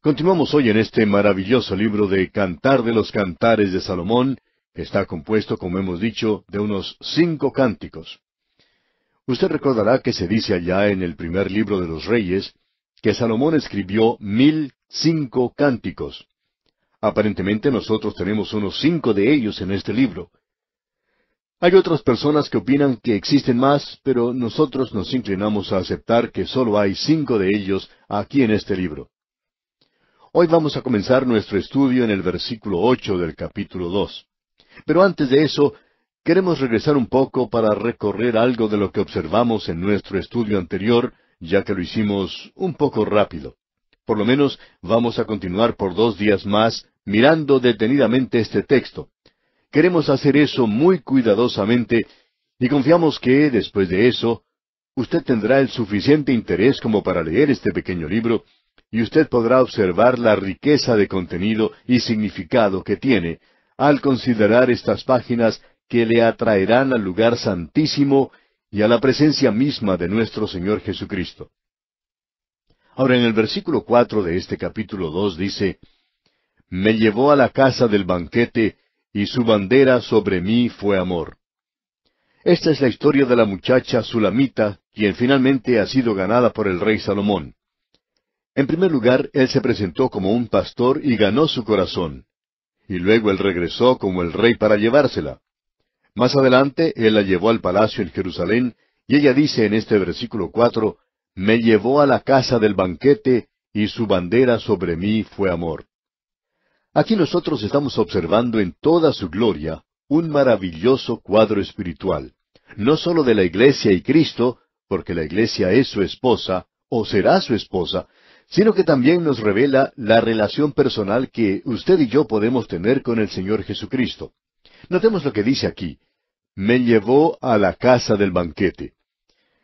Continuamos hoy en este maravilloso libro de Cantar de los Cantares de Salomón, que está compuesto, como hemos dicho, de unos cinco cánticos. Usted recordará que se dice allá en el primer libro de los Reyes que Salomón escribió mil cinco cánticos. Aparentemente nosotros tenemos unos cinco de ellos en este libro. Hay otras personas que opinan que existen más, pero nosotros nos inclinamos a aceptar que solo hay cinco de ellos aquí en este libro. Hoy vamos a comenzar nuestro estudio en el versículo ocho del capítulo dos. Pero antes de eso, queremos regresar un poco para recorrer algo de lo que observamos en nuestro estudio anterior, ya que lo hicimos un poco rápido. Por lo menos vamos a continuar por dos días más mirando detenidamente este texto. Queremos hacer eso muy cuidadosamente y confiamos que, después de eso, usted tendrá el suficiente interés como para leer este pequeño libro y usted podrá observar la riqueza de contenido y significado que tiene al considerar estas páginas que le atraerán al lugar santísimo y a la presencia misma de nuestro Señor Jesucristo. Ahora en el versículo cuatro de este capítulo dos dice Me llevó a la casa del banquete, y su bandera sobre mí fue amor. Esta es la historia de la muchacha sulamita, quien finalmente ha sido ganada por el rey Salomón. En primer lugar, él se presentó como un pastor y ganó su corazón. Y luego él regresó como el rey para llevársela. Más adelante, él la llevó al palacio en Jerusalén, y ella dice en este versículo cuatro, Me llevó a la casa del banquete, y su bandera sobre mí fue amor. Aquí nosotros estamos observando en toda su gloria un maravilloso cuadro espiritual, no sólo de la iglesia y Cristo, porque la iglesia es su esposa, o será su esposa, sino que también nos revela la relación personal que usted y yo podemos tener con el Señor Jesucristo. Notemos lo que dice aquí. Me llevó a la casa del banquete.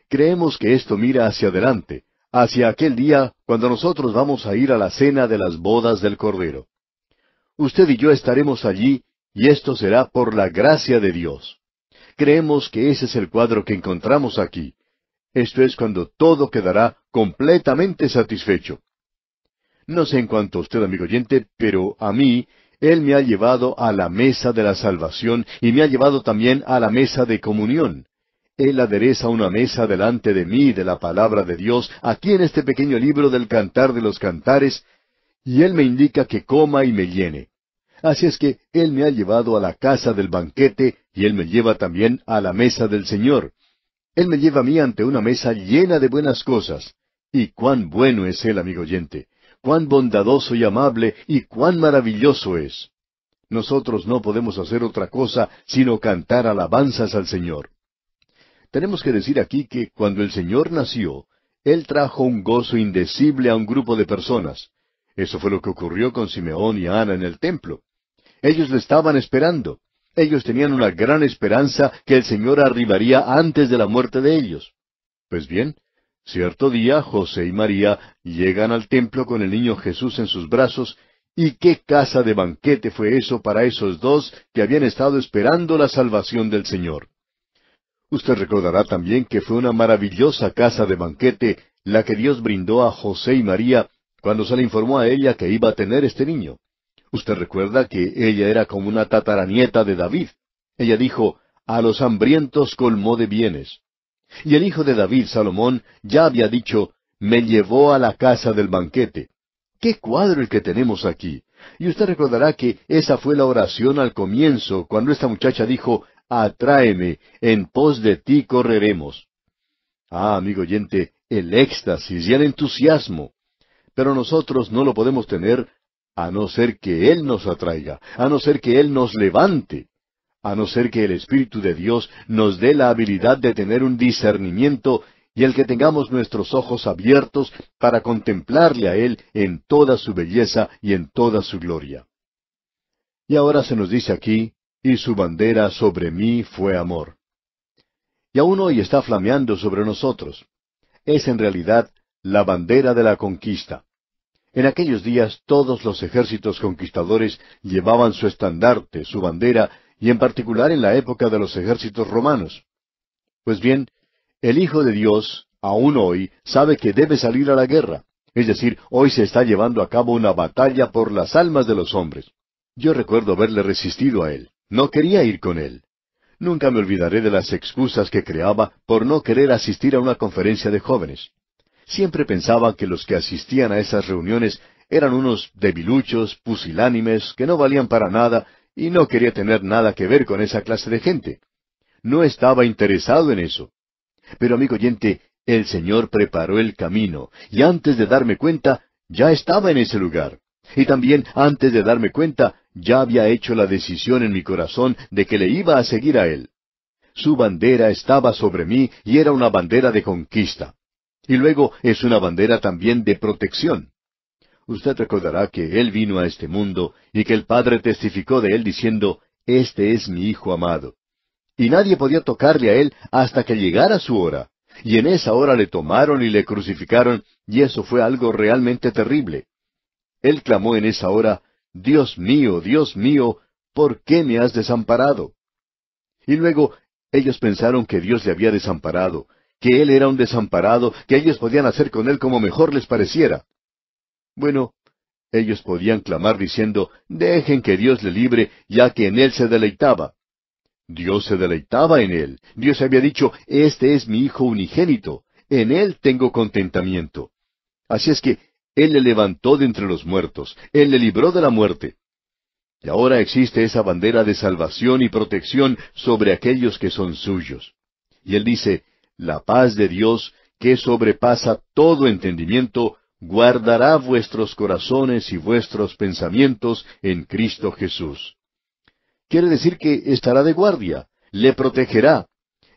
Creemos que esto mira hacia adelante, hacia aquel día cuando nosotros vamos a ir a la cena de las bodas del Cordero. Usted y yo estaremos allí y esto será por la gracia de Dios. Creemos que ese es el cuadro que encontramos aquí. Esto es cuando todo quedará completamente satisfecho. No sé en cuanto a usted, amigo oyente, pero a mí, Él me ha llevado a la mesa de la salvación y me ha llevado también a la mesa de comunión. Él adereza una mesa delante de mí de la palabra de Dios, aquí en este pequeño libro del Cantar de los Cantares, y Él me indica que coma y me llene. Así es que Él me ha llevado a la casa del banquete y Él me lleva también a la mesa del Señor. Él me lleva a mí ante una mesa llena de buenas cosas. Y cuán bueno es Él, amigo oyente, cuán bondadoso y amable y cuán maravilloso es. Nosotros no podemos hacer otra cosa sino cantar alabanzas al Señor. Tenemos que decir aquí que cuando el Señor nació, Él trajo un gozo indecible a un grupo de personas. Eso fue lo que ocurrió con Simeón y Ana en el templo. Ellos le estaban esperando. Ellos tenían una gran esperanza que el Señor arribaría antes de la muerte de ellos. Pues bien, cierto día José y María llegan al templo con el niño Jesús en sus brazos, y qué casa de banquete fue eso para esos dos que habían estado esperando la salvación del Señor. Usted recordará también que fue una maravillosa casa de banquete la que Dios brindó a José y María cuando se le informó a ella que iba a tener este niño. Usted recuerda que ella era como una tataranieta de David. Ella dijo, A los hambrientos colmó de bienes. Y el hijo de David, Salomón, ya había dicho, Me llevó a la casa del banquete. ¡Qué cuadro el que tenemos aquí! Y usted recordará que esa fue la oración al comienzo, cuando esta muchacha dijo, Atráeme, en pos de ti correremos. Ah, amigo oyente, el éxtasis y el entusiasmo. Pero nosotros no lo podemos tener a no ser que Él nos atraiga, a no ser que Él nos levante, a no ser que el Espíritu de Dios nos dé la habilidad de tener un discernimiento y el que tengamos nuestros ojos abiertos para contemplarle a Él en toda su belleza y en toda su gloria. Y ahora se nos dice aquí, y su bandera sobre mí fue amor. Y aún hoy está flameando sobre nosotros. Es en realidad la bandera de la conquista. En aquellos días todos los ejércitos conquistadores llevaban su estandarte, su bandera, y en particular en la época de los ejércitos romanos. Pues bien, el Hijo de Dios, aún hoy, sabe que debe salir a la guerra. Es decir, hoy se está llevando a cabo una batalla por las almas de los hombres. Yo recuerdo haberle resistido a él. No quería ir con él. Nunca me olvidaré de las excusas que creaba por no querer asistir a una conferencia de jóvenes. Siempre pensaba que los que asistían a esas reuniones eran unos debiluchos, pusilánimes, que no valían para nada y no quería tener nada que ver con esa clase de gente. No estaba interesado en eso. Pero amigo oyente, el Señor preparó el camino y antes de darme cuenta ya estaba en ese lugar. Y también antes de darme cuenta ya había hecho la decisión en mi corazón de que le iba a seguir a Él. Su bandera estaba sobre mí y era una bandera de conquista. Y luego es una bandera también de protección. Usted recordará que Él vino a este mundo y que el Padre testificó de Él diciendo, Este es mi Hijo amado. Y nadie podía tocarle a Él hasta que llegara su hora. Y en esa hora le tomaron y le crucificaron, y eso fue algo realmente terrible. Él clamó en esa hora, Dios mío, Dios mío, ¿por qué me has desamparado? Y luego ellos pensaron que Dios le había desamparado, que él era un desamparado, que ellos podían hacer con él como mejor les pareciera. Bueno, ellos podían clamar diciendo, dejen que Dios le libre, ya que en él se deleitaba. Dios se deleitaba en él. Dios había dicho, este es mi hijo unigénito, en él tengo contentamiento. Así es que él le levantó de entre los muertos, él le libró de la muerte. Y ahora existe esa bandera de salvación y protección sobre aquellos que son suyos. Y él dice, la paz de Dios, que sobrepasa todo entendimiento, guardará vuestros corazones y vuestros pensamientos en Cristo Jesús. Quiere decir que estará de guardia, le protegerá.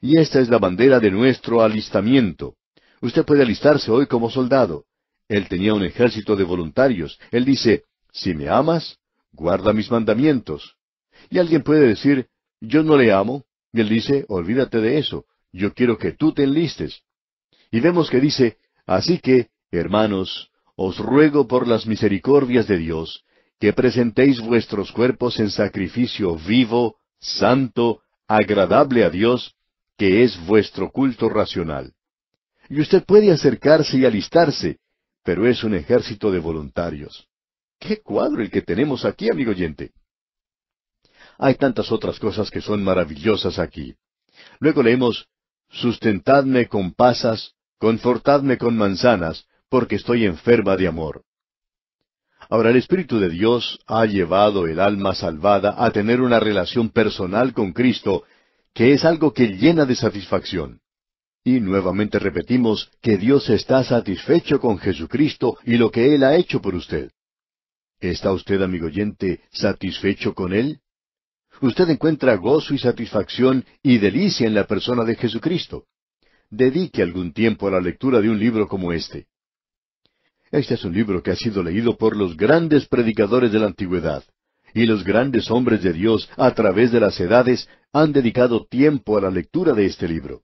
Y esta es la bandera de nuestro alistamiento. Usted puede alistarse hoy como soldado. Él tenía un ejército de voluntarios. Él dice, si me amas, guarda mis mandamientos. Y alguien puede decir, yo no le amo. Y él dice, olvídate de eso yo quiero que tú te enlistes. Y vemos que dice, así que, hermanos, os ruego por las misericordias de Dios, que presentéis vuestros cuerpos en sacrificio vivo, santo, agradable a Dios, que es vuestro culto racional. Y usted puede acercarse y alistarse, pero es un ejército de voluntarios. ¡Qué cuadro el que tenemos aquí, amigo oyente! Hay tantas otras cosas que son maravillosas aquí. Luego leemos, sustentadme con pasas, confortadme con manzanas, porque estoy enferma de amor. Ahora el Espíritu de Dios ha llevado el alma salvada a tener una relación personal con Cristo, que es algo que llena de satisfacción. Y nuevamente repetimos que Dios está satisfecho con Jesucristo y lo que Él ha hecho por usted. ¿Está usted, amigo oyente, satisfecho con Él? usted encuentra gozo y satisfacción y delicia en la persona de Jesucristo. Dedique algún tiempo a la lectura de un libro como este. Este es un libro que ha sido leído por los grandes predicadores de la antigüedad, y los grandes hombres de Dios a través de las edades han dedicado tiempo a la lectura de este libro.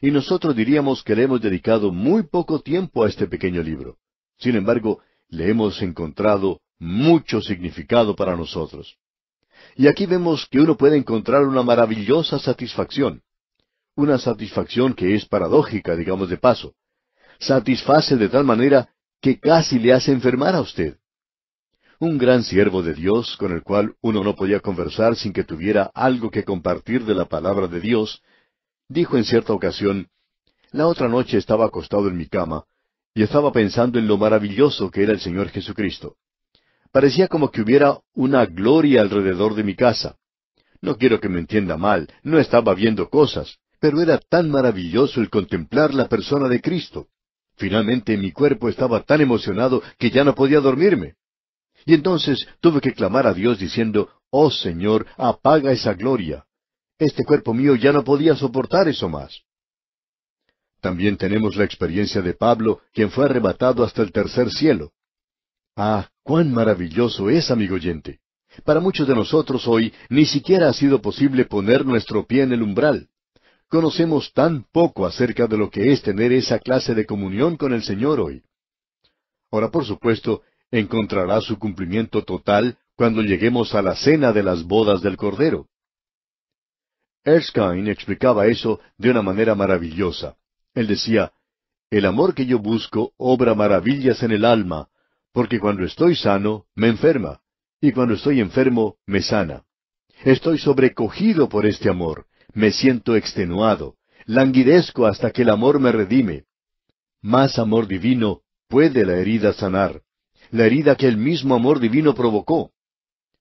Y nosotros diríamos que le hemos dedicado muy poco tiempo a este pequeño libro. Sin embargo, le hemos encontrado mucho significado para nosotros. Y aquí vemos que uno puede encontrar una maravillosa satisfacción. Una satisfacción que es paradójica, digamos de paso. Satisface de tal manera que casi le hace enfermar a usted. Un gran siervo de Dios con el cual uno no podía conversar sin que tuviera algo que compartir de la palabra de Dios, dijo en cierta ocasión, La otra noche estaba acostado en mi cama y estaba pensando en lo maravilloso que era el Señor Jesucristo. Parecía como que hubiera una gloria alrededor de mi casa. No quiero que me entienda mal, no estaba viendo cosas, pero era tan maravilloso el contemplar la persona de Cristo. Finalmente mi cuerpo estaba tan emocionado que ya no podía dormirme. Y entonces tuve que clamar a Dios diciendo, Oh Señor, apaga esa gloria. Este cuerpo mío ya no podía soportar eso más. También tenemos la experiencia de Pablo, quien fue arrebatado hasta el tercer cielo. Ah, Cuán maravilloso es, amigo oyente. Para muchos de nosotros hoy ni siquiera ha sido posible poner nuestro pie en el umbral. Conocemos tan poco acerca de lo que es tener esa clase de comunión con el Señor hoy. Ahora, por supuesto, encontrará su cumplimiento total cuando lleguemos a la cena de las bodas del Cordero. Erskine explicaba eso de una manera maravillosa. Él decía, El amor que yo busco obra maravillas en el alma, porque cuando estoy sano, me enferma, y cuando estoy enfermo, me sana. Estoy sobrecogido por este amor, me siento extenuado, languidezco hasta que el amor me redime. Más amor divino puede la herida sanar, la herida que el mismo amor divino provocó.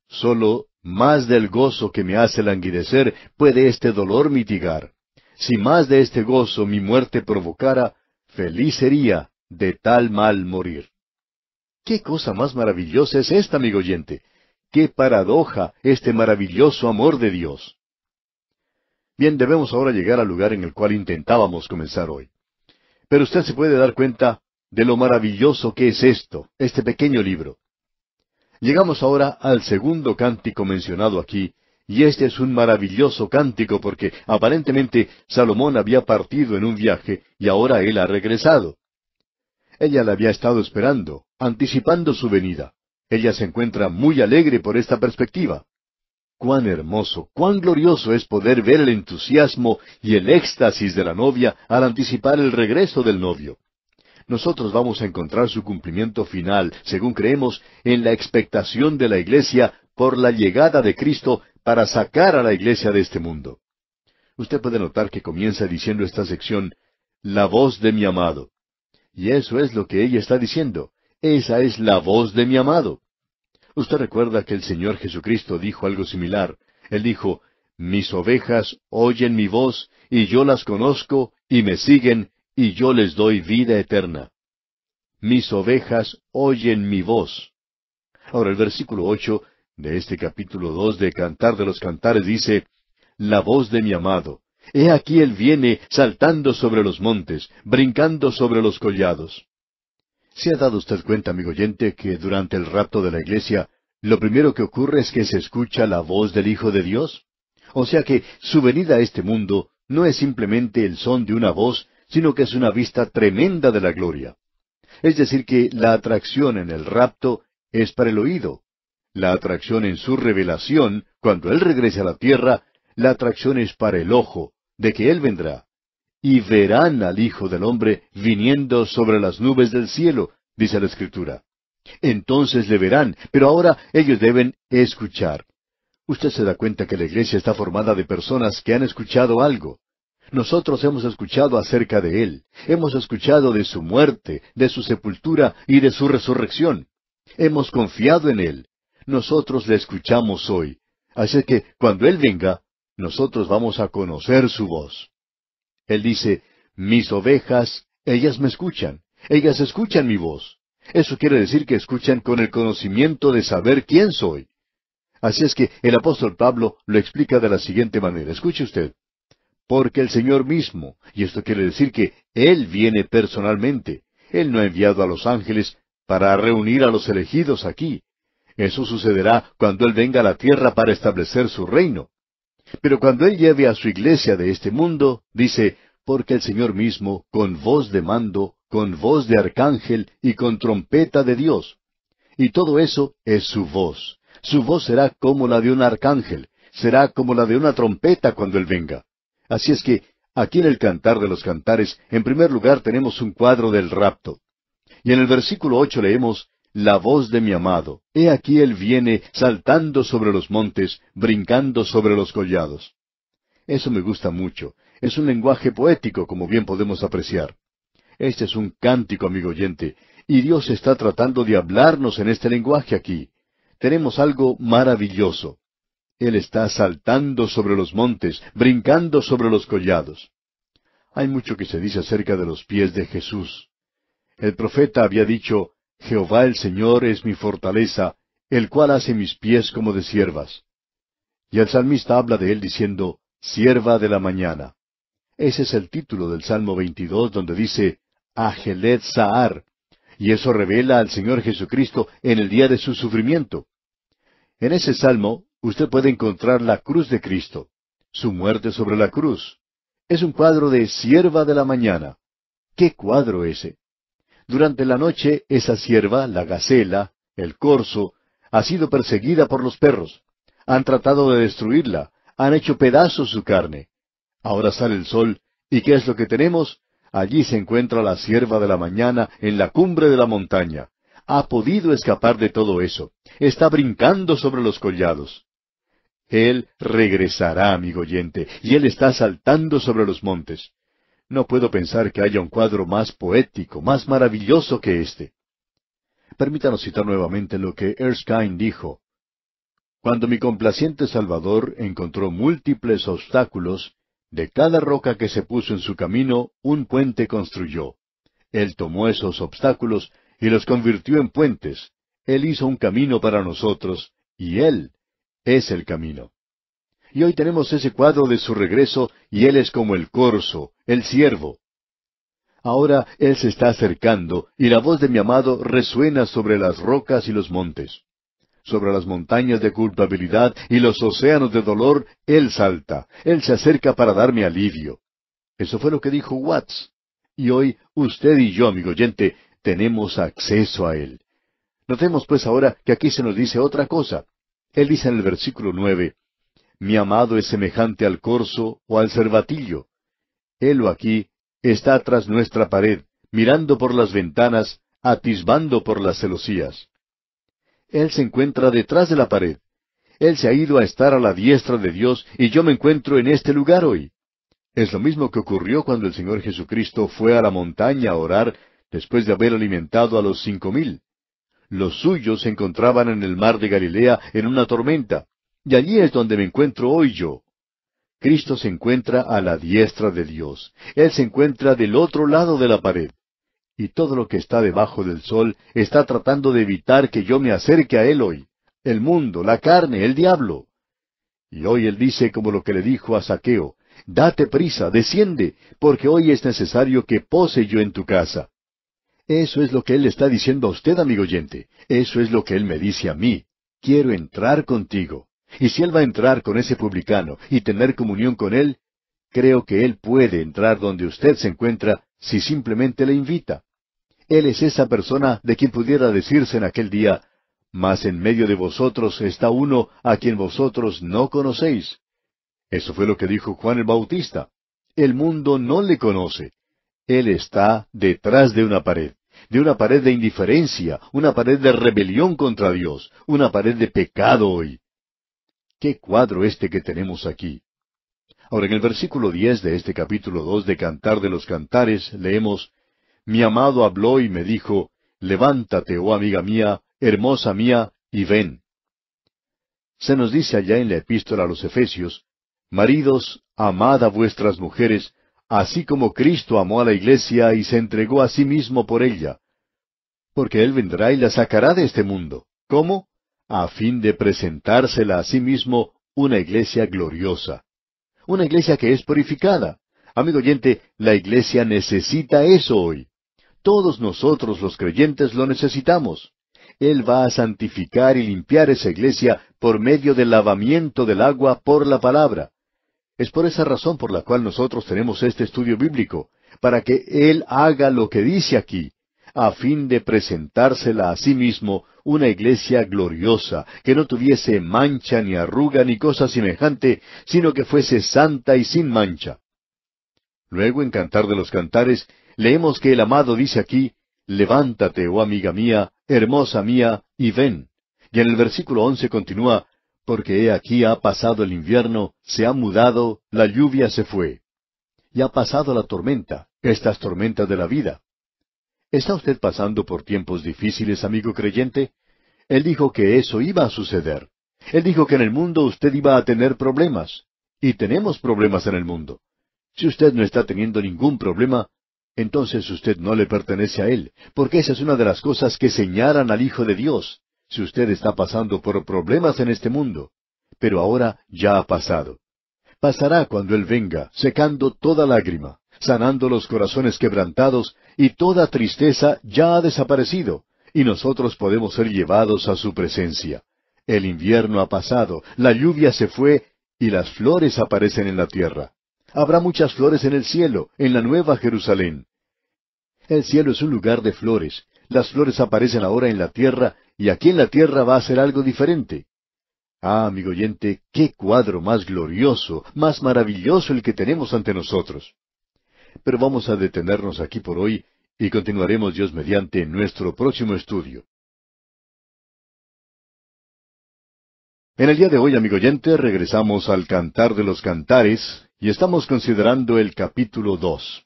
Solo más del gozo que me hace languidecer puede este dolor mitigar. Si más de este gozo mi muerte provocara, feliz sería de tal mal morir. ¿Qué cosa más maravillosa es esta, amigo oyente? ¡Qué paradoja este maravilloso amor de Dios! Bien, debemos ahora llegar al lugar en el cual intentábamos comenzar hoy. Pero usted se puede dar cuenta de lo maravilloso que es esto, este pequeño libro. Llegamos ahora al segundo cántico mencionado aquí, y este es un maravilloso cántico porque aparentemente Salomón había partido en un viaje y ahora él ha regresado. Ella le había estado esperando, anticipando su venida. Ella se encuentra muy alegre por esta perspectiva. Cuán hermoso, cuán glorioso es poder ver el entusiasmo y el éxtasis de la novia al anticipar el regreso del novio. Nosotros vamos a encontrar su cumplimiento final, según creemos, en la expectación de la iglesia por la llegada de Cristo para sacar a la iglesia de este mundo. Usted puede notar que comienza diciendo esta sección, la voz de mi amado. Y eso es lo que ella está diciendo. Esa es la voz de mi amado. Usted recuerda que el Señor Jesucristo dijo algo similar. Él dijo, Mis ovejas oyen mi voz, y yo las conozco, y me siguen, y yo les doy vida eterna. Mis ovejas oyen mi voz. Ahora el versículo ocho de este capítulo dos de Cantar de los Cantares dice, La voz de mi amado. He aquí él viene saltando sobre los montes, brincando sobre los collados. ¿Se ha dado usted cuenta, amigo oyente, que durante el rapto de la iglesia, lo primero que ocurre es que se escucha la voz del Hijo de Dios? O sea que su venida a este mundo no es simplemente el son de una voz, sino que es una vista tremenda de la gloria. Es decir, que la atracción en el rapto es para el oído. La atracción en su revelación, cuando Él regrese a la tierra, la atracción es para el ojo, de que Él vendrá y verán al Hijo del Hombre viniendo sobre las nubes del cielo, dice la Escritura. Entonces le verán, pero ahora ellos deben escuchar. Usted se da cuenta que la iglesia está formada de personas que han escuchado algo. Nosotros hemos escuchado acerca de Él, hemos escuchado de su muerte, de su sepultura y de su resurrección. Hemos confiado en Él. Nosotros le escuchamos hoy. Así que cuando Él venga, nosotros vamos a conocer su voz. Él dice, mis ovejas, ellas me escuchan, ellas escuchan mi voz. Eso quiere decir que escuchan con el conocimiento de saber quién soy. Así es que el apóstol Pablo lo explica de la siguiente manera. Escuche usted. Porque el Señor mismo, y esto quiere decir que Él viene personalmente. Él no ha enviado a los ángeles para reunir a los elegidos aquí. Eso sucederá cuando Él venga a la tierra para establecer su reino. Pero cuando Él lleve a su iglesia de este mundo, dice, porque el Señor mismo, con voz de mando, con voz de arcángel y con trompeta de Dios. Y todo eso es su voz. Su voz será como la de un arcángel, será como la de una trompeta cuando Él venga. Así es que, aquí en el Cantar de los Cantares, en primer lugar tenemos un cuadro del rapto. Y en el versículo ocho leemos, la voz de mi amado, he aquí él viene saltando sobre los montes, brincando sobre los collados. Eso me gusta mucho. Es un lenguaje poético, como bien podemos apreciar. Este es un cántico, amigo oyente, y Dios está tratando de hablarnos en este lenguaje aquí. Tenemos algo maravilloso. Él está saltando sobre los montes, brincando sobre los collados. Hay mucho que se dice acerca de los pies de Jesús. El profeta había dicho, Jehová el Señor es mi fortaleza, el cual hace mis pies como de siervas. Y el salmista habla de él diciendo, Sierva de la mañana. Ese es el título del Salmo 22 donde dice, Agelet Saar. Y eso revela al Señor Jesucristo en el día de su sufrimiento. En ese salmo usted puede encontrar la cruz de Cristo, su muerte sobre la cruz. Es un cuadro de sierva de la mañana. ¿Qué cuadro ese? Durante la noche esa sierva, la gacela, el corzo, ha sido perseguida por los perros. Han tratado de destruirla, han hecho pedazos su carne. Ahora sale el sol, ¿y qué es lo que tenemos? Allí se encuentra la sierva de la mañana en la cumbre de la montaña. Ha podido escapar de todo eso. Está brincando sobre los collados. Él regresará, amigo oyente, y él está saltando sobre los montes. No puedo pensar que haya un cuadro más poético, más maravilloso que este. Permítanos citar nuevamente lo que Erskine dijo. Cuando mi complaciente Salvador encontró múltiples obstáculos, de cada roca que se puso en su camino, un puente construyó. Él tomó esos obstáculos y los convirtió en puentes. Él hizo un camino para nosotros, y Él es el camino. Y hoy tenemos ese cuadro de su regreso y Él es como el corzo, el siervo. Ahora Él se está acercando y la voz de mi amado resuena sobre las rocas y los montes. Sobre las montañas de culpabilidad y los océanos de dolor, Él salta, Él se acerca para darme alivio. Eso fue lo que dijo Watts. Y hoy usted y yo, amigo oyente, tenemos acceso a Él. Notemos pues ahora que aquí se nos dice otra cosa. Él dice en el versículo nueve, mi amado es semejante al corzo o al cervatillo. o aquí, está tras nuestra pared, mirando por las ventanas, atisbando por las celosías. Él se encuentra detrás de la pared. Él se ha ido a estar a la diestra de Dios y yo me encuentro en este lugar hoy. Es lo mismo que ocurrió cuando el Señor Jesucristo fue a la montaña a orar después de haber alimentado a los cinco mil. Los suyos se encontraban en el mar de Galilea en una tormenta. Y allí es donde me encuentro hoy yo. Cristo se encuentra a la diestra de Dios. Él se encuentra del otro lado de la pared. Y todo lo que está debajo del sol está tratando de evitar que yo me acerque a Él hoy. El mundo, la carne, el diablo. Y hoy Él dice como lo que le dijo a Saqueo, Date prisa, desciende, porque hoy es necesario que pose yo en tu casa. Eso es lo que Él está diciendo a usted, amigo oyente. Eso es lo que Él me dice a mí. Quiero entrar contigo. Y si él va a entrar con ese publicano y tener comunión con él, creo que él puede entrar donde usted se encuentra si simplemente le invita. Él es esa persona de quien pudiera decirse en aquel día, mas en medio de vosotros está uno a quien vosotros no conocéis. Eso fue lo que dijo Juan el Bautista. El mundo no le conoce. Él está detrás de una pared, de una pared de indiferencia, una pared de rebelión contra Dios, una pared de pecado hoy. Qué cuadro este que tenemos aquí. Ahora, en el versículo diez de este capítulo dos de Cantar de los Cantares leemos Mi amado habló y me dijo Levántate, oh amiga mía, hermosa mía, y ven. Se nos dice allá en la epístola a los Efesios Maridos, amad a vuestras mujeres, así como Cristo amó a la iglesia y se entregó a sí mismo por ella. Porque Él vendrá y la sacará de este mundo. ¿Cómo? a fin de presentársela a sí mismo una iglesia gloriosa, una iglesia que es purificada. Amigo oyente, la iglesia necesita eso hoy. Todos nosotros los creyentes lo necesitamos. Él va a santificar y limpiar esa iglesia por medio del lavamiento del agua por la palabra. Es por esa razón por la cual nosotros tenemos este estudio bíblico, para que Él haga lo que dice aquí, a fin de presentársela a sí mismo una iglesia gloriosa, que no tuviese mancha ni arruga ni cosa semejante, sino que fuese santa y sin mancha. Luego en Cantar de los Cantares leemos que el amado dice aquí, Levántate, oh amiga mía, hermosa mía, y ven. Y en el versículo once continúa, Porque he aquí ha pasado el invierno, se ha mudado, la lluvia se fue. Y ha pasado la tormenta, estas tormentas de la vida. ¿Está usted pasando por tiempos difíciles, amigo creyente? Él dijo que eso iba a suceder. Él dijo que en el mundo usted iba a tener problemas. Y tenemos problemas en el mundo. Si usted no está teniendo ningún problema, entonces usted no le pertenece a Él, porque esa es una de las cosas que señalan al Hijo de Dios, si usted está pasando por problemas en este mundo. Pero ahora ya ha pasado. Pasará cuando Él venga, secando toda lágrima sanando los corazones quebrantados, y toda tristeza ya ha desaparecido, y nosotros podemos ser llevados a su presencia. El invierno ha pasado, la lluvia se fue, y las flores aparecen en la tierra. Habrá muchas flores en el cielo, en la nueva Jerusalén. El cielo es un lugar de flores. Las flores aparecen ahora en la tierra, y aquí en la tierra va a ser algo diferente. Ah, amigo oyente, qué cuadro más glorioso, más maravilloso el que tenemos ante nosotros pero vamos a detenernos aquí por hoy y continuaremos Dios mediante nuestro próximo estudio. En el día de hoy, amigo oyente, regresamos al Cantar de los Cantares y estamos considerando el capítulo dos.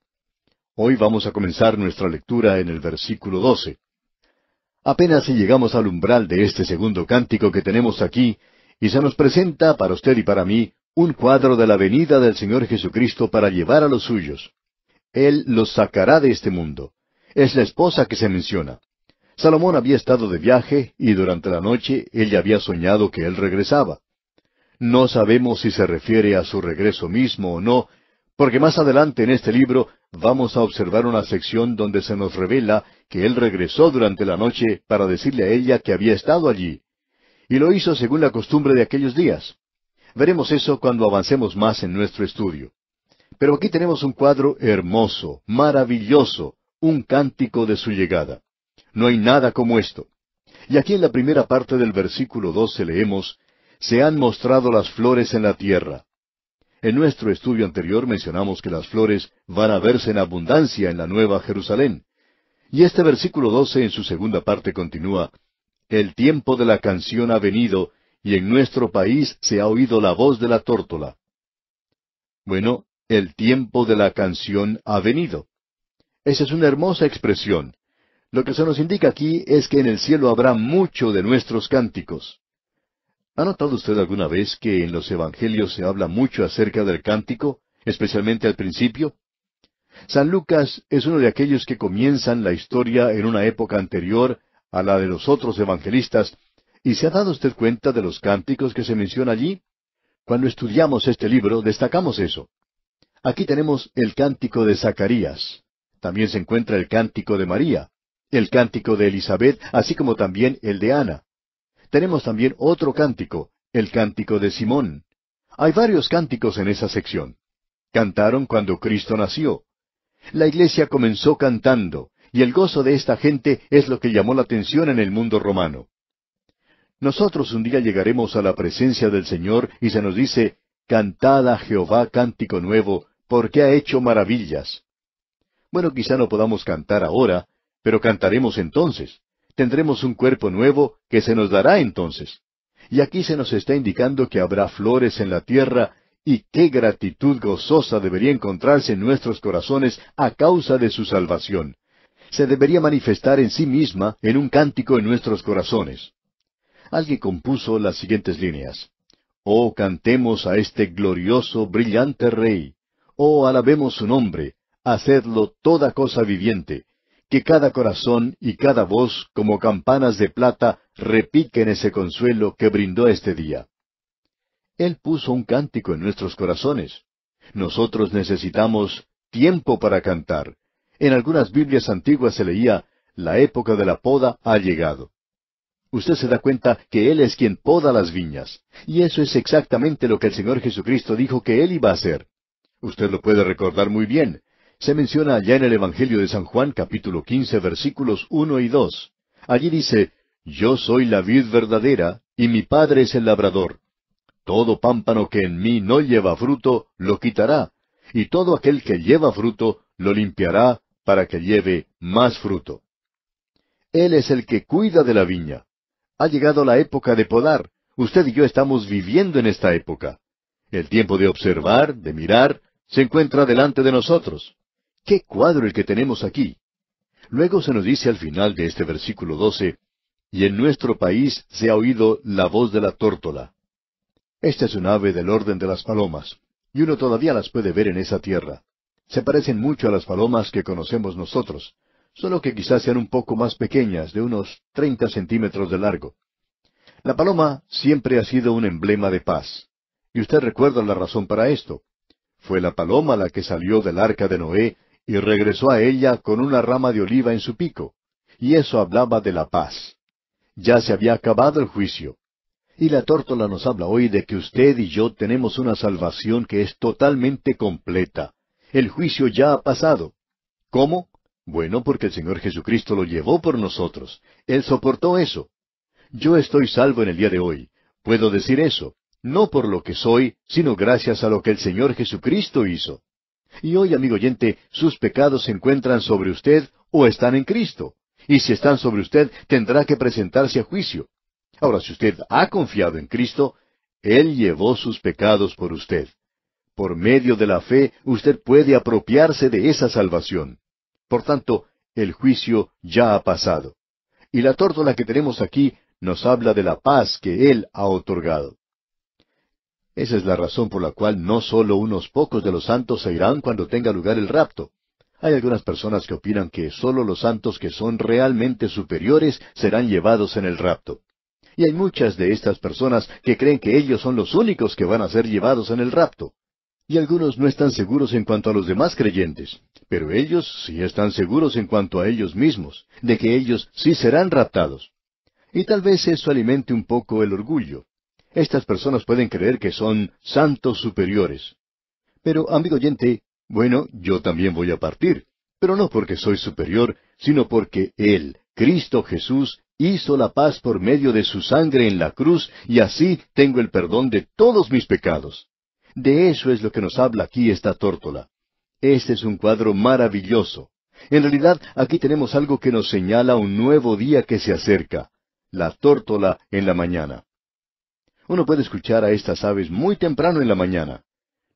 Hoy vamos a comenzar nuestra lectura en el versículo doce. Apenas si llegamos al umbral de este segundo cántico que tenemos aquí, y se nos presenta para usted y para mí un cuadro de la venida del Señor Jesucristo para llevar a los suyos. Él los sacará de este mundo. Es la esposa que se menciona. Salomón había estado de viaje y durante la noche ella había soñado que él regresaba. No sabemos si se refiere a su regreso mismo o no, porque más adelante en este libro vamos a observar una sección donde se nos revela que él regresó durante la noche para decirle a ella que había estado allí. Y lo hizo según la costumbre de aquellos días. Veremos eso cuando avancemos más en nuestro estudio. Pero aquí tenemos un cuadro hermoso, maravilloso, un cántico de su llegada. No hay nada como esto. Y aquí en la primera parte del versículo 12 leemos, Se han mostrado las flores en la tierra. En nuestro estudio anterior mencionamos que las flores van a verse en abundancia en la Nueva Jerusalén. Y este versículo 12 en su segunda parte continúa, El tiempo de la canción ha venido, y en nuestro país se ha oído la voz de la tórtola. Bueno, el tiempo de la canción ha venido. Esa es una hermosa expresión. Lo que se nos indica aquí es que en el cielo habrá mucho de nuestros cánticos. ¿Ha notado usted alguna vez que en los Evangelios se habla mucho acerca del cántico, especialmente al principio? San Lucas es uno de aquellos que comienzan la historia en una época anterior a la de los otros evangelistas, y ¿se ha dado usted cuenta de los cánticos que se mencionan allí? Cuando estudiamos este libro, destacamos eso. Aquí tenemos el cántico de Zacarías. También se encuentra el cántico de María, el cántico de Elizabeth, así como también el de Ana. Tenemos también otro cántico, el cántico de Simón. Hay varios cánticos en esa sección. Cantaron cuando Cristo nació. La iglesia comenzó cantando, y el gozo de esta gente es lo que llamó la atención en el mundo romano. Nosotros un día llegaremos a la presencia del Señor y se nos dice, Cantad a Jehová cántico nuevo, porque ha hecho maravillas. Bueno, quizá no podamos cantar ahora, pero cantaremos entonces. Tendremos un cuerpo nuevo que se nos dará entonces. Y aquí se nos está indicando que habrá flores en la tierra y qué gratitud gozosa debería encontrarse en nuestros corazones a causa de su salvación. Se debería manifestar en sí misma en un cántico en nuestros corazones. Alguien compuso las siguientes líneas. Oh, cantemos a este glorioso, brillante Rey. Oh, alabemos su nombre, hacedlo toda cosa viviente, que cada corazón y cada voz, como campanas de plata, repiquen ese consuelo que brindó este día. Él puso un cántico en nuestros corazones. Nosotros necesitamos tiempo para cantar. En algunas Biblias antiguas se leía, la época de la poda ha llegado. Usted se da cuenta que Él es quien poda las viñas, y eso es exactamente lo que el Señor Jesucristo dijo que Él iba a hacer. Usted lo puede recordar muy bien. Se menciona allá en el Evangelio de San Juan capítulo quince, versículos uno y dos. Allí dice, Yo soy la vid verdadera y mi Padre es el labrador. Todo pámpano que en mí no lleva fruto, lo quitará, y todo aquel que lleva fruto, lo limpiará para que lleve más fruto. Él es el que cuida de la viña. Ha llegado la época de podar. Usted y yo estamos viviendo en esta época. El tiempo de observar, de mirar, se encuentra delante de nosotros. ¡Qué cuadro el que tenemos aquí! Luego se nos dice al final de este versículo 12, y en nuestro país se ha oído la voz de la tórtola. Esta es un ave del orden de las palomas, y uno todavía las puede ver en esa tierra. Se parecen mucho a las palomas que conocemos nosotros, solo que quizás sean un poco más pequeñas, de unos treinta centímetros de largo. La paloma siempre ha sido un emblema de paz. Y usted recuerda la razón para esto. Fue la paloma la que salió del arca de Noé y regresó a ella con una rama de oliva en su pico. Y eso hablaba de la paz. Ya se había acabado el juicio. Y la tórtola nos habla hoy de que usted y yo tenemos una salvación que es totalmente completa. El juicio ya ha pasado. ¿Cómo? Bueno, porque el Señor Jesucristo lo llevó por nosotros. Él soportó eso. Yo estoy salvo en el día de hoy. Puedo decir eso no por lo que soy, sino gracias a lo que el Señor Jesucristo hizo. Y hoy, amigo oyente, sus pecados se encuentran sobre usted o están en Cristo. Y si están sobre usted, tendrá que presentarse a juicio. Ahora, si usted ha confiado en Cristo, Él llevó sus pecados por usted. Por medio de la fe, usted puede apropiarse de esa salvación. Por tanto, el juicio ya ha pasado. Y la tórtola que tenemos aquí nos habla de la paz que Él ha otorgado. Esa es la razón por la cual no solo unos pocos de los santos se irán cuando tenga lugar el rapto. Hay algunas personas que opinan que solo los santos que son realmente superiores serán llevados en el rapto. Y hay muchas de estas personas que creen que ellos son los únicos que van a ser llevados en el rapto. Y algunos no están seguros en cuanto a los demás creyentes, pero ellos sí están seguros en cuanto a ellos mismos, de que ellos sí serán raptados. Y tal vez eso alimente un poco el orgullo. Estas personas pueden creer que son santos superiores. Pero, amigo oyente, bueno, yo también voy a partir, pero no porque soy superior, sino porque Él, Cristo Jesús, hizo la paz por medio de su sangre en la cruz y así tengo el perdón de todos mis pecados. De eso es lo que nos habla aquí esta tórtola. Este es un cuadro maravilloso. En realidad, aquí tenemos algo que nos señala un nuevo día que se acerca, la tórtola en la mañana. Uno puede escuchar a estas aves muy temprano en la mañana.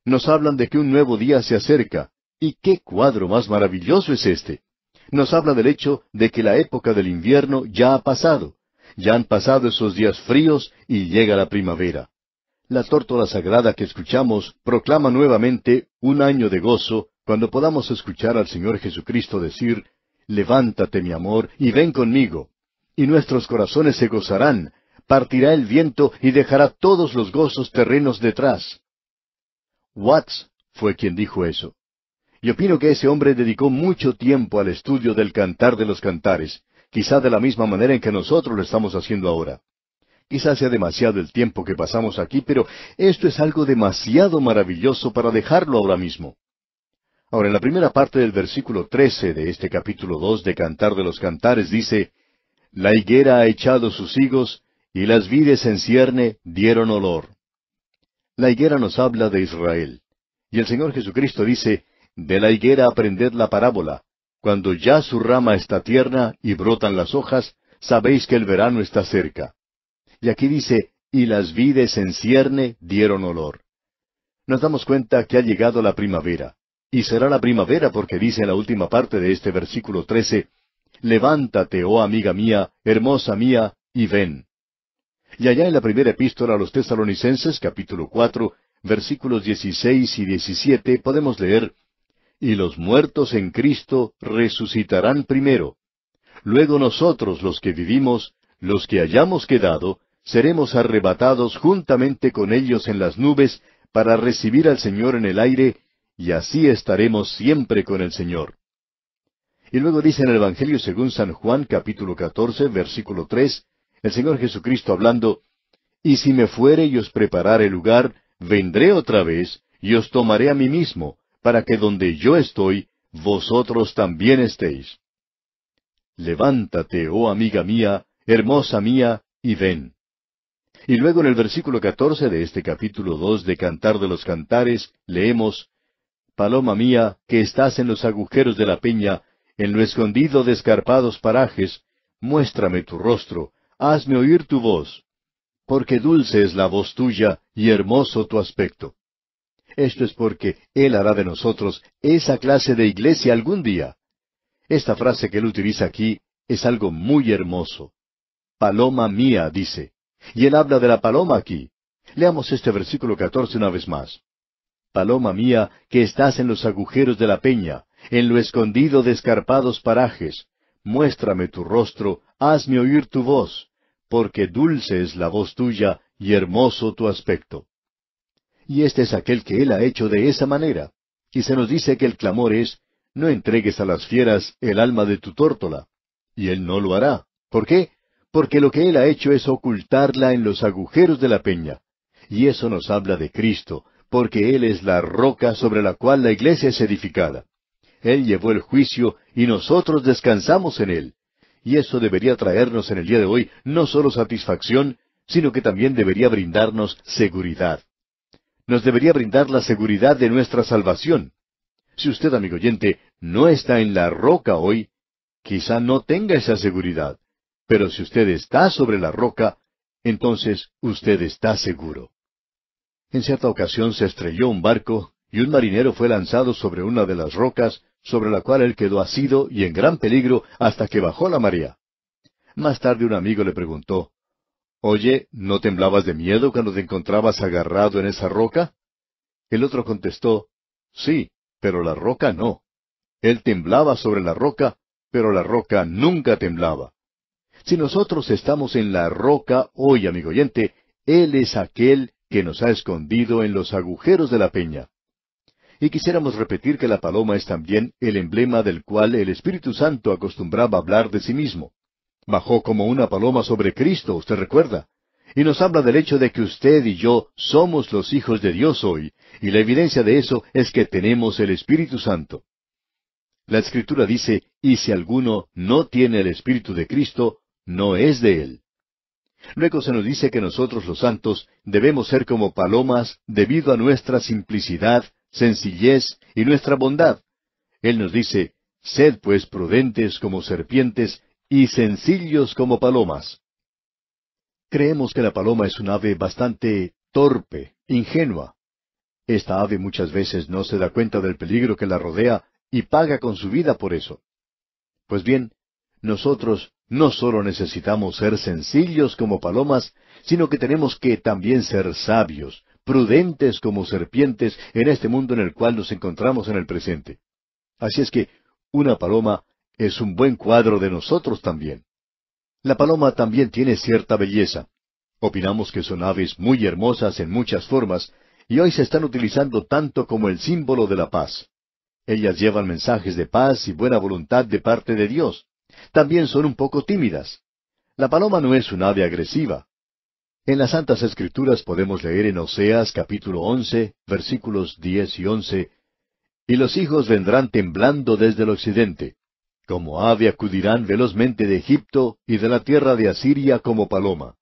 Nos hablan de que un nuevo día se acerca. ¿Y qué cuadro más maravilloso es este? Nos habla del hecho de que la época del invierno ya ha pasado. Ya han pasado esos días fríos y llega la primavera. La tórtola sagrada que escuchamos proclama nuevamente un año de gozo cuando podamos escuchar al Señor Jesucristo decir, Levántate, mi amor, y ven conmigo. Y nuestros corazones se gozarán, partirá el viento y dejará todos los gozos terrenos detrás. Watts fue quien dijo eso. Y opino que ese hombre dedicó mucho tiempo al estudio del cantar de los cantares, quizá de la misma manera en que nosotros lo estamos haciendo ahora. Quizá sea demasiado el tiempo que pasamos aquí, pero esto es algo demasiado maravilloso para dejarlo ahora mismo. Ahora, en la primera parte del versículo trece de este capítulo dos de Cantar de los Cantares dice La higuera ha echado sus higos, y las vides en cierne dieron olor. La higuera nos habla de Israel. Y el Señor Jesucristo dice, De la higuera aprended la parábola. Cuando ya su rama está tierna y brotan las hojas, sabéis que el verano está cerca. Y aquí dice, y las vides en cierne dieron olor. Nos damos cuenta que ha llegado la primavera. Y será la primavera porque dice la última parte de este versículo trece, Levántate, oh amiga mía, hermosa mía, y ven. Y allá en la primera epístola a los tesalonicenses, capítulo cuatro, versículos dieciséis y diecisiete, podemos leer, Y los muertos en Cristo resucitarán primero. Luego nosotros los que vivimos, los que hayamos quedado, seremos arrebatados juntamente con ellos en las nubes para recibir al Señor en el aire, y así estaremos siempre con el Señor. Y luego dice en el Evangelio según San Juan capítulo 14 versículo 3, el Señor Jesucristo hablando, Y si me fuere y os preparare lugar, vendré otra vez y os tomaré a mí mismo, para que donde yo estoy, vosotros también estéis. Levántate, oh amiga mía, hermosa mía, y ven. Y luego en el versículo catorce de este capítulo dos de Cantar de los Cantares leemos Paloma mía, que estás en los agujeros de la peña, en lo escondido de escarpados parajes, muéstrame tu rostro, hazme oír tu voz, porque dulce es la voz tuya y hermoso tu aspecto. Esto es porque Él hará de nosotros esa clase de iglesia algún día. Esta frase que Él utiliza aquí es algo muy hermoso. Paloma mía, dice. Y Él habla de la paloma aquí. Leamos este versículo catorce una vez más. Paloma mía, que estás en los agujeros de la peña, en lo escondido de escarpados parajes, muéstrame tu rostro hazme oír tu voz, porque dulce es la voz tuya y hermoso tu aspecto. Y este es aquel que él ha hecho de esa manera. Y se nos dice que el clamor es, no entregues a las fieras el alma de tu tórtola. Y él no lo hará. ¿Por qué? Porque lo que él ha hecho es ocultarla en los agujeros de la peña. Y eso nos habla de Cristo, porque él es la roca sobre la cual la iglesia es edificada. Él llevó el juicio y nosotros descansamos en él y eso debería traernos en el día de hoy no solo satisfacción, sino que también debería brindarnos seguridad. Nos debería brindar la seguridad de nuestra salvación. Si usted, amigo oyente, no está en la roca hoy, quizá no tenga esa seguridad, pero si usted está sobre la roca, entonces usted está seguro. En cierta ocasión se estrelló un barco y un marinero fue lanzado sobre una de las rocas sobre la cual él quedó asido y en gran peligro hasta que bajó la marea. Más tarde un amigo le preguntó, Oye, ¿no temblabas de miedo cuando te encontrabas agarrado en esa roca? El otro contestó, Sí, pero la roca no. Él temblaba sobre la roca, pero la roca nunca temblaba. Si nosotros estamos en la roca hoy, amigo oyente, Él es aquel que nos ha escondido en los agujeros de la peña. Y quisiéramos repetir que la paloma es también el emblema del cual el Espíritu Santo acostumbraba hablar de sí mismo. Bajó como una paloma sobre Cristo, usted recuerda. Y nos habla del hecho de que usted y yo somos los hijos de Dios hoy, y la evidencia de eso es que tenemos el Espíritu Santo. La Escritura dice, y si alguno no tiene el Espíritu de Cristo, no es de él. Luego se nos dice que nosotros los santos debemos ser como palomas debido a nuestra simplicidad sencillez y nuestra bondad. Él nos dice, Sed pues prudentes como serpientes y sencillos como palomas. Creemos que la paloma es un ave bastante torpe, ingenua. Esta ave muchas veces no se da cuenta del peligro que la rodea y paga con su vida por eso. Pues bien, nosotros no solo necesitamos ser sencillos como palomas, sino que tenemos que también ser sabios, prudentes como serpientes en este mundo en el cual nos encontramos en el presente. Así es que una paloma es un buen cuadro de nosotros también. La paloma también tiene cierta belleza. Opinamos que son aves muy hermosas en muchas formas, y hoy se están utilizando tanto como el símbolo de la paz. Ellas llevan mensajes de paz y buena voluntad de parte de Dios. También son un poco tímidas. La paloma no es un ave agresiva. En las Santas Escrituras podemos leer en Oseas capítulo once, versículos diez y once, Y los hijos vendrán temblando desde el occidente, como ave acudirán velozmente de Egipto y de la tierra de Asiria como paloma.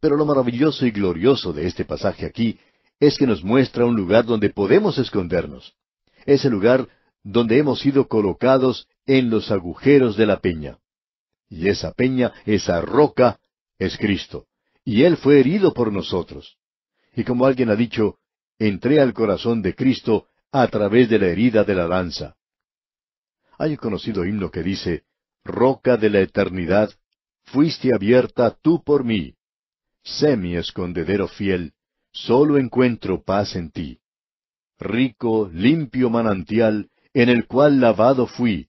Pero lo maravilloso y glorioso de este pasaje aquí es que nos muestra un lugar donde podemos escondernos. Ese lugar donde hemos sido colocados en los agujeros de la peña. Y esa peña, esa roca, es Cristo y Él fue herido por nosotros. Y como alguien ha dicho, entré al corazón de Cristo a través de la herida de la lanza. Hay un conocido himno que dice, Roca de la eternidad, fuiste abierta tú por mí. Sé mi escondedero fiel, solo encuentro paz en ti. Rico, limpio manantial, en el cual lavado fui.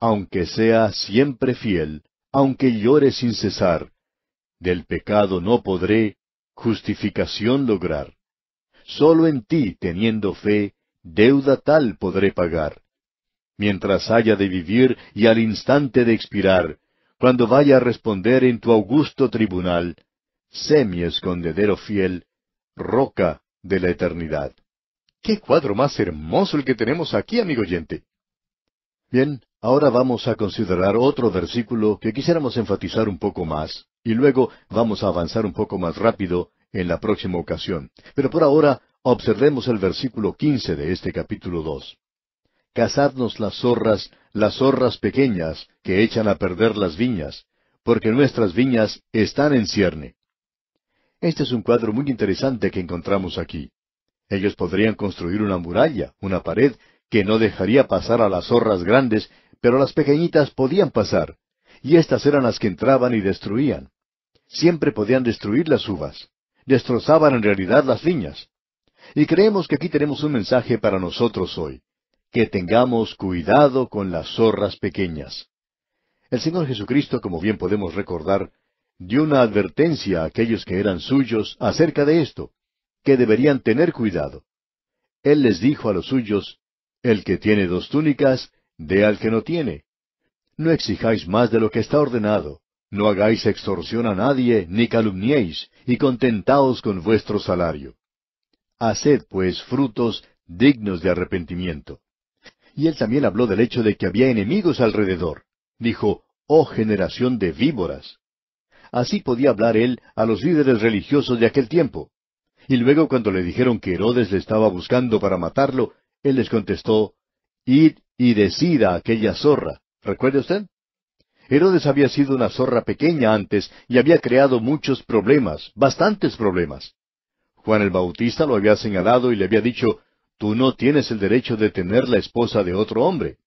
Aunque sea siempre fiel, aunque llore sin cesar, del pecado no podré justificación lograr. Sólo en ti, teniendo fe, deuda tal podré pagar. Mientras haya de vivir y al instante de expirar, cuando vaya a responder en tu augusto tribunal, sé mi escondedero fiel, roca de la eternidad. ¡Qué cuadro más hermoso el que tenemos aquí, amigo oyente! Bien, ahora vamos a considerar otro versículo que quisiéramos enfatizar un poco más, y luego vamos a avanzar un poco más rápido en la próxima ocasión. Pero por ahora, observemos el versículo quince de este capítulo dos. Cazadnos las zorras, las zorras pequeñas, que echan a perder las viñas, porque nuestras viñas están en cierne. Este es un cuadro muy interesante que encontramos aquí. Ellos podrían construir una muralla, una pared, que no dejaría pasar a las zorras grandes, pero las pequeñitas podían pasar, y estas eran las que entraban y destruían siempre podían destruir las uvas. Destrozaban en realidad las viñas. Y creemos que aquí tenemos un mensaje para nosotros hoy. Que tengamos cuidado con las zorras pequeñas. El Señor Jesucristo, como bien podemos recordar, dio una advertencia a aquellos que eran suyos acerca de esto, que deberían tener cuidado. Él les dijo a los suyos, El que tiene dos túnicas, dé al que no tiene. No exijáis más de lo que está ordenado, no hagáis extorsión a nadie, ni calumniéis, y contentaos con vuestro salario. Haced, pues, frutos dignos de arrepentimiento. Y él también habló del hecho de que había enemigos alrededor. Dijo, Oh generación de víboras. Así podía hablar él a los líderes religiosos de aquel tiempo. Y luego cuando le dijeron que Herodes le estaba buscando para matarlo, él les contestó, Id y decida aquella zorra. ¿Recuerde usted? Herodes había sido una zorra pequeña antes y había creado muchos problemas, bastantes problemas. Juan el Bautista lo había señalado y le había dicho, Tú no tienes el derecho de tener la esposa de otro hombre.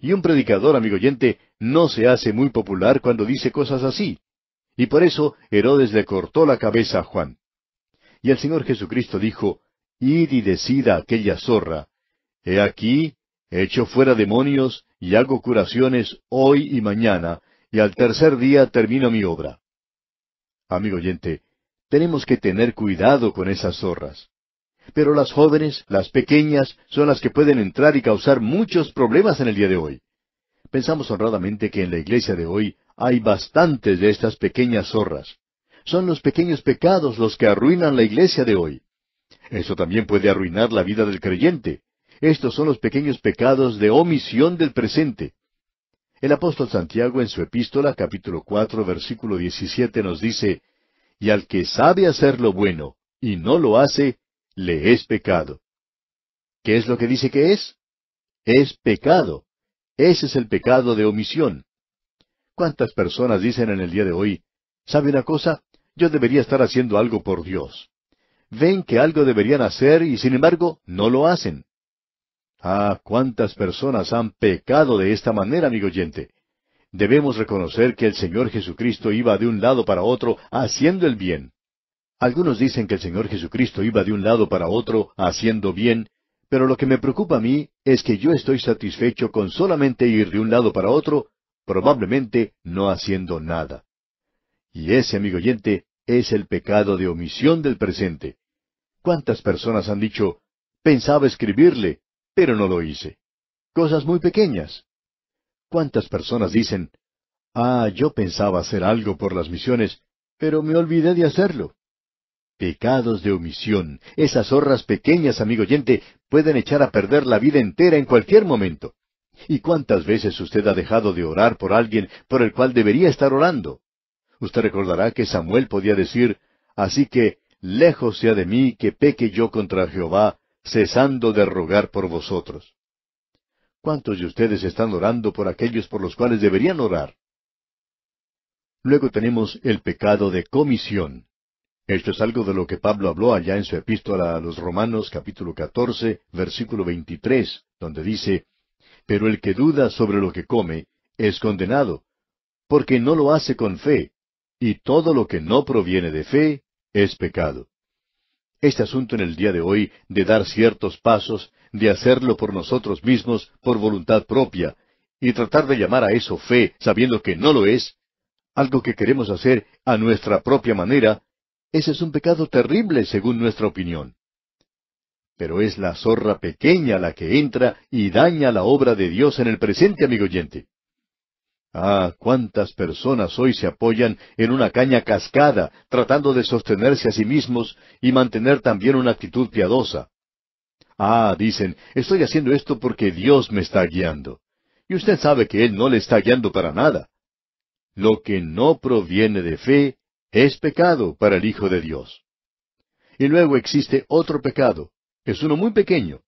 Y un predicador, amigo oyente, no se hace muy popular cuando dice cosas así. Y por eso Herodes le cortó la cabeza a Juan. Y el Señor Jesucristo dijo, Id y decida aquella zorra, He aquí, Echo fuera demonios y hago curaciones hoy y mañana, y al tercer día termino mi obra. Amigo oyente, tenemos que tener cuidado con esas zorras. Pero las jóvenes, las pequeñas, son las que pueden entrar y causar muchos problemas en el día de hoy. Pensamos honradamente que en la iglesia de hoy hay bastantes de estas pequeñas zorras. Son los pequeños pecados los que arruinan la iglesia de hoy. Eso también puede arruinar la vida del creyente. Estos son los pequeños pecados de omisión del presente. El apóstol Santiago en su epístola capítulo cuatro versículo diecisiete nos dice, Y al que sabe hacer lo bueno y no lo hace, le es pecado. ¿Qué es lo que dice que es? Es pecado. Ese es el pecado de omisión. ¿Cuántas personas dicen en el día de hoy, ¿sabe una cosa? Yo debería estar haciendo algo por Dios. Ven que algo deberían hacer y sin embargo no lo hacen. Ah, cuántas personas han pecado de esta manera, amigo oyente. Debemos reconocer que el Señor Jesucristo iba de un lado para otro haciendo el bien. Algunos dicen que el Señor Jesucristo iba de un lado para otro haciendo bien, pero lo que me preocupa a mí es que yo estoy satisfecho con solamente ir de un lado para otro, probablemente no haciendo nada. Y ese, amigo oyente, es el pecado de omisión del presente. ¿Cuántas personas han dicho, pensaba escribirle, pero no lo hice. Cosas muy pequeñas. ¿Cuántas personas dicen, ah, yo pensaba hacer algo por las misiones, pero me olvidé de hacerlo? Pecados de omisión, esas zorras pequeñas, amigo oyente, pueden echar a perder la vida entera en cualquier momento. ¿Y cuántas veces usted ha dejado de orar por alguien por el cual debería estar orando? Usted recordará que Samuel podía decir, Así que, lejos sea de mí que peque yo contra Jehová, cesando de rogar por vosotros. ¿Cuántos de ustedes están orando por aquellos por los cuales deberían orar? Luego tenemos el pecado de comisión. Esto es algo de lo que Pablo habló allá en su epístola a los Romanos capítulo 14, versículo 23, donde dice, Pero el que duda sobre lo que come es condenado, porque no lo hace con fe, y todo lo que no proviene de fe es pecado este asunto en el día de hoy de dar ciertos pasos, de hacerlo por nosotros mismos, por voluntad propia, y tratar de llamar a eso fe, sabiendo que no lo es, algo que queremos hacer a nuestra propia manera, ese es un pecado terrible según nuestra opinión. Pero es la zorra pequeña la que entra y daña la obra de Dios en el presente, amigo oyente. Ah, cuántas personas hoy se apoyan en una caña cascada, tratando de sostenerse a sí mismos y mantener también una actitud piadosa. Ah, dicen, estoy haciendo esto porque Dios me está guiando. Y usted sabe que Él no le está guiando para nada. Lo que no proviene de fe es pecado para el Hijo de Dios. Y luego existe otro pecado. Es uno muy pequeño.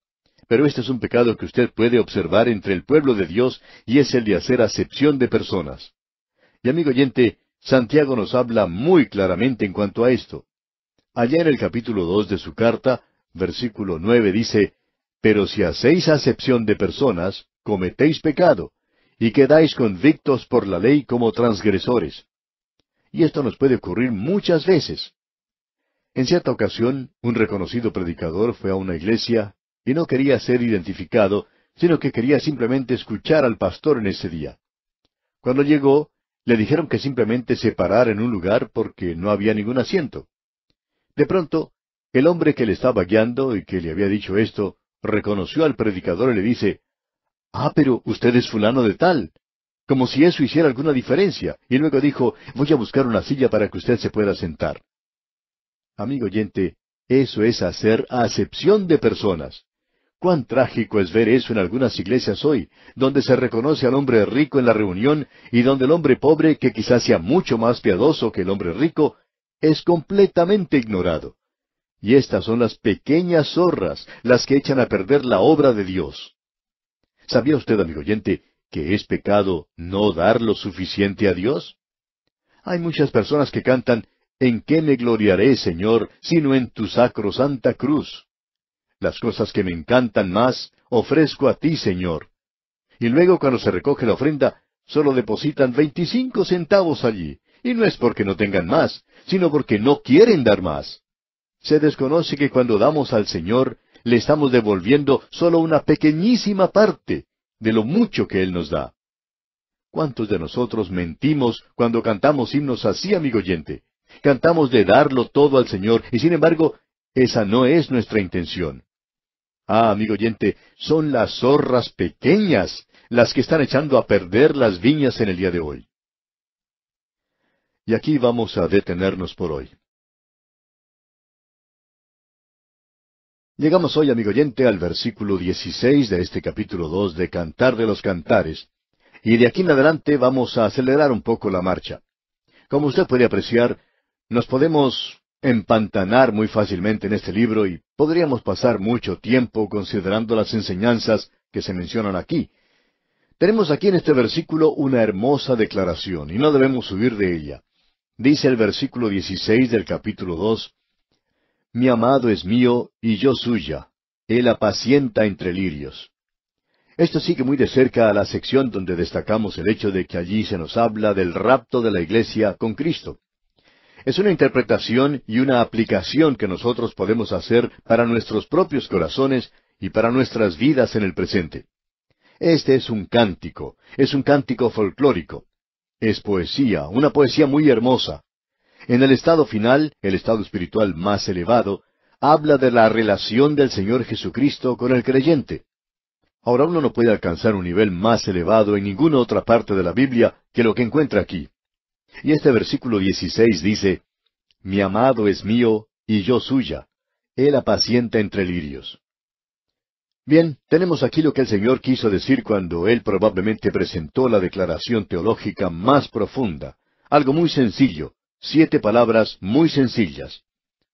Pero este es un pecado que usted puede observar entre el pueblo de Dios y es el de hacer acepción de personas. Y amigo oyente, Santiago nos habla muy claramente en cuanto a esto. Allá en el capítulo dos de su carta, versículo nueve dice, Pero si hacéis acepción de personas, cometéis pecado, y quedáis convictos por la ley como transgresores. Y esto nos puede ocurrir muchas veces. En cierta ocasión, un reconocido predicador fue a una iglesia y no quería ser identificado, sino que quería simplemente escuchar al pastor en ese día. Cuando llegó, le dijeron que simplemente se parara en un lugar porque no había ningún asiento. De pronto, el hombre que le estaba guiando y que le había dicho esto, reconoció al predicador y le dice, Ah, pero usted es fulano de tal, como si eso hiciera alguna diferencia, y luego dijo, voy a buscar una silla para que usted se pueda sentar. Amigo oyente, eso es hacer acepción de personas. Cuán trágico es ver eso en algunas iglesias hoy, donde se reconoce al hombre rico en la reunión y donde el hombre pobre, que quizás sea mucho más piadoso que el hombre rico, es completamente ignorado. Y estas son las pequeñas zorras las que echan a perder la obra de Dios. ¿Sabía usted, amigo oyente, que es pecado no dar lo suficiente a Dios? Hay muchas personas que cantan, ¿En qué me gloriaré, Señor, sino en tu sacro Santa cruz? las cosas que me encantan más, ofrezco a ti, Señor. Y luego cuando se recoge la ofrenda, solo depositan veinticinco centavos allí, y no es porque no tengan más, sino porque no quieren dar más. Se desconoce que cuando damos al Señor, le estamos devolviendo solo una pequeñísima parte de lo mucho que Él nos da. ¿Cuántos de nosotros mentimos cuando cantamos himnos así, amigo oyente? Cantamos de darlo todo al Señor, y sin embargo, esa no es nuestra intención. Ah, amigo oyente, son las zorras pequeñas las que están echando a perder las viñas en el día de hoy. Y aquí vamos a detenernos por hoy. Llegamos hoy, amigo oyente, al versículo 16 de este capítulo 2 de Cantar de los Cantares, y de aquí en adelante vamos a acelerar un poco la marcha. Como usted puede apreciar, nos podemos empantanar muy fácilmente en este libro y podríamos pasar mucho tiempo considerando las enseñanzas que se mencionan aquí. Tenemos aquí en este versículo una hermosa declaración y no debemos huir de ella. Dice el versículo 16 del capítulo 2, Mi amado es mío y yo suya, él apacienta entre lirios. Esto sigue muy de cerca a la sección donde destacamos el hecho de que allí se nos habla del rapto de la iglesia con Cristo. Es una interpretación y una aplicación que nosotros podemos hacer para nuestros propios corazones y para nuestras vidas en el presente. Este es un cántico, es un cántico folclórico. Es poesía, una poesía muy hermosa. En el estado final, el estado espiritual más elevado, habla de la relación del Señor Jesucristo con el creyente. Ahora uno no puede alcanzar un nivel más elevado en ninguna otra parte de la Biblia que lo que encuentra aquí. Y este versículo 16 dice, Mi amado es mío y yo suya. Él apacienta entre lirios. Bien, tenemos aquí lo que el Señor quiso decir cuando Él probablemente presentó la declaración teológica más profunda. Algo muy sencillo, siete palabras muy sencillas.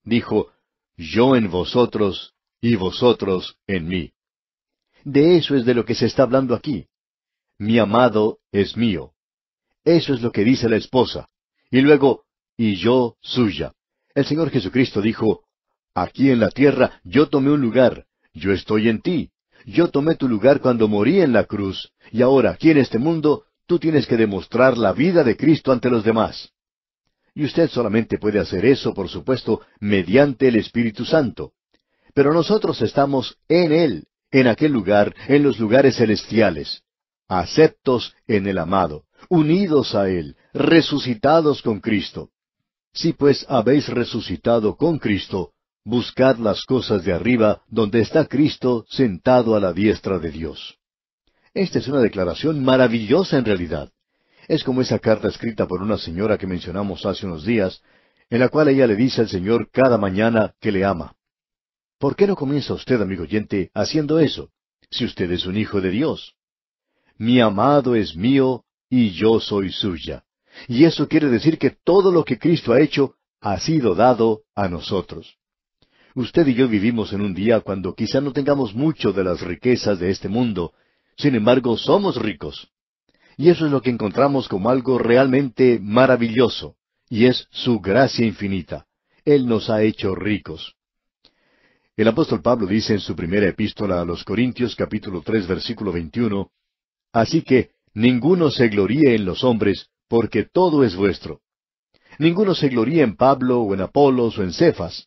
Dijo, yo en vosotros y vosotros en mí. De eso es de lo que se está hablando aquí. Mi amado es mío. Eso es lo que dice la esposa. Y luego, y yo suya. El Señor Jesucristo dijo, aquí en la tierra yo tomé un lugar, yo estoy en ti, yo tomé tu lugar cuando morí en la cruz, y ahora aquí en este mundo tú tienes que demostrar la vida de Cristo ante los demás. Y usted solamente puede hacer eso, por supuesto, mediante el Espíritu Santo. Pero nosotros estamos en Él, en aquel lugar, en los lugares celestiales, aceptos en el amado, unidos a Él, resucitados con Cristo. Si pues habéis resucitado con Cristo, buscad las cosas de arriba donde está Cristo sentado a la diestra de Dios. Esta es una declaración maravillosa en realidad. Es como esa carta escrita por una señora que mencionamos hace unos días, en la cual ella le dice al Señor cada mañana que le ama. ¿Por qué no comienza usted, amigo oyente, haciendo eso, si usted es un hijo de Dios? Mi amado es mío y yo soy suya. Y eso quiere decir que todo lo que Cristo ha hecho ha sido dado a nosotros. Usted y yo vivimos en un día cuando quizá no tengamos mucho de las riquezas de este mundo, sin embargo somos ricos. Y eso es lo que encontramos como algo realmente maravilloso, y es su gracia infinita. Él nos ha hecho ricos. El apóstol Pablo dice en su primera epístola a los Corintios capítulo tres versículo 21, Así que Ninguno se gloríe en los hombres, porque todo es vuestro. Ninguno se gloríe en Pablo o en Apolos o en Cefas.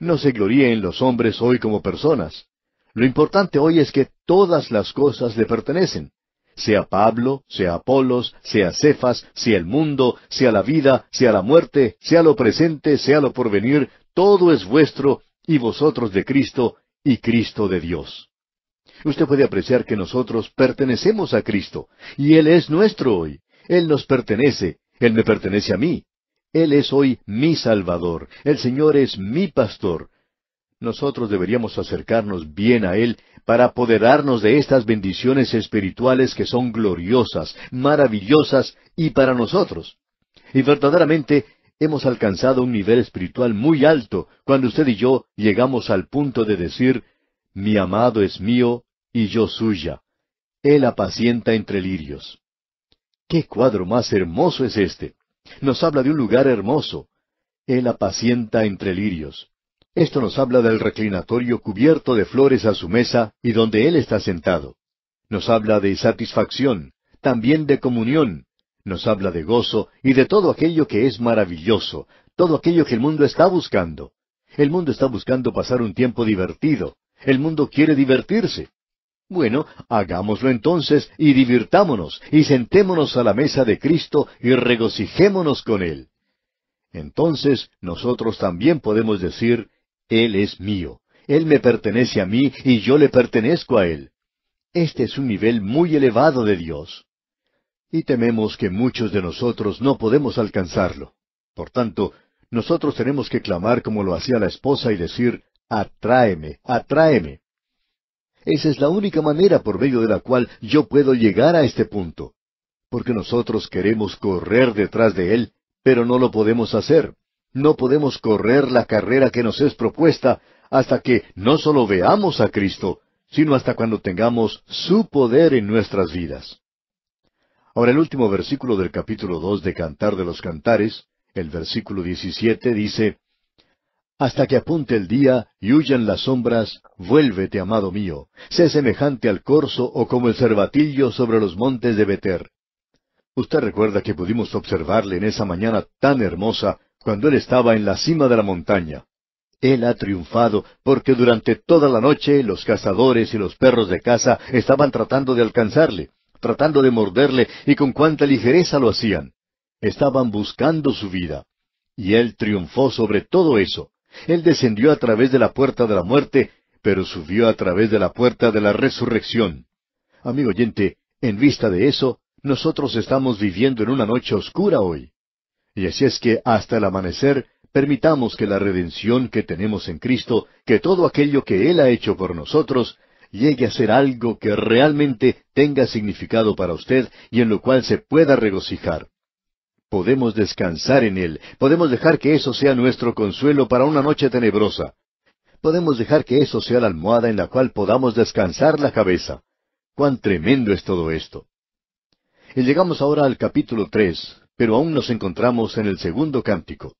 No se gloríe en los hombres hoy como personas. Lo importante hoy es que todas las cosas le pertenecen. Sea Pablo, sea Apolos, sea Cefas, sea el mundo, sea la vida, sea la muerte, sea lo presente, sea lo porvenir, todo es vuestro y vosotros de Cristo y Cristo de Dios. Usted puede apreciar que nosotros pertenecemos a Cristo, y Él es nuestro hoy. Él nos pertenece, Él me pertenece a mí. Él es hoy mi Salvador, el Señor es mi pastor. Nosotros deberíamos acercarnos bien a Él para apoderarnos de estas bendiciones espirituales que son gloriosas, maravillosas y para nosotros. Y verdaderamente hemos alcanzado un nivel espiritual muy alto cuando usted y yo llegamos al punto de decir, mi amado es mío y yo suya. Él apacienta entre lirios. ¡Qué cuadro más hermoso es este! Nos habla de un lugar hermoso. Él apacienta entre lirios. Esto nos habla del reclinatorio cubierto de flores a su mesa y donde Él está sentado. Nos habla de satisfacción, también de comunión. Nos habla de gozo y de todo aquello que es maravilloso, todo aquello que el mundo está buscando. El mundo está buscando pasar un tiempo divertido. El mundo quiere divertirse. Bueno, hagámoslo entonces y divirtámonos y sentémonos a la mesa de Cristo y regocijémonos con Él. Entonces nosotros también podemos decir, Él es mío, Él me pertenece a mí y yo le pertenezco a Él. Este es un nivel muy elevado de Dios. Y tememos que muchos de nosotros no podemos alcanzarlo. Por tanto, nosotros tenemos que clamar como lo hacía la esposa y decir, Atráeme, atráeme. Esa es la única manera por medio de la cual yo puedo llegar a este punto. Porque nosotros queremos correr detrás de Él, pero no lo podemos hacer. No podemos correr la carrera que nos es propuesta hasta que no solo veamos a Cristo, sino hasta cuando tengamos su poder en nuestras vidas. Ahora el último versículo del capítulo dos de Cantar de los Cantares, el versículo diecisiete, dice hasta que apunte el día y huyan las sombras, vuélvete, amado mío, sé semejante al corzo o como el cervatillo sobre los montes de Beter. Usted recuerda que pudimos observarle en esa mañana tan hermosa cuando él estaba en la cima de la montaña. Él ha triunfado porque durante toda la noche los cazadores y los perros de caza estaban tratando de alcanzarle, tratando de morderle y con cuánta ligereza lo hacían. Estaban buscando su vida. Y él triunfó sobre todo eso. Él descendió a través de la puerta de la muerte, pero subió a través de la puerta de la resurrección. Amigo oyente, en vista de eso, nosotros estamos viviendo en una noche oscura hoy. Y así es que hasta el amanecer permitamos que la redención que tenemos en Cristo, que todo aquello que Él ha hecho por nosotros, llegue a ser algo que realmente tenga significado para usted y en lo cual se pueda regocijar. Podemos descansar en Él, podemos dejar que eso sea nuestro consuelo para una noche tenebrosa. Podemos dejar que eso sea la almohada en la cual podamos descansar la cabeza. ¡Cuán tremendo es todo esto! Y llegamos ahora al capítulo tres, pero aún nos encontramos en el segundo cántico.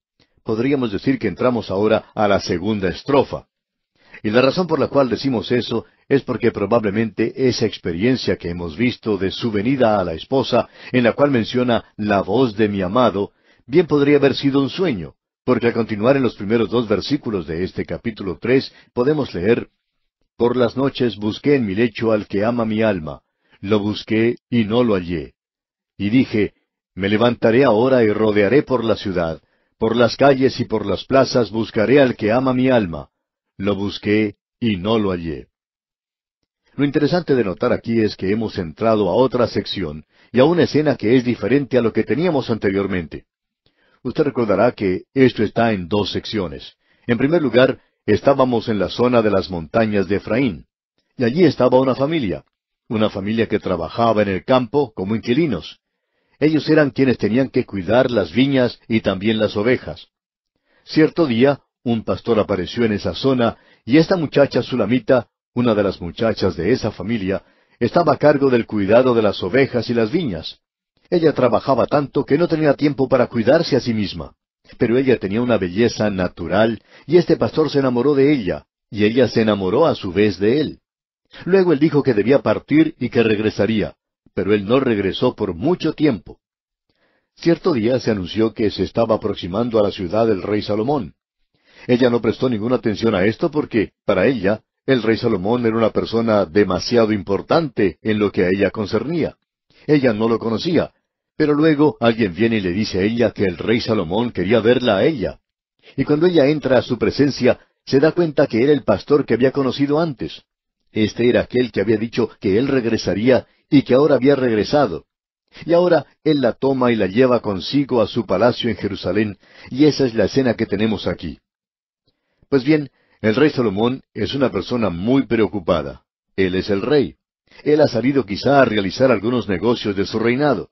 Podríamos decir que entramos ahora a la segunda estrofa. Y la razón por la cual decimos eso es porque probablemente esa experiencia que hemos visto de su venida a la esposa, en la cual menciona la voz de mi amado, bien podría haber sido un sueño, porque al continuar en los primeros dos versículos de este capítulo tres podemos leer Por las noches busqué en mi lecho al que ama mi alma, lo busqué y no lo hallé. Y dije, Me levantaré ahora y rodearé por la ciudad, por las calles y por las plazas buscaré al que ama mi alma lo busqué y no lo hallé. Lo interesante de notar aquí es que hemos entrado a otra sección y a una escena que es diferente a lo que teníamos anteriormente. Usted recordará que esto está en dos secciones. En primer lugar, estábamos en la zona de las montañas de Efraín, y allí estaba una familia, una familia que trabajaba en el campo como inquilinos. Ellos eran quienes tenían que cuidar las viñas y también las ovejas. Cierto día un pastor apareció en esa zona y esta muchacha sulamita, una de las muchachas de esa familia, estaba a cargo del cuidado de las ovejas y las viñas. Ella trabajaba tanto que no tenía tiempo para cuidarse a sí misma. Pero ella tenía una belleza natural y este pastor se enamoró de ella, y ella se enamoró a su vez de él. Luego él dijo que debía partir y que regresaría, pero él no regresó por mucho tiempo. Cierto día se anunció que se estaba aproximando a la ciudad del rey Salomón. Ella no prestó ninguna atención a esto porque, para ella, el rey Salomón era una persona demasiado importante en lo que a ella concernía. Ella no lo conocía, pero luego alguien viene y le dice a ella que el rey Salomón quería verla a ella. Y cuando ella entra a su presencia, se da cuenta que era el pastor que había conocido antes. Este era aquel que había dicho que él regresaría y que ahora había regresado. Y ahora él la toma y la lleva consigo a su palacio en Jerusalén, y esa es la escena que tenemos aquí. Pues bien, el rey Salomón es una persona muy preocupada. Él es el rey. Él ha salido quizá a realizar algunos negocios de su reinado.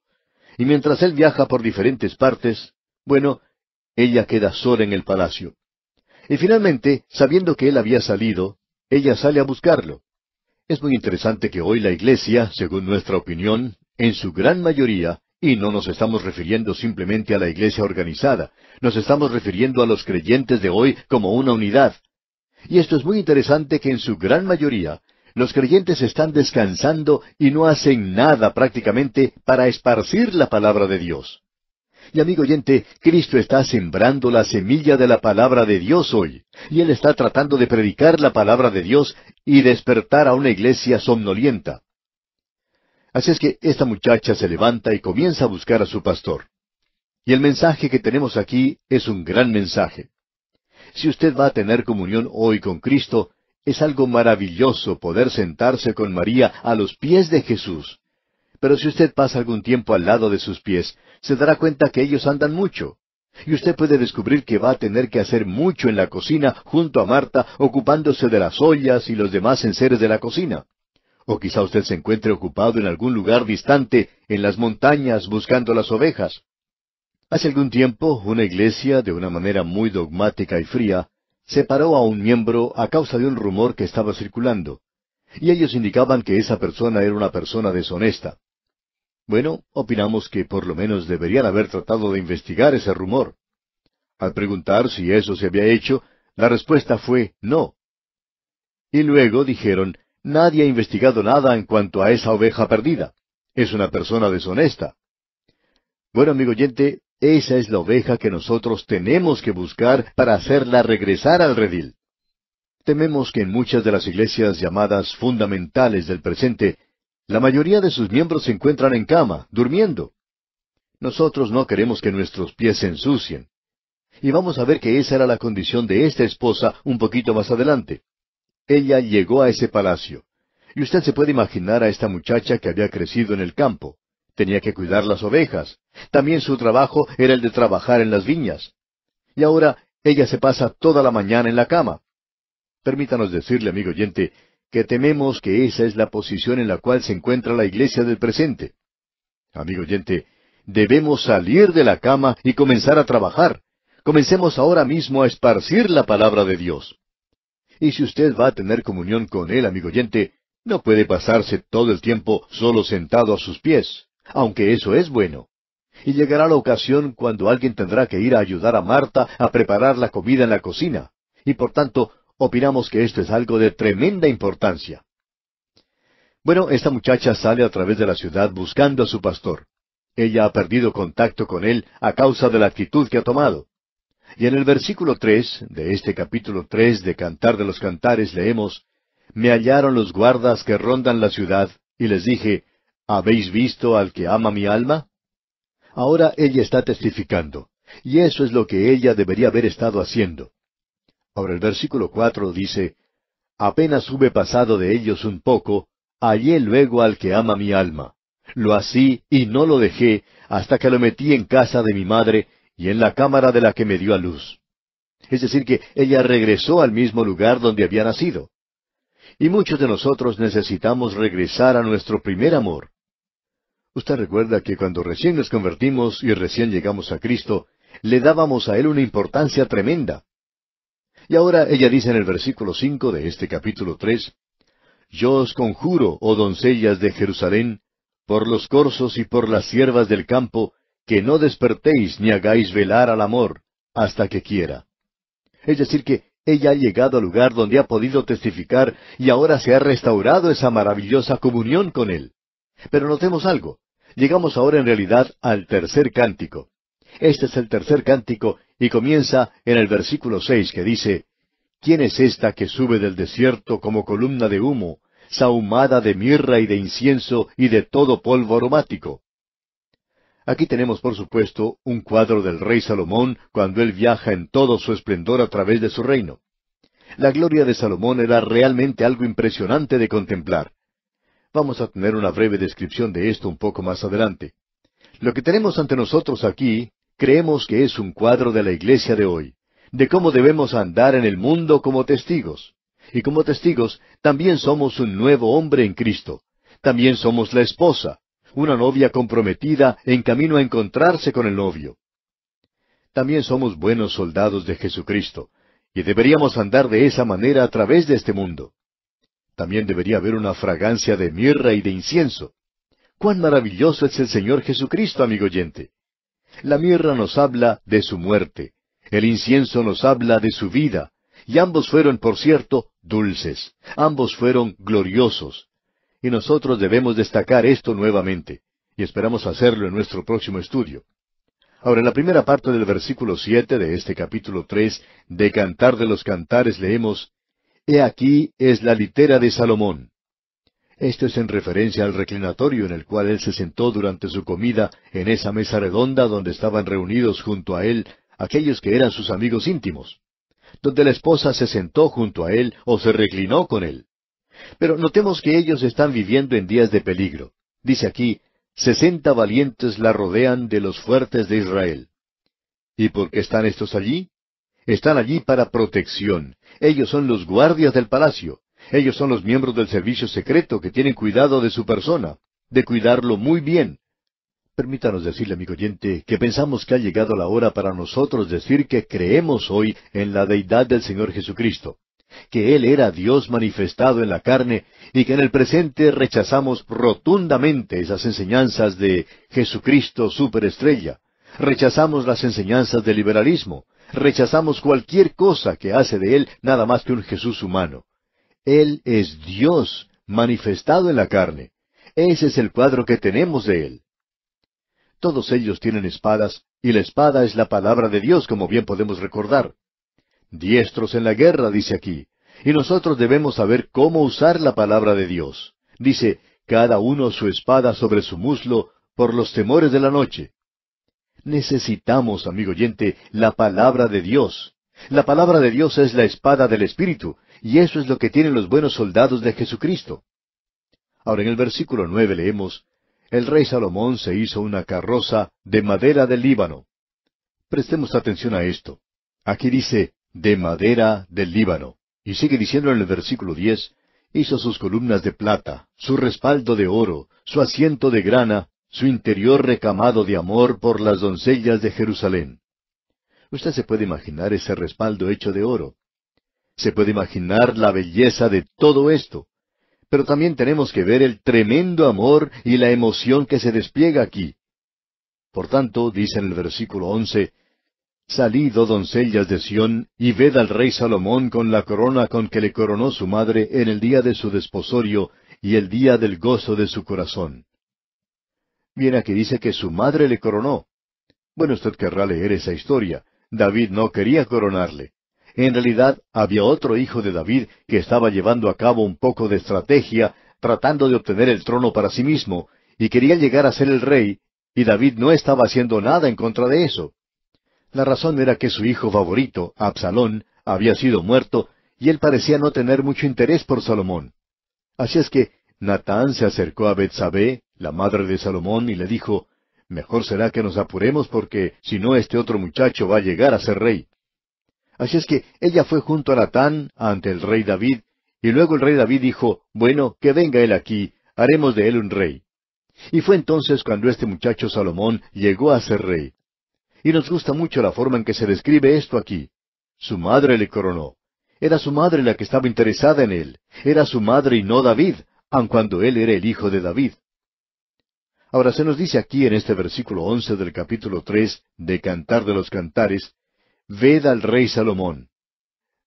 Y mientras él viaja por diferentes partes, bueno, ella queda sola en el palacio. Y finalmente, sabiendo que él había salido, ella sale a buscarlo. Es muy interesante que hoy la Iglesia, según nuestra opinión, en su gran mayoría, y no nos estamos refiriendo simplemente a la iglesia organizada, nos estamos refiriendo a los creyentes de hoy como una unidad. Y esto es muy interesante que en su gran mayoría los creyentes están descansando y no hacen nada prácticamente para esparcir la palabra de Dios. Y amigo oyente, Cristo está sembrando la semilla de la palabra de Dios hoy, y Él está tratando de predicar la palabra de Dios y despertar a una iglesia somnolienta. Así es que esta muchacha se levanta y comienza a buscar a su pastor. Y el mensaje que tenemos aquí es un gran mensaje. Si usted va a tener comunión hoy con Cristo, es algo maravilloso poder sentarse con María a los pies de Jesús. Pero si usted pasa algún tiempo al lado de sus pies, se dará cuenta que ellos andan mucho. Y usted puede descubrir que va a tener que hacer mucho en la cocina junto a Marta, ocupándose de las ollas y los demás enseres de la cocina. O quizá usted se encuentre ocupado en algún lugar distante, en las montañas, buscando las ovejas. Hace algún tiempo, una iglesia, de una manera muy dogmática y fría, separó a un miembro a causa de un rumor que estaba circulando, y ellos indicaban que esa persona era una persona deshonesta. Bueno, opinamos que por lo menos deberían haber tratado de investigar ese rumor. Al preguntar si eso se había hecho, la respuesta fue no. Y luego dijeron Nadie ha investigado nada en cuanto a esa oveja perdida. Es una persona deshonesta. Bueno, amigo oyente, esa es la oveja que nosotros tenemos que buscar para hacerla regresar al redil. Tememos que en muchas de las iglesias llamadas fundamentales del presente, la mayoría de sus miembros se encuentran en cama, durmiendo. Nosotros no queremos que nuestros pies se ensucien. Y vamos a ver que esa era la condición de esta esposa un poquito más adelante. Ella llegó a ese palacio. Y usted se puede imaginar a esta muchacha que había crecido en el campo. Tenía que cuidar las ovejas. También su trabajo era el de trabajar en las viñas. Y ahora ella se pasa toda la mañana en la cama. Permítanos decirle, amigo oyente, que tememos que esa es la posición en la cual se encuentra la iglesia del presente. Amigo oyente, debemos salir de la cama y comenzar a trabajar. Comencemos ahora mismo a esparcir la palabra de Dios. Y si usted va a tener comunión con Él, amigo oyente, no puede pasarse todo el tiempo solo sentado a sus pies, aunque eso es bueno. Y llegará la ocasión cuando alguien tendrá que ir a ayudar a Marta a preparar la comida en la cocina. Y por tanto, opinamos que esto es algo de tremenda importancia. Bueno, esta muchacha sale a través de la ciudad buscando a su pastor. Ella ha perdido contacto con él a causa de la actitud que ha tomado. Y en el versículo tres de este capítulo tres de Cantar de los Cantares leemos Me hallaron los guardas que rondan la ciudad, y les dije ¿Habéis visto al que ama mi alma? Ahora ella está testificando, y eso es lo que ella debería haber estado haciendo. Ahora el versículo cuatro dice Apenas hube pasado de ellos un poco, hallé luego al que ama mi alma. Lo así y no lo dejé hasta que lo metí en casa de mi madre y en la cámara de la que me dio a luz. Es decir, que ella regresó al mismo lugar donde había nacido. Y muchos de nosotros necesitamos regresar a nuestro primer amor. Usted recuerda que cuando recién nos convertimos y recién llegamos a Cristo, le dábamos a Él una importancia tremenda. Y ahora ella dice en el versículo cinco de este capítulo tres Yo os conjuro, oh doncellas de Jerusalén, por los corzos y por las siervas del campo, que no despertéis ni hagáis velar al amor hasta que quiera. Es decir, que ella ha llegado al lugar donde ha podido testificar y ahora se ha restaurado esa maravillosa comunión con Él. Pero notemos algo. Llegamos ahora en realidad al tercer cántico. Este es el tercer cántico y comienza en el versículo seis que dice ¿Quién es esta que sube del desierto como columna de humo, sahumada de mirra y de incienso y de todo polvo aromático? Aquí tenemos, por supuesto, un cuadro del rey Salomón cuando él viaja en todo su esplendor a través de su reino. La gloria de Salomón era realmente algo impresionante de contemplar. Vamos a tener una breve descripción de esto un poco más adelante. Lo que tenemos ante nosotros aquí creemos que es un cuadro de la iglesia de hoy, de cómo debemos andar en el mundo como testigos. Y como testigos también somos un nuevo hombre en Cristo. También somos la esposa, una novia comprometida en camino a encontrarse con el novio. También somos buenos soldados de Jesucristo, y deberíamos andar de esa manera a través de este mundo. También debería haber una fragancia de mirra y de incienso. ¡Cuán maravilloso es el Señor Jesucristo, amigo oyente! La mirra nos habla de su muerte, el incienso nos habla de su vida, y ambos fueron, por cierto, dulces, ambos fueron gloriosos, y nosotros debemos destacar esto nuevamente, y esperamos hacerlo en nuestro próximo estudio. Ahora, en la primera parte del versículo siete de este capítulo tres de Cantar de los Cantares leemos He aquí es la litera de Salomón. Esto es en referencia al reclinatorio en el cual él se sentó durante su comida en esa mesa redonda donde estaban reunidos junto a él aquellos que eran sus amigos íntimos, donde la esposa se sentó junto a él o se reclinó con él. Pero notemos que ellos están viviendo en días de peligro. Dice aquí, sesenta valientes la rodean de los fuertes de Israel. ¿Y por qué están estos allí? Están allí para protección. Ellos son los guardias del palacio. Ellos son los miembros del servicio secreto que tienen cuidado de su persona, de cuidarlo muy bien. Permítanos decirle, amigo oyente, que pensamos que ha llegado la hora para nosotros decir que creemos hoy en la deidad del Señor Jesucristo que Él era Dios manifestado en la carne y que en el presente rechazamos rotundamente esas enseñanzas de Jesucristo superestrella. Rechazamos las enseñanzas del liberalismo. Rechazamos cualquier cosa que hace de Él nada más que un Jesús humano. Él es Dios manifestado en la carne. Ese es el cuadro que tenemos de Él. Todos ellos tienen espadas, y la espada es la palabra de Dios, como bien podemos recordar diestros en la guerra, dice aquí. Y nosotros debemos saber cómo usar la palabra de Dios. Dice, cada uno su espada sobre su muslo por los temores de la noche. Necesitamos, amigo oyente, la palabra de Dios. La palabra de Dios es la espada del Espíritu, y eso es lo que tienen los buenos soldados de Jesucristo. Ahora en el versículo nueve leemos, El rey Salomón se hizo una carroza de madera del Líbano. Prestemos atención a esto. Aquí dice, de madera del Líbano. Y sigue diciendo en el versículo diez, hizo sus columnas de plata, su respaldo de oro, su asiento de grana, su interior recamado de amor por las doncellas de Jerusalén. Usted se puede imaginar ese respaldo hecho de oro. Se puede imaginar la belleza de todo esto. Pero también tenemos que ver el tremendo amor y la emoción que se despliega aquí. Por tanto, dice en el versículo once, Salid, oh doncellas de Sión, y ved al rey Salomón con la corona con que le coronó su madre en el día de su desposorio y el día del gozo de su corazón. Bien, aquí dice que su madre le coronó. Bueno, usted querrá leer esa historia. David no quería coronarle. En realidad, había otro hijo de David que estaba llevando a cabo un poco de estrategia, tratando de obtener el trono para sí mismo, y quería llegar a ser el rey, y David no estaba haciendo nada en contra de eso. La razón era que su hijo favorito, Absalón, había sido muerto y él parecía no tener mucho interés por Salomón. Así es que Natán se acercó a Betsabé, la madre de Salomón, y le dijo, Mejor será que nos apuremos porque si no este otro muchacho va a llegar a ser rey. Así es que ella fue junto a Natán ante el rey David, y luego el rey David dijo, Bueno, que venga él aquí, haremos de él un rey. Y fue entonces cuando este muchacho Salomón llegó a ser rey. Y nos gusta mucho la forma en que se describe esto aquí. Su madre le coronó. Era su madre la que estaba interesada en él. Era su madre y no David, aun cuando él era el hijo de David. Ahora se nos dice aquí en este versículo once del capítulo tres de Cantar de los Cantares, Ved al rey Salomón.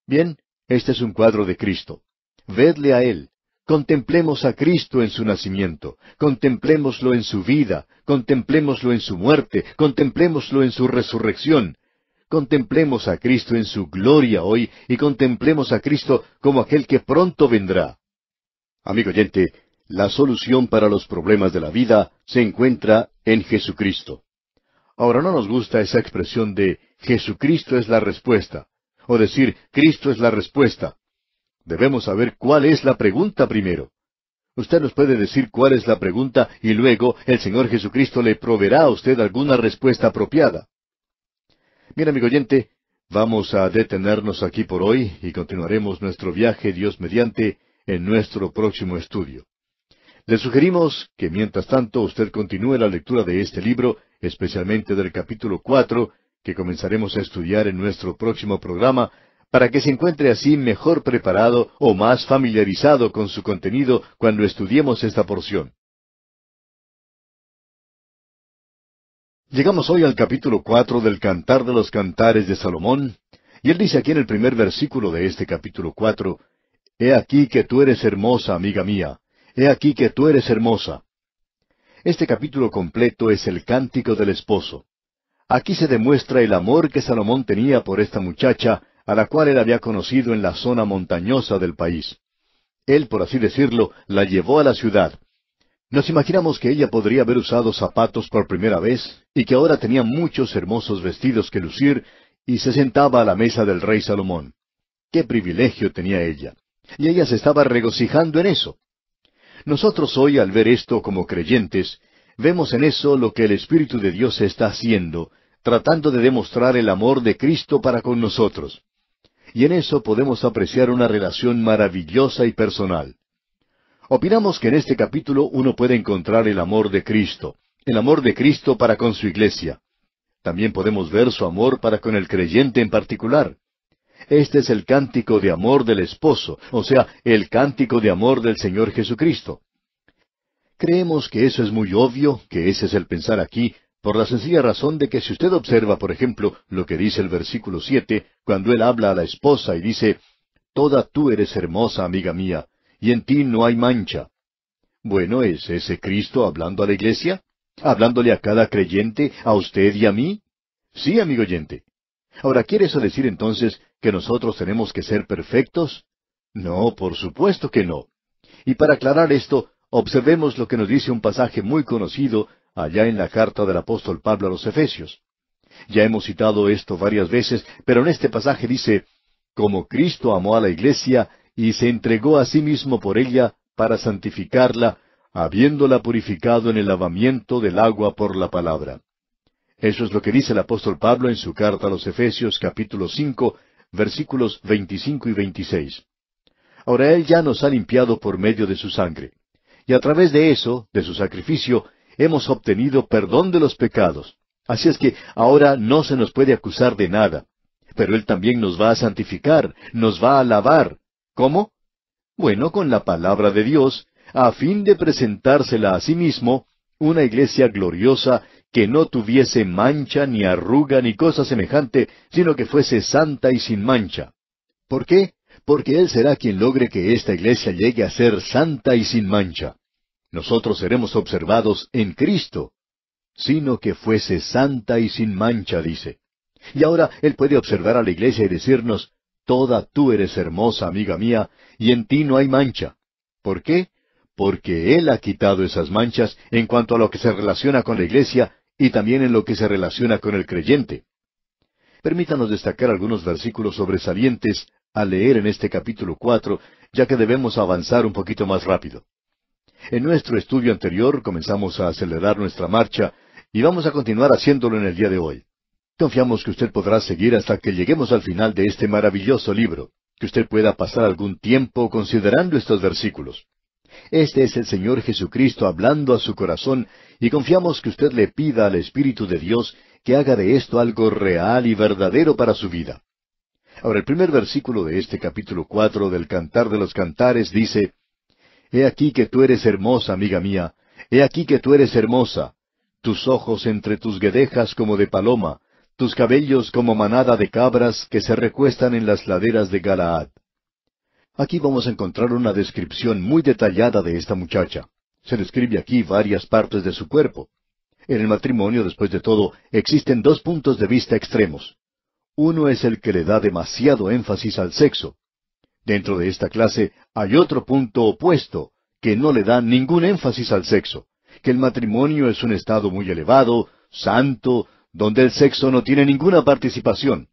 Bien, este es un cuadro de Cristo. Vedle a él, Contemplemos a Cristo en su nacimiento, contemplémoslo en su vida, contemplémoslo en su muerte, contemplémoslo en su resurrección. Contemplemos a Cristo en su gloria hoy y contemplemos a Cristo como aquel que pronto vendrá. Amigo oyente, la solución para los problemas de la vida se encuentra en Jesucristo. Ahora no nos gusta esa expresión de Jesucristo es la respuesta, o decir Cristo es la respuesta. Debemos saber cuál es la pregunta primero. Usted nos puede decir cuál es la pregunta y luego el Señor Jesucristo le proveerá a usted alguna respuesta apropiada. Bien, amigo oyente, vamos a detenernos aquí por hoy y continuaremos nuestro viaje Dios mediante en nuestro próximo estudio. Le sugerimos que mientras tanto usted continúe la lectura de este libro, especialmente del capítulo cuatro, que comenzaremos a estudiar en nuestro próximo programa, para que se encuentre así mejor preparado o más familiarizado con su contenido cuando estudiemos esta porción. Llegamos hoy al capítulo cuatro del Cantar de los Cantares de Salomón, y él dice aquí en el primer versículo de este capítulo cuatro, He aquí que tú eres hermosa, amiga mía, he aquí que tú eres hermosa. Este capítulo completo es el cántico del esposo. Aquí se demuestra el amor que Salomón tenía por esta muchacha a la cual él había conocido en la zona montañosa del país. Él, por así decirlo, la llevó a la ciudad. Nos imaginamos que ella podría haber usado zapatos por primera vez y que ahora tenía muchos hermosos vestidos que lucir y se sentaba a la mesa del rey Salomón. ¡Qué privilegio tenía ella! Y ella se estaba regocijando en eso. Nosotros hoy, al ver esto como creyentes, vemos en eso lo que el Espíritu de Dios está haciendo, tratando de demostrar el amor de Cristo para con nosotros y en eso podemos apreciar una relación maravillosa y personal. Opinamos que en este capítulo uno puede encontrar el amor de Cristo, el amor de Cristo para con su iglesia. También podemos ver su amor para con el creyente en particular. Este es el cántico de amor del esposo, o sea, el cántico de amor del Señor Jesucristo. Creemos que eso es muy obvio, que ese es el pensar aquí, por la sencilla razón de que si usted observa, por ejemplo, lo que dice el versículo siete, cuando él habla a la esposa y dice, Toda tú eres hermosa, amiga mía, y en ti no hay mancha. Bueno, ¿es ese Cristo hablando a la iglesia? ¿Hablándole a cada creyente, a usted y a mí? Sí, amigo oyente. Ahora, ¿quieres decir entonces que nosotros tenemos que ser perfectos? No, por supuesto que no. Y para aclarar esto, observemos lo que nos dice un pasaje muy conocido allá en la carta del apóstol Pablo a los Efesios. Ya hemos citado esto varias veces, pero en este pasaje dice, como Cristo amó a la iglesia y se entregó a sí mismo por ella para santificarla, habiéndola purificado en el lavamiento del agua por la palabra. Eso es lo que dice el apóstol Pablo en su carta a los Efesios capítulo cinco, versículos veinticinco y veintiséis. Ahora Él ya nos ha limpiado por medio de su sangre, y a través de eso, de su sacrificio, hemos obtenido perdón de los pecados. Así es que ahora no se nos puede acusar de nada. Pero Él también nos va a santificar, nos va a alabar. ¿Cómo? Bueno, con la palabra de Dios, a fin de presentársela a sí mismo, una iglesia gloriosa que no tuviese mancha ni arruga ni cosa semejante, sino que fuese santa y sin mancha. ¿Por qué? Porque Él será quien logre que esta iglesia llegue a ser santa y sin mancha nosotros seremos observados en Cristo, sino que fuese santa y sin mancha, dice. Y ahora Él puede observar a la iglesia y decirnos, Toda tú eres hermosa, amiga mía, y en ti no hay mancha. ¿Por qué? Porque Él ha quitado esas manchas en cuanto a lo que se relaciona con la iglesia y también en lo que se relaciona con el creyente. Permítanos destacar algunos versículos sobresalientes a leer en este capítulo cuatro, ya que debemos avanzar un poquito más rápido. En nuestro estudio anterior comenzamos a acelerar nuestra marcha y vamos a continuar haciéndolo en el día de hoy. Confiamos que usted podrá seguir hasta que lleguemos al final de este maravilloso libro, que usted pueda pasar algún tiempo considerando estos versículos. Este es el Señor Jesucristo hablando a su corazón y confiamos que usted le pida al Espíritu de Dios que haga de esto algo real y verdadero para su vida. Ahora, el primer versículo de este capítulo cuatro del Cantar de los Cantares dice, He aquí que tú eres hermosa, amiga mía, he aquí que tú eres hermosa, tus ojos entre tus guedejas como de paloma, tus cabellos como manada de cabras que se recuestan en las laderas de Galaad. Aquí vamos a encontrar una descripción muy detallada de esta muchacha. Se describe aquí varias partes de su cuerpo. En el matrimonio, después de todo, existen dos puntos de vista extremos. Uno es el que le da demasiado énfasis al sexo, Dentro de esta clase hay otro punto opuesto, que no le da ningún énfasis al sexo, que el matrimonio es un estado muy elevado, santo, donde el sexo no tiene ninguna participación.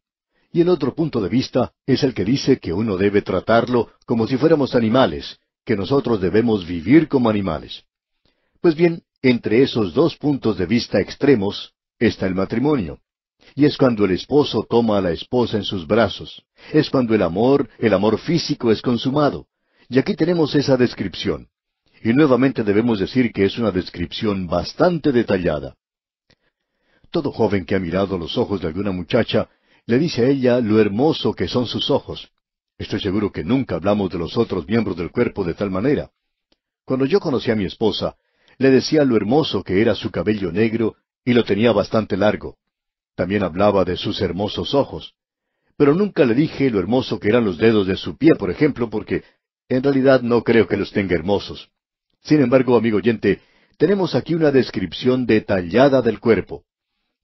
Y el otro punto de vista es el que dice que uno debe tratarlo como si fuéramos animales, que nosotros debemos vivir como animales. Pues bien, entre esos dos puntos de vista extremos está el matrimonio. Y es cuando el esposo toma a la esposa en sus brazos. Es cuando el amor, el amor físico es consumado. Y aquí tenemos esa descripción. Y nuevamente debemos decir que es una descripción bastante detallada. Todo joven que ha mirado los ojos de alguna muchacha le dice a ella lo hermoso que son sus ojos. Estoy seguro que nunca hablamos de los otros miembros del cuerpo de tal manera. Cuando yo conocí a mi esposa, le decía lo hermoso que era su cabello negro y lo tenía bastante largo. También hablaba de sus hermosos ojos. Pero nunca le dije lo hermoso que eran los dedos de su pie, por ejemplo, porque en realidad no creo que los tenga hermosos. Sin embargo, amigo oyente, tenemos aquí una descripción detallada del cuerpo.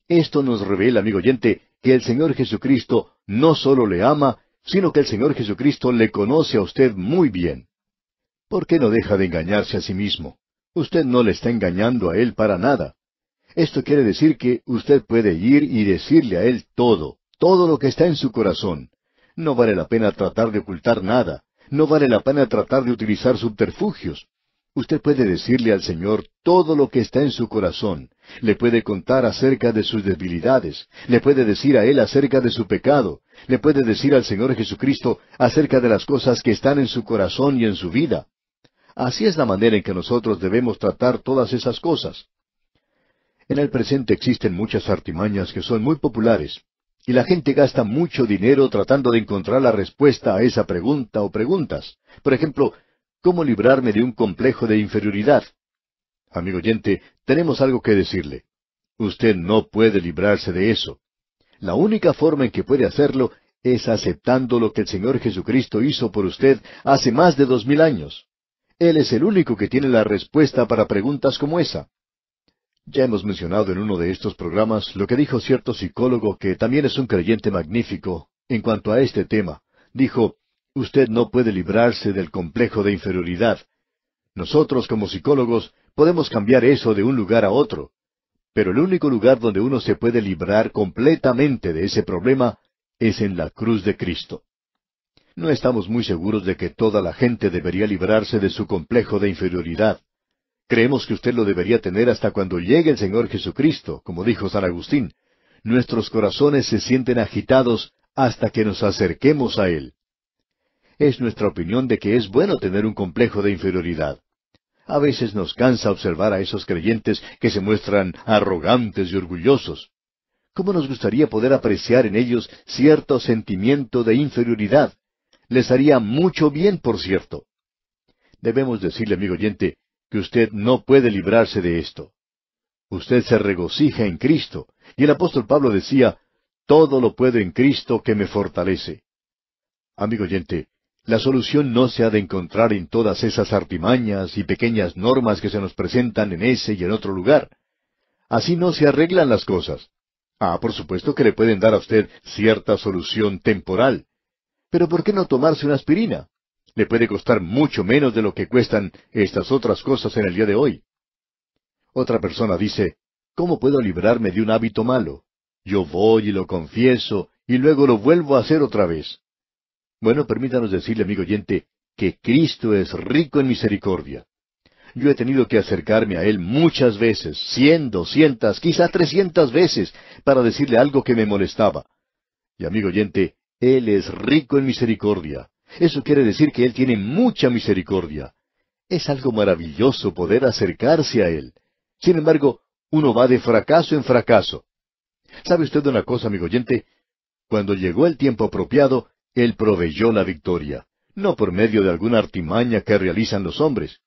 Esto nos revela, amigo oyente, que el Señor Jesucristo no solo le ama, sino que el Señor Jesucristo le conoce a usted muy bien. ¿Por qué no deja de engañarse a sí mismo? Usted no le está engañando a Él para nada. Esto quiere decir que usted puede ir y decirle a Él todo, todo lo que está en su corazón. No vale la pena tratar de ocultar nada, no vale la pena tratar de utilizar subterfugios. Usted puede decirle al Señor todo lo que está en su corazón, le puede contar acerca de sus debilidades, le puede decir a Él acerca de su pecado, le puede decir al Señor Jesucristo acerca de las cosas que están en su corazón y en su vida. Así es la manera en que nosotros debemos tratar todas esas cosas. En el presente existen muchas artimañas que son muy populares, y la gente gasta mucho dinero tratando de encontrar la respuesta a esa pregunta o preguntas. Por ejemplo, ¿cómo librarme de un complejo de inferioridad? Amigo oyente, tenemos algo que decirle. Usted no puede librarse de eso. La única forma en que puede hacerlo es aceptando lo que el Señor Jesucristo hizo por usted hace más de dos mil años. Él es el único que tiene la respuesta para preguntas como esa. Ya hemos mencionado en uno de estos programas lo que dijo cierto psicólogo que también es un creyente magnífico en cuanto a este tema. Dijo, usted no puede librarse del complejo de inferioridad. Nosotros como psicólogos podemos cambiar eso de un lugar a otro. Pero el único lugar donde uno se puede librar completamente de ese problema es en la cruz de Cristo. No estamos muy seguros de que toda la gente debería librarse de su complejo de inferioridad. Creemos que usted lo debería tener hasta cuando llegue el Señor Jesucristo, como dijo San Agustín. Nuestros corazones se sienten agitados hasta que nos acerquemos a Él. Es nuestra opinión de que es bueno tener un complejo de inferioridad. A veces nos cansa observar a esos creyentes que se muestran arrogantes y orgullosos. ¿Cómo nos gustaría poder apreciar en ellos cierto sentimiento de inferioridad? Les haría mucho bien, por cierto. Debemos decirle, amigo oyente, que usted no puede librarse de esto. Usted se regocija en Cristo. Y el apóstol Pablo decía, todo lo puedo en Cristo que me fortalece. Amigo oyente, la solución no se ha de encontrar en todas esas artimañas y pequeñas normas que se nos presentan en ese y en otro lugar. Así no se arreglan las cosas. Ah, por supuesto que le pueden dar a usted cierta solución temporal. Pero ¿por qué no tomarse una aspirina? le puede costar mucho menos de lo que cuestan estas otras cosas en el día de hoy. Otra persona dice, ¿cómo puedo librarme de un hábito malo? Yo voy y lo confieso y luego lo vuelvo a hacer otra vez. Bueno, permítanos decirle, amigo oyente, que Cristo es rico en misericordia. Yo he tenido que acercarme a Él muchas veces, cien, doscientas, quizá trescientas veces, para decirle algo que me molestaba. Y amigo oyente, Él es rico en misericordia. Eso quiere decir que Él tiene mucha misericordia. Es algo maravilloso poder acercarse a Él. Sin embargo, uno va de fracaso en fracaso. ¿Sabe usted una cosa, amigo oyente? Cuando llegó el tiempo apropiado, Él proveyó la victoria, no por medio de alguna artimaña que realizan los hombres.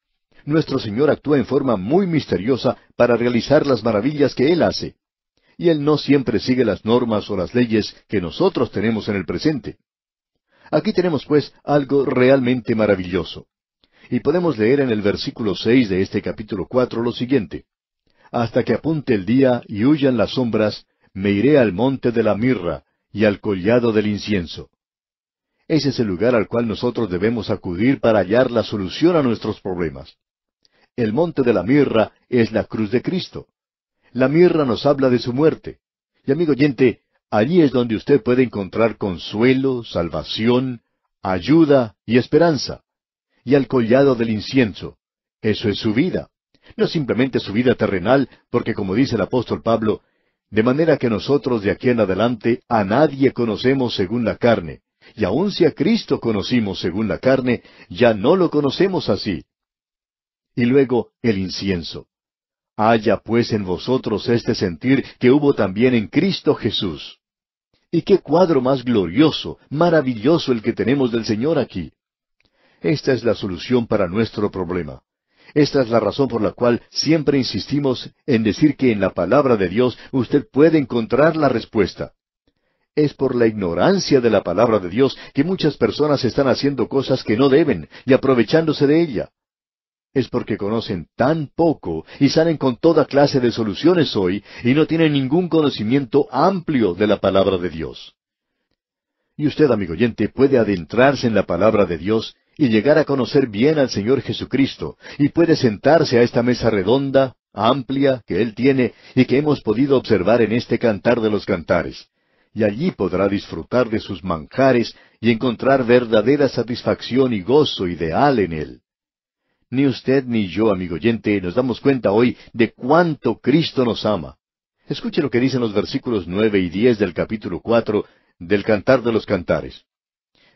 Nuestro Señor actúa en forma muy misteriosa para realizar las maravillas que Él hace. Y Él no siempre sigue las normas o las leyes que nosotros tenemos en el presente. Aquí tenemos pues algo realmente maravilloso. Y podemos leer en el versículo seis de este capítulo cuatro lo siguiente Hasta que apunte el día y huyan las sombras, me iré al monte de la mirra y al collado del incienso. Ese es el lugar al cual nosotros debemos acudir para hallar la solución a nuestros problemas. El monte de la mirra es la cruz de Cristo. La mirra nos habla de su muerte. Y amigo oyente, Allí es donde usted puede encontrar consuelo, salvación, ayuda y esperanza. Y al collado del incienso. Eso es su vida. No simplemente su vida terrenal, porque como dice el apóstol Pablo, de manera que nosotros de aquí en adelante a nadie conocemos según la carne, y aun si a Cristo conocimos según la carne, ya no lo conocemos así. Y luego el incienso. Haya pues en vosotros este sentir que hubo también en Cristo Jesús. Y qué cuadro más glorioso, maravilloso el que tenemos del Señor aquí. Esta es la solución para nuestro problema. Esta es la razón por la cual siempre insistimos en decir que en la palabra de Dios usted puede encontrar la respuesta. Es por la ignorancia de la palabra de Dios que muchas personas están haciendo cosas que no deben y aprovechándose de ella es porque conocen tan poco y salen con toda clase de soluciones hoy y no tienen ningún conocimiento amplio de la palabra de Dios. Y usted, amigo oyente, puede adentrarse en la palabra de Dios y llegar a conocer bien al Señor Jesucristo, y puede sentarse a esta mesa redonda, amplia, que Él tiene y que hemos podido observar en este cantar de los cantares. Y allí podrá disfrutar de sus manjares y encontrar verdadera satisfacción y gozo ideal en Él. Ni usted ni yo, amigo oyente, nos damos cuenta hoy de cuánto Cristo nos ama. Escuche lo que dicen los versículos nueve y diez del capítulo cuatro del Cantar de los Cantares.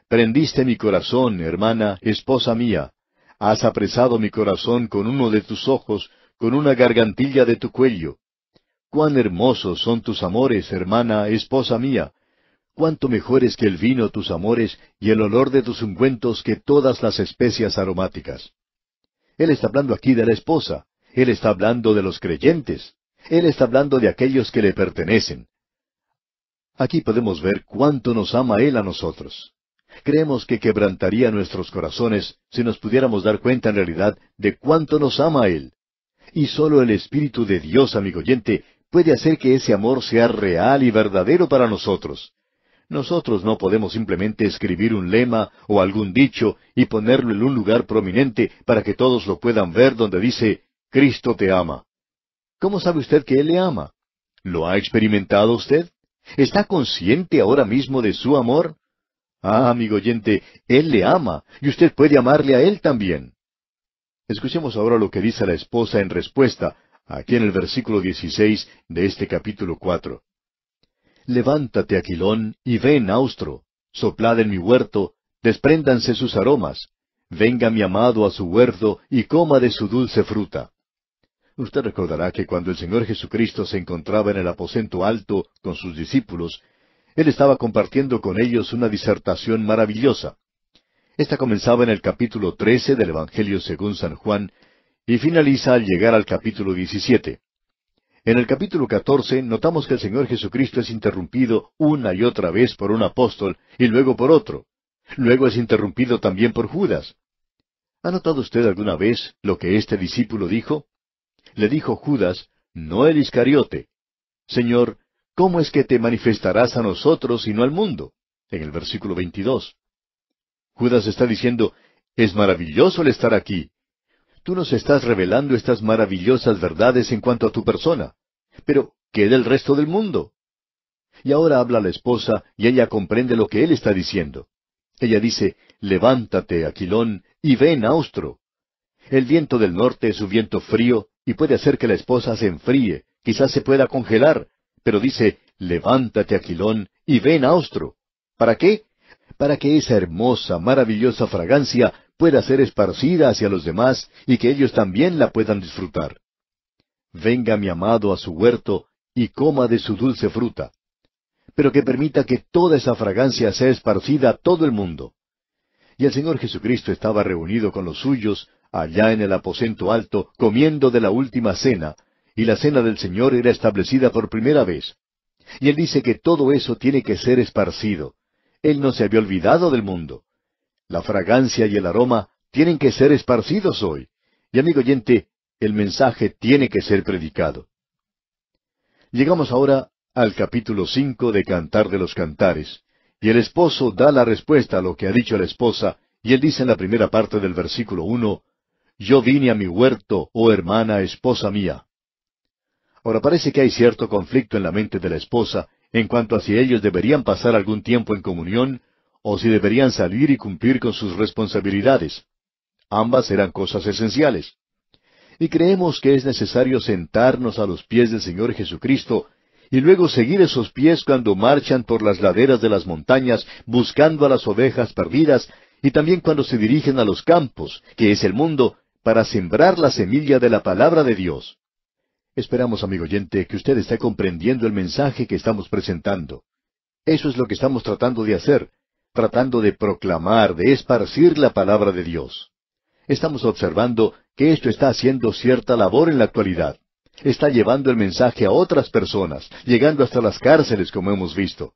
Prendiste mi corazón, hermana, esposa mía. Has apresado mi corazón con uno de tus ojos, con una gargantilla de tu cuello. Cuán hermosos son tus amores, hermana, esposa mía. Cuánto mejor es que el vino tus amores y el olor de tus ungüentos que todas las especias aromáticas. Él está hablando aquí de la esposa. Él está hablando de los creyentes. Él está hablando de aquellos que le pertenecen. Aquí podemos ver cuánto nos ama Él a nosotros. Creemos que quebrantaría nuestros corazones si nos pudiéramos dar cuenta en realidad de cuánto nos ama Él. Y solo el Espíritu de Dios, amigo oyente, puede hacer que ese amor sea real y verdadero para nosotros. Nosotros no podemos simplemente escribir un lema o algún dicho y ponerlo en un lugar prominente para que todos lo puedan ver donde dice, Cristo te ama. ¿Cómo sabe usted que Él le ama? ¿Lo ha experimentado usted? ¿Está consciente ahora mismo de su amor? Ah, amigo oyente, Él le ama y usted puede amarle a Él también. Escuchemos ahora lo que dice la esposa en respuesta, aquí en el versículo 16 de este capítulo 4. Levántate, Aquilón, y ven, Austro, soplad en mi huerto, despréndanse sus aromas, venga mi amado a su huerto y coma de su dulce fruta. Usted recordará que cuando el Señor Jesucristo se encontraba en el aposento alto con sus discípulos, Él estaba compartiendo con ellos una disertación maravillosa. Esta comenzaba en el capítulo trece del Evangelio según San Juan y finaliza al llegar al capítulo diecisiete. En el capítulo 14 notamos que el Señor Jesucristo es interrumpido una y otra vez por un apóstol y luego por otro. Luego es interrumpido también por Judas. ¿Ha notado usted alguna vez lo que este discípulo dijo? Le dijo Judas, no el Iscariote. Señor, ¿cómo es que te manifestarás a nosotros y no al mundo? En el versículo 22. Judas está diciendo, es maravilloso el estar aquí, Tú nos estás revelando estas maravillosas verdades en cuanto a tu persona. Pero, ¿qué del resto del mundo? Y ahora habla la esposa y ella comprende lo que él está diciendo. Ella dice, levántate, Aquilón, y ven, Austro. El viento del norte es un viento frío y puede hacer que la esposa se enfríe, quizás se pueda congelar, pero dice, levántate, Aquilón, y ven, Austro. ¿Para qué? para que esa hermosa, maravillosa fragancia pueda ser esparcida hacia los demás y que ellos también la puedan disfrutar. Venga mi amado a su huerto y coma de su dulce fruta, pero que permita que toda esa fragancia sea esparcida a todo el mundo. Y el Señor Jesucristo estaba reunido con los suyos allá en el aposento alto, comiendo de la última cena, y la cena del Señor era establecida por primera vez. Y él dice que todo eso tiene que ser esparcido. Él no se había olvidado del mundo. La fragancia y el aroma tienen que ser esparcidos hoy. Y amigo oyente, el mensaje tiene que ser predicado. Llegamos ahora al capítulo cinco de Cantar de los Cantares, y el esposo da la respuesta a lo que ha dicho la esposa, y él dice en la primera parte del versículo uno, Yo vine a mi huerto, oh hermana, esposa mía. Ahora parece que hay cierto conflicto en la mente de la esposa, en cuanto a si ellos deberían pasar algún tiempo en comunión o si deberían salir y cumplir con sus responsabilidades. Ambas eran cosas esenciales. Y creemos que es necesario sentarnos a los pies del Señor Jesucristo y luego seguir esos pies cuando marchan por las laderas de las montañas buscando a las ovejas perdidas y también cuando se dirigen a los campos, que es el mundo, para sembrar la semilla de la palabra de Dios. Esperamos, amigo oyente, que usted esté comprendiendo el mensaje que estamos presentando. Eso es lo que estamos tratando de hacer, tratando de proclamar, de esparcir la palabra de Dios. Estamos observando que esto está haciendo cierta labor en la actualidad. Está llevando el mensaje a otras personas, llegando hasta las cárceles, como hemos visto.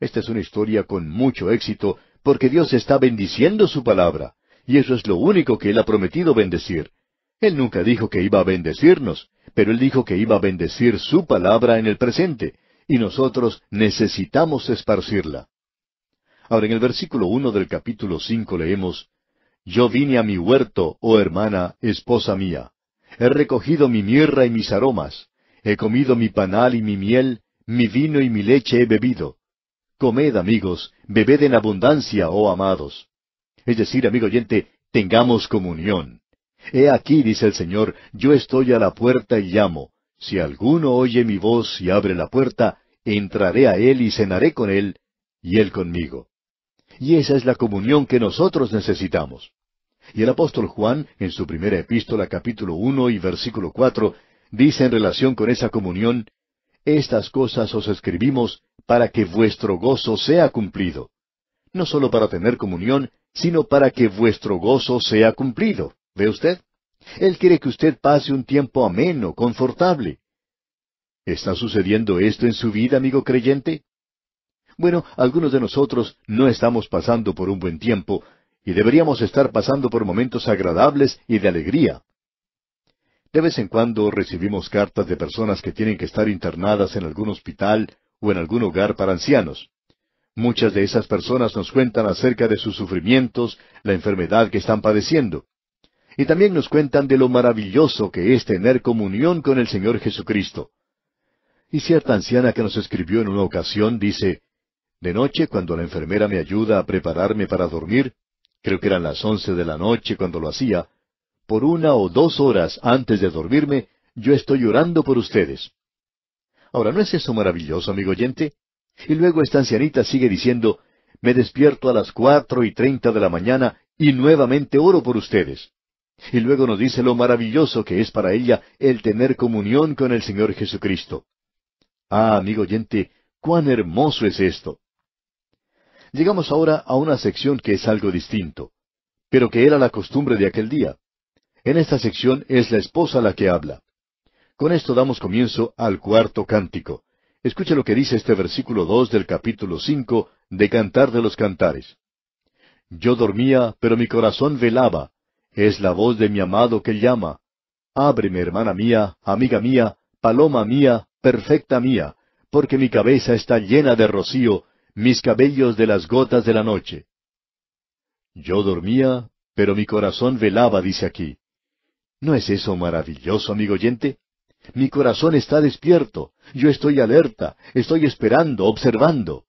Esta es una historia con mucho éxito, porque Dios está bendiciendo su palabra, y eso es lo único que Él ha prometido bendecir. Él nunca dijo que iba a bendecirnos, pero él dijo que iba a bendecir su palabra en el presente, y nosotros necesitamos esparcirla. Ahora en el versículo uno del capítulo cinco leemos Yo vine a mi huerto, oh hermana, esposa mía. He recogido mi mierra y mis aromas, he comido mi panal y mi miel, mi vino y mi leche he bebido. Comed, amigos, bebed en abundancia, oh amados. Es decir, amigo oyente, tengamos comunión. He aquí, dice el Señor, yo estoy a la puerta y llamo. Si alguno oye mi voz y abre la puerta, entraré a él y cenaré con él, y él conmigo. Y esa es la comunión que nosotros necesitamos. Y el apóstol Juan, en su primera epístola capítulo uno y versículo cuatro, dice en relación con esa comunión, Estas cosas os escribimos para que vuestro gozo sea cumplido. No sólo para tener comunión, sino para que vuestro gozo sea cumplido. ¿Ve usted? Él quiere que usted pase un tiempo ameno, confortable. ¿Está sucediendo esto en su vida, amigo creyente? Bueno, algunos de nosotros no estamos pasando por un buen tiempo y deberíamos estar pasando por momentos agradables y de alegría. De vez en cuando recibimos cartas de personas que tienen que estar internadas en algún hospital o en algún hogar para ancianos. Muchas de esas personas nos cuentan acerca de sus sufrimientos, la enfermedad que están padeciendo y también nos cuentan de lo maravilloso que es tener comunión con el Señor Jesucristo. Y cierta anciana que nos escribió en una ocasión dice, De noche cuando la enfermera me ayuda a prepararme para dormir, creo que eran las once de la noche cuando lo hacía, por una o dos horas antes de dormirme, yo estoy orando por ustedes. Ahora, ¿no es eso maravilloso, amigo oyente? Y luego esta ancianita sigue diciendo, me despierto a las cuatro y treinta de la mañana y nuevamente oro por ustedes. Y luego nos dice lo maravilloso que es para ella el tener comunión con el Señor Jesucristo. Ah, amigo oyente, cuán hermoso es esto. Llegamos ahora a una sección que es algo distinto, pero que era la costumbre de aquel día. En esta sección es la esposa la que habla. Con esto damos comienzo al cuarto cántico. Escuche lo que dice este versículo dos del capítulo cinco de Cantar de los Cantares. Yo dormía, pero mi corazón velaba, es la voz de mi amado que llama. Ábreme, hermana mía, amiga mía, paloma mía, perfecta mía, porque mi cabeza está llena de rocío, mis cabellos de las gotas de la noche. Yo dormía, pero mi corazón velaba, dice aquí. ¿No es eso maravilloso, amigo oyente? Mi corazón está despierto, yo estoy alerta, estoy esperando, observando.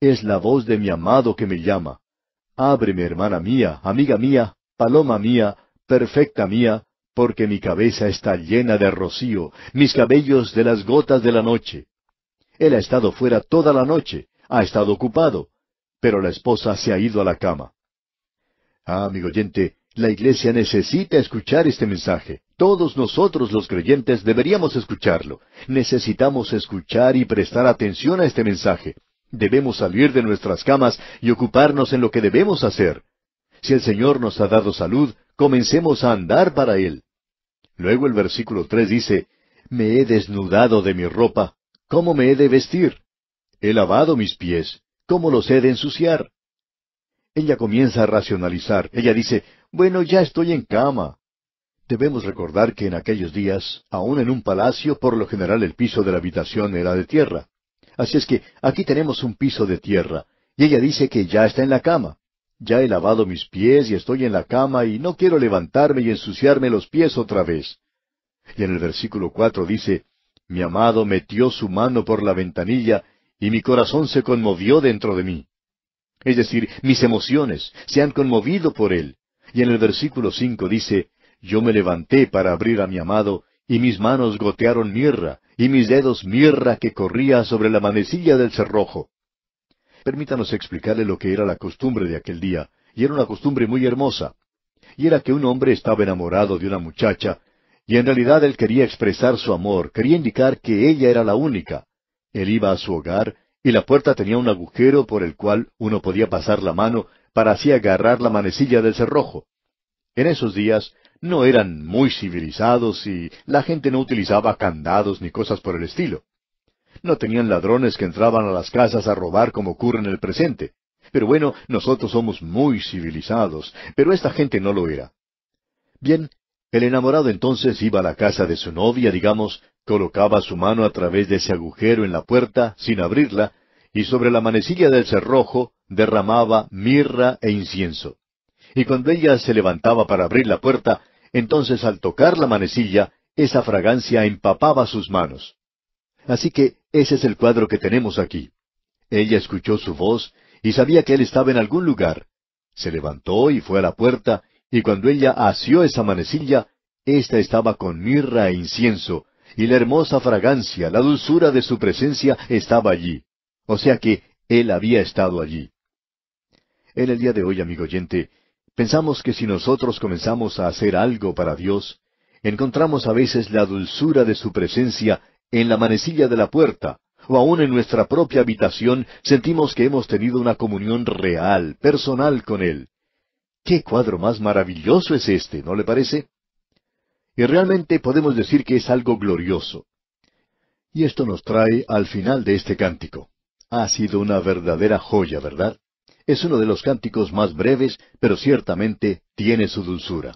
Es la voz de mi amado que me llama. Ábreme, hermana mía, amiga mía, Paloma mía, perfecta mía, porque mi cabeza está llena de rocío, mis cabellos de las gotas de la noche. Él ha estado fuera toda la noche, ha estado ocupado, pero la esposa se ha ido a la cama. Ah, amigo oyente, la iglesia necesita escuchar este mensaje. Todos nosotros los creyentes deberíamos escucharlo. Necesitamos escuchar y prestar atención a este mensaje. Debemos salir de nuestras camas y ocuparnos en lo que debemos hacer. Si el Señor nos ha dado salud, comencemos a andar para Él. Luego el versículo tres dice, Me he desnudado de mi ropa, ¿cómo me he de vestir? He lavado mis pies, ¿cómo los he de ensuciar? Ella comienza a racionalizar, ella dice, Bueno, ya estoy en cama. Debemos recordar que en aquellos días, aun en un palacio, por lo general el piso de la habitación era de tierra. Así es que aquí tenemos un piso de tierra, y ella dice que ya está en la cama. Ya he lavado mis pies y estoy en la cama y no quiero levantarme y ensuciarme los pies otra vez. Y en el versículo cuatro dice, Mi amado metió su mano por la ventanilla y mi corazón se conmovió dentro de mí. Es decir, mis emociones se han conmovido por él. Y en el versículo cinco dice, Yo me levanté para abrir a mi amado y mis manos gotearon mirra y mis dedos mirra que corría sobre la manecilla del cerrojo. Permítanos explicarle lo que era la costumbre de aquel día, y era una costumbre muy hermosa. Y era que un hombre estaba enamorado de una muchacha, y en realidad él quería expresar su amor, quería indicar que ella era la única. Él iba a su hogar, y la puerta tenía un agujero por el cual uno podía pasar la mano para así agarrar la manecilla del cerrojo. En esos días no eran muy civilizados y la gente no utilizaba candados ni cosas por el estilo. No tenían ladrones que entraban a las casas a robar como ocurre en el presente. Pero bueno, nosotros somos muy civilizados, pero esta gente no lo era. Bien, el enamorado entonces iba a la casa de su novia, digamos, colocaba su mano a través de ese agujero en la puerta, sin abrirla, y sobre la manecilla del cerrojo derramaba mirra e incienso. Y cuando ella se levantaba para abrir la puerta, entonces al tocar la manecilla, esa fragancia empapaba sus manos. Así que ese es el cuadro que tenemos aquí. Ella escuchó su voz y sabía que él estaba en algún lugar. Se levantó y fue a la puerta, y cuando ella asió esa manecilla, ésta estaba con mirra e incienso, y la hermosa fragancia, la dulzura de su presencia estaba allí. O sea que él había estado allí. En el día de hoy, amigo oyente, pensamos que si nosotros comenzamos a hacer algo para Dios, encontramos a veces la dulzura de su presencia en la manecilla de la puerta, o aún en nuestra propia habitación, sentimos que hemos tenido una comunión real, personal con Él. ¿Qué cuadro más maravilloso es este, no le parece? Y realmente podemos decir que es algo glorioso. Y esto nos trae al final de este cántico. Ha sido una verdadera joya, ¿verdad? Es uno de los cánticos más breves, pero ciertamente tiene su dulzura.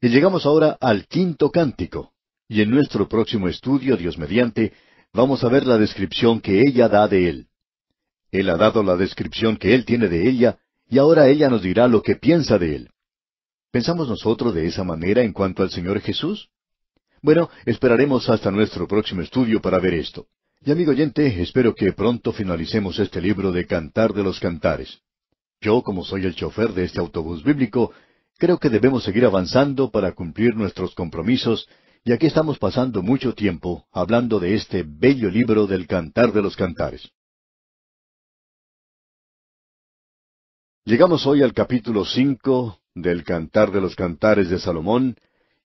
Y llegamos ahora al quinto cántico, y en nuestro próximo estudio, Dios mediante, vamos a ver la descripción que ella da de él. Él ha dado la descripción que él tiene de ella, y ahora ella nos dirá lo que piensa de él. ¿Pensamos nosotros de esa manera en cuanto al Señor Jesús? Bueno, esperaremos hasta nuestro próximo estudio para ver esto. Y amigo oyente, espero que pronto finalicemos este libro de Cantar de los Cantares. Yo, como soy el chofer de este autobús bíblico, creo que debemos seguir avanzando para cumplir nuestros compromisos y aquí estamos pasando mucho tiempo hablando de este bello libro del Cantar de los Cantares. Llegamos hoy al capítulo cinco del Cantar de los Cantares de Salomón,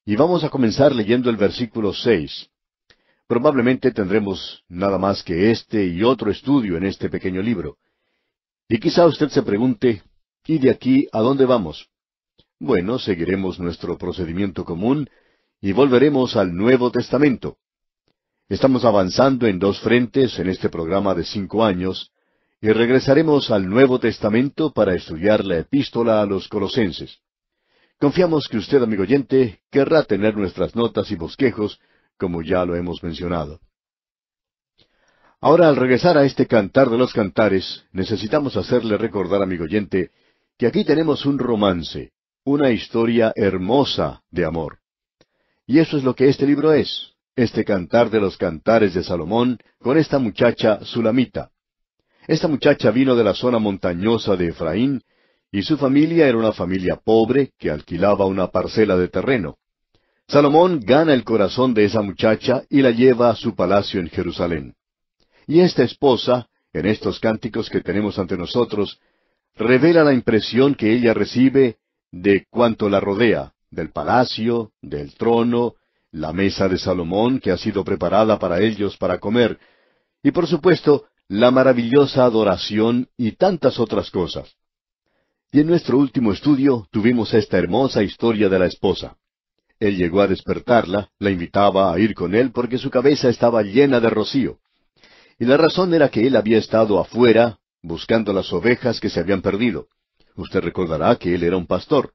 y vamos a comenzar leyendo el versículo seis. Probablemente tendremos nada más que este y otro estudio en este pequeño libro. Y quizá usted se pregunte, ¿y de aquí a dónde vamos? Bueno, seguiremos nuestro procedimiento común y volveremos al Nuevo Testamento. Estamos avanzando en dos frentes en este programa de cinco años y regresaremos al Nuevo Testamento para estudiar la epístola a los colosenses. Confiamos que usted, amigo oyente, querrá tener nuestras notas y bosquejos, como ya lo hemos mencionado. Ahora, al regresar a este cantar de los cantares, necesitamos hacerle recordar, amigo oyente, que aquí tenemos un romance, una historia hermosa de amor. Y eso es lo que este libro es, este cantar de los cantares de Salomón con esta muchacha Sulamita. Esta muchacha vino de la zona montañosa de Efraín, y su familia era una familia pobre que alquilaba una parcela de terreno. Salomón gana el corazón de esa muchacha y la lleva a su palacio en Jerusalén. Y esta esposa, en estos cánticos que tenemos ante nosotros, revela la impresión que ella recibe de cuanto la rodea, del palacio, del trono, la mesa de Salomón que ha sido preparada para ellos para comer, y por supuesto, la maravillosa adoración y tantas otras cosas. Y en nuestro último estudio tuvimos esta hermosa historia de la esposa. Él llegó a despertarla, la invitaba a ir con él porque su cabeza estaba llena de rocío. Y la razón era que él había estado afuera buscando las ovejas que se habían perdido. Usted recordará que él era un pastor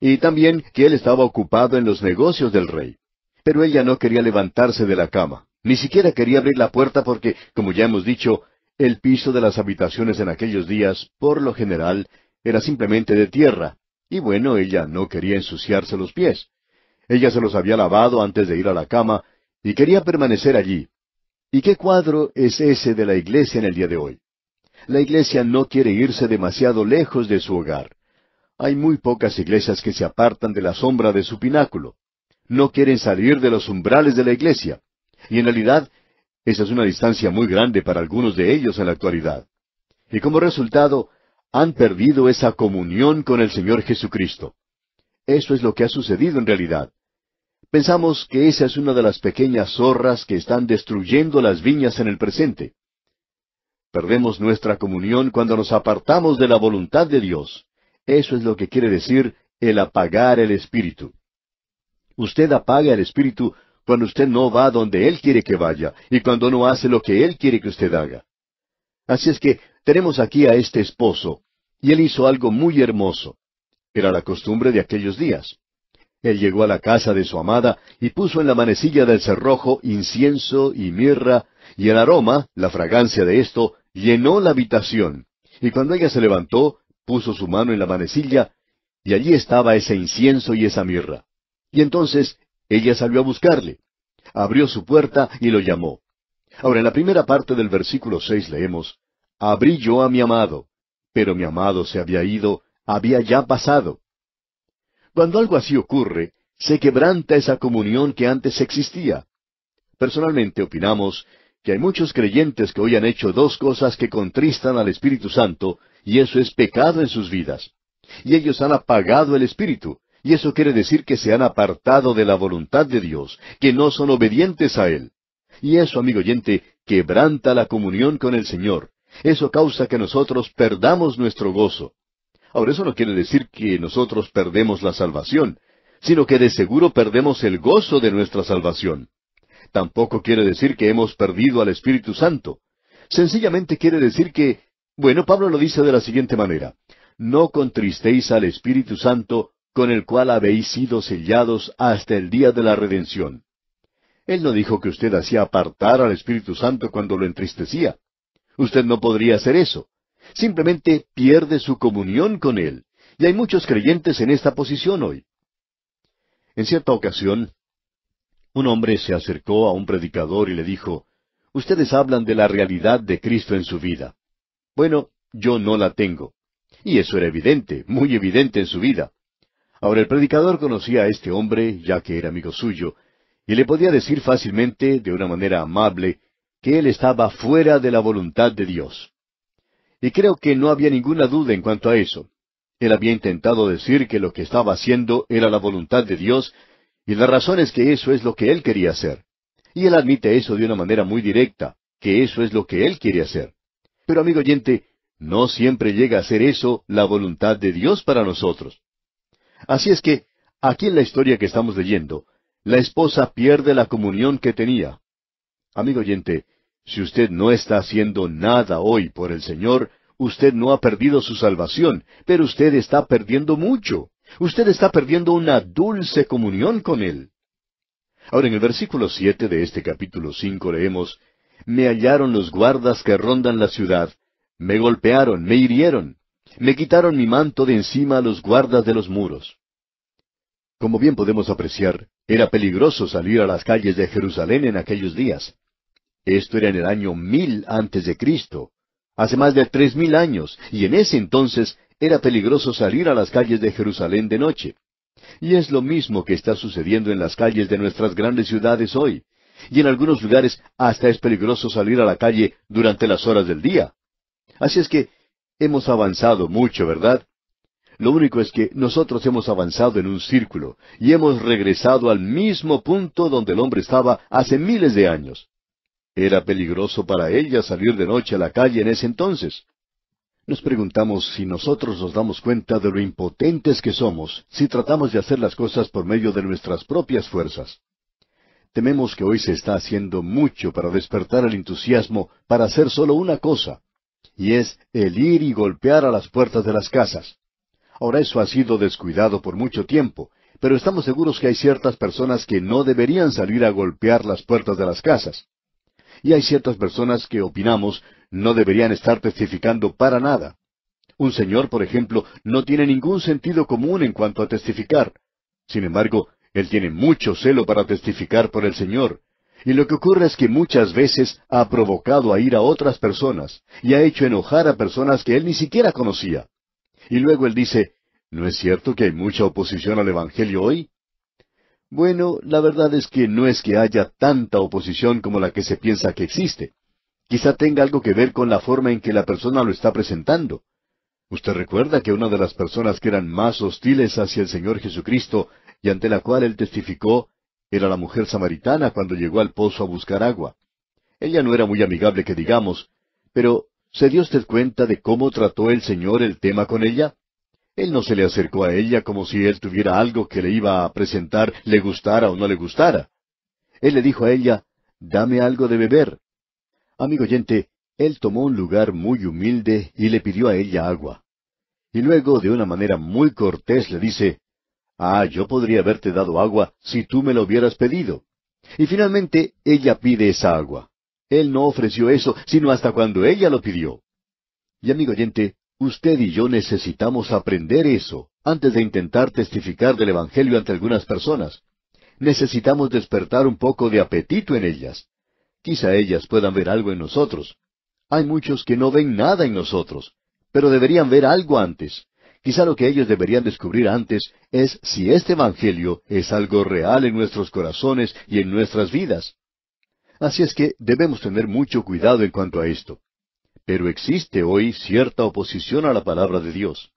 y también que él estaba ocupado en los negocios del rey. Pero ella no quería levantarse de la cama, ni siquiera quería abrir la puerta porque, como ya hemos dicho, el piso de las habitaciones en aquellos días, por lo general, era simplemente de tierra, y bueno, ella no quería ensuciarse los pies. Ella se los había lavado antes de ir a la cama y quería permanecer allí. ¿Y qué cuadro es ese de la iglesia en el día de hoy? La iglesia no quiere irse demasiado lejos de su hogar. Hay muy pocas iglesias que se apartan de la sombra de su pináculo. No quieren salir de los umbrales de la iglesia. Y en realidad, esa es una distancia muy grande para algunos de ellos en la actualidad. Y como resultado, han perdido esa comunión con el Señor Jesucristo. Eso es lo que ha sucedido en realidad. Pensamos que esa es una de las pequeñas zorras que están destruyendo las viñas en el presente. Perdemos nuestra comunión cuando nos apartamos de la voluntad de Dios. Eso es lo que quiere decir el apagar el espíritu. Usted apaga el espíritu cuando usted no va donde Él quiere que vaya y cuando no hace lo que Él quiere que usted haga. Así es que tenemos aquí a este esposo, y él hizo algo muy hermoso. Era la costumbre de aquellos días. Él llegó a la casa de su amada y puso en la manecilla del cerrojo incienso y mirra, y el aroma, la fragancia de esto, llenó la habitación. Y cuando ella se levantó, puso su mano en la manecilla, y allí estaba ese incienso y esa mirra. Y entonces ella salió a buscarle. Abrió su puerta y lo llamó. Ahora, en la primera parte del versículo seis leemos, Abrí yo a mi amado, pero mi amado se había ido, había ya pasado. Cuando algo así ocurre, se quebranta esa comunión que antes existía. Personalmente opinamos que hay muchos creyentes que hoy han hecho dos cosas que contristan al Espíritu Santo y eso es pecado en sus vidas. Y ellos han apagado el Espíritu, y eso quiere decir que se han apartado de la voluntad de Dios, que no son obedientes a Él. Y eso, amigo oyente, quebranta la comunión con el Señor. Eso causa que nosotros perdamos nuestro gozo. Ahora, eso no quiere decir que nosotros perdemos la salvación, sino que de seguro perdemos el gozo de nuestra salvación. Tampoco quiere decir que hemos perdido al Espíritu Santo. Sencillamente quiere decir que bueno, Pablo lo dice de la siguiente manera, no contristéis al Espíritu Santo, con el cual habéis sido sellados hasta el día de la redención. Él no dijo que usted hacía apartar al Espíritu Santo cuando lo entristecía. Usted no podría hacer eso. Simplemente pierde su comunión con Él. Y hay muchos creyentes en esta posición hoy. En cierta ocasión, un hombre se acercó a un predicador y le dijo, Ustedes hablan de la realidad de Cristo en su vida. Bueno, yo no la tengo. Y eso era evidente, muy evidente en su vida. Ahora el predicador conocía a este hombre, ya que era amigo suyo, y le podía decir fácilmente, de una manera amable, que él estaba fuera de la voluntad de Dios. Y creo que no había ninguna duda en cuanto a eso. Él había intentado decir que lo que estaba haciendo era la voluntad de Dios, y la razón es que eso es lo que él quería hacer. Y él admite eso de una manera muy directa, que eso es lo que él quiere hacer. Pero amigo oyente, no siempre llega a ser eso la voluntad de Dios para nosotros. Así es que, aquí en la historia que estamos leyendo, la esposa pierde la comunión que tenía. Amigo oyente, si usted no está haciendo nada hoy por el Señor, usted no ha perdido su salvación, pero usted está perdiendo mucho. Usted está perdiendo una dulce comunión con Él. Ahora en el versículo siete de este capítulo cinco leemos me hallaron los guardas que rondan la ciudad, me golpearon, me hirieron, me quitaron mi manto de encima a los guardas de los muros. Como bien podemos apreciar, era peligroso salir a las calles de Jerusalén en aquellos días. Esto era en el año mil antes de Cristo, hace más de tres mil años, y en ese entonces era peligroso salir a las calles de Jerusalén de noche. Y es lo mismo que está sucediendo en las calles de nuestras grandes ciudades hoy y en algunos lugares hasta es peligroso salir a la calle durante las horas del día. Así es que hemos avanzado mucho, ¿verdad? Lo único es que nosotros hemos avanzado en un círculo y hemos regresado al mismo punto donde el hombre estaba hace miles de años. Era peligroso para ella salir de noche a la calle en ese entonces. Nos preguntamos si nosotros nos damos cuenta de lo impotentes que somos si tratamos de hacer las cosas por medio de nuestras propias fuerzas. Tememos que hoy se está haciendo mucho para despertar el entusiasmo para hacer solo una cosa, y es el ir y golpear a las puertas de las casas. Ahora eso ha sido descuidado por mucho tiempo, pero estamos seguros que hay ciertas personas que no deberían salir a golpear las puertas de las casas. Y hay ciertas personas que opinamos no deberían estar testificando para nada. Un señor, por ejemplo, no tiene ningún sentido común en cuanto a testificar. Sin embargo, él tiene mucho celo para testificar por el Señor. Y lo que ocurre es que muchas veces ha provocado a ir a otras personas y ha hecho enojar a personas que él ni siquiera conocía. Y luego él dice, ¿no es cierto que hay mucha oposición al Evangelio hoy? Bueno, la verdad es que no es que haya tanta oposición como la que se piensa que existe. Quizá tenga algo que ver con la forma en que la persona lo está presentando. Usted recuerda que una de las personas que eran más hostiles hacia el Señor Jesucristo y ante la cual él testificó, era la mujer samaritana cuando llegó al pozo a buscar agua. Ella no era muy amigable que digamos, pero ¿se dio usted cuenta de cómo trató el Señor el tema con ella? Él no se le acercó a ella como si él tuviera algo que le iba a presentar, le gustara o no le gustara. Él le dijo a ella, dame algo de beber. Amigo oyente, él tomó un lugar muy humilde y le pidió a ella agua. Y luego, de una manera muy cortés, le dice, Ah, yo podría haberte dado agua si tú me lo hubieras pedido. Y finalmente ella pide esa agua. Él no ofreció eso, sino hasta cuando ella lo pidió. Y amigo oyente, usted y yo necesitamos aprender eso antes de intentar testificar del Evangelio ante algunas personas. Necesitamos despertar un poco de apetito en ellas. Quizá ellas puedan ver algo en nosotros. Hay muchos que no ven nada en nosotros, pero deberían ver algo antes. Quizá lo que ellos deberían descubrir antes es si este Evangelio es algo real en nuestros corazones y en nuestras vidas. Así es que debemos tener mucho cuidado en cuanto a esto. Pero existe hoy cierta oposición a la palabra de Dios.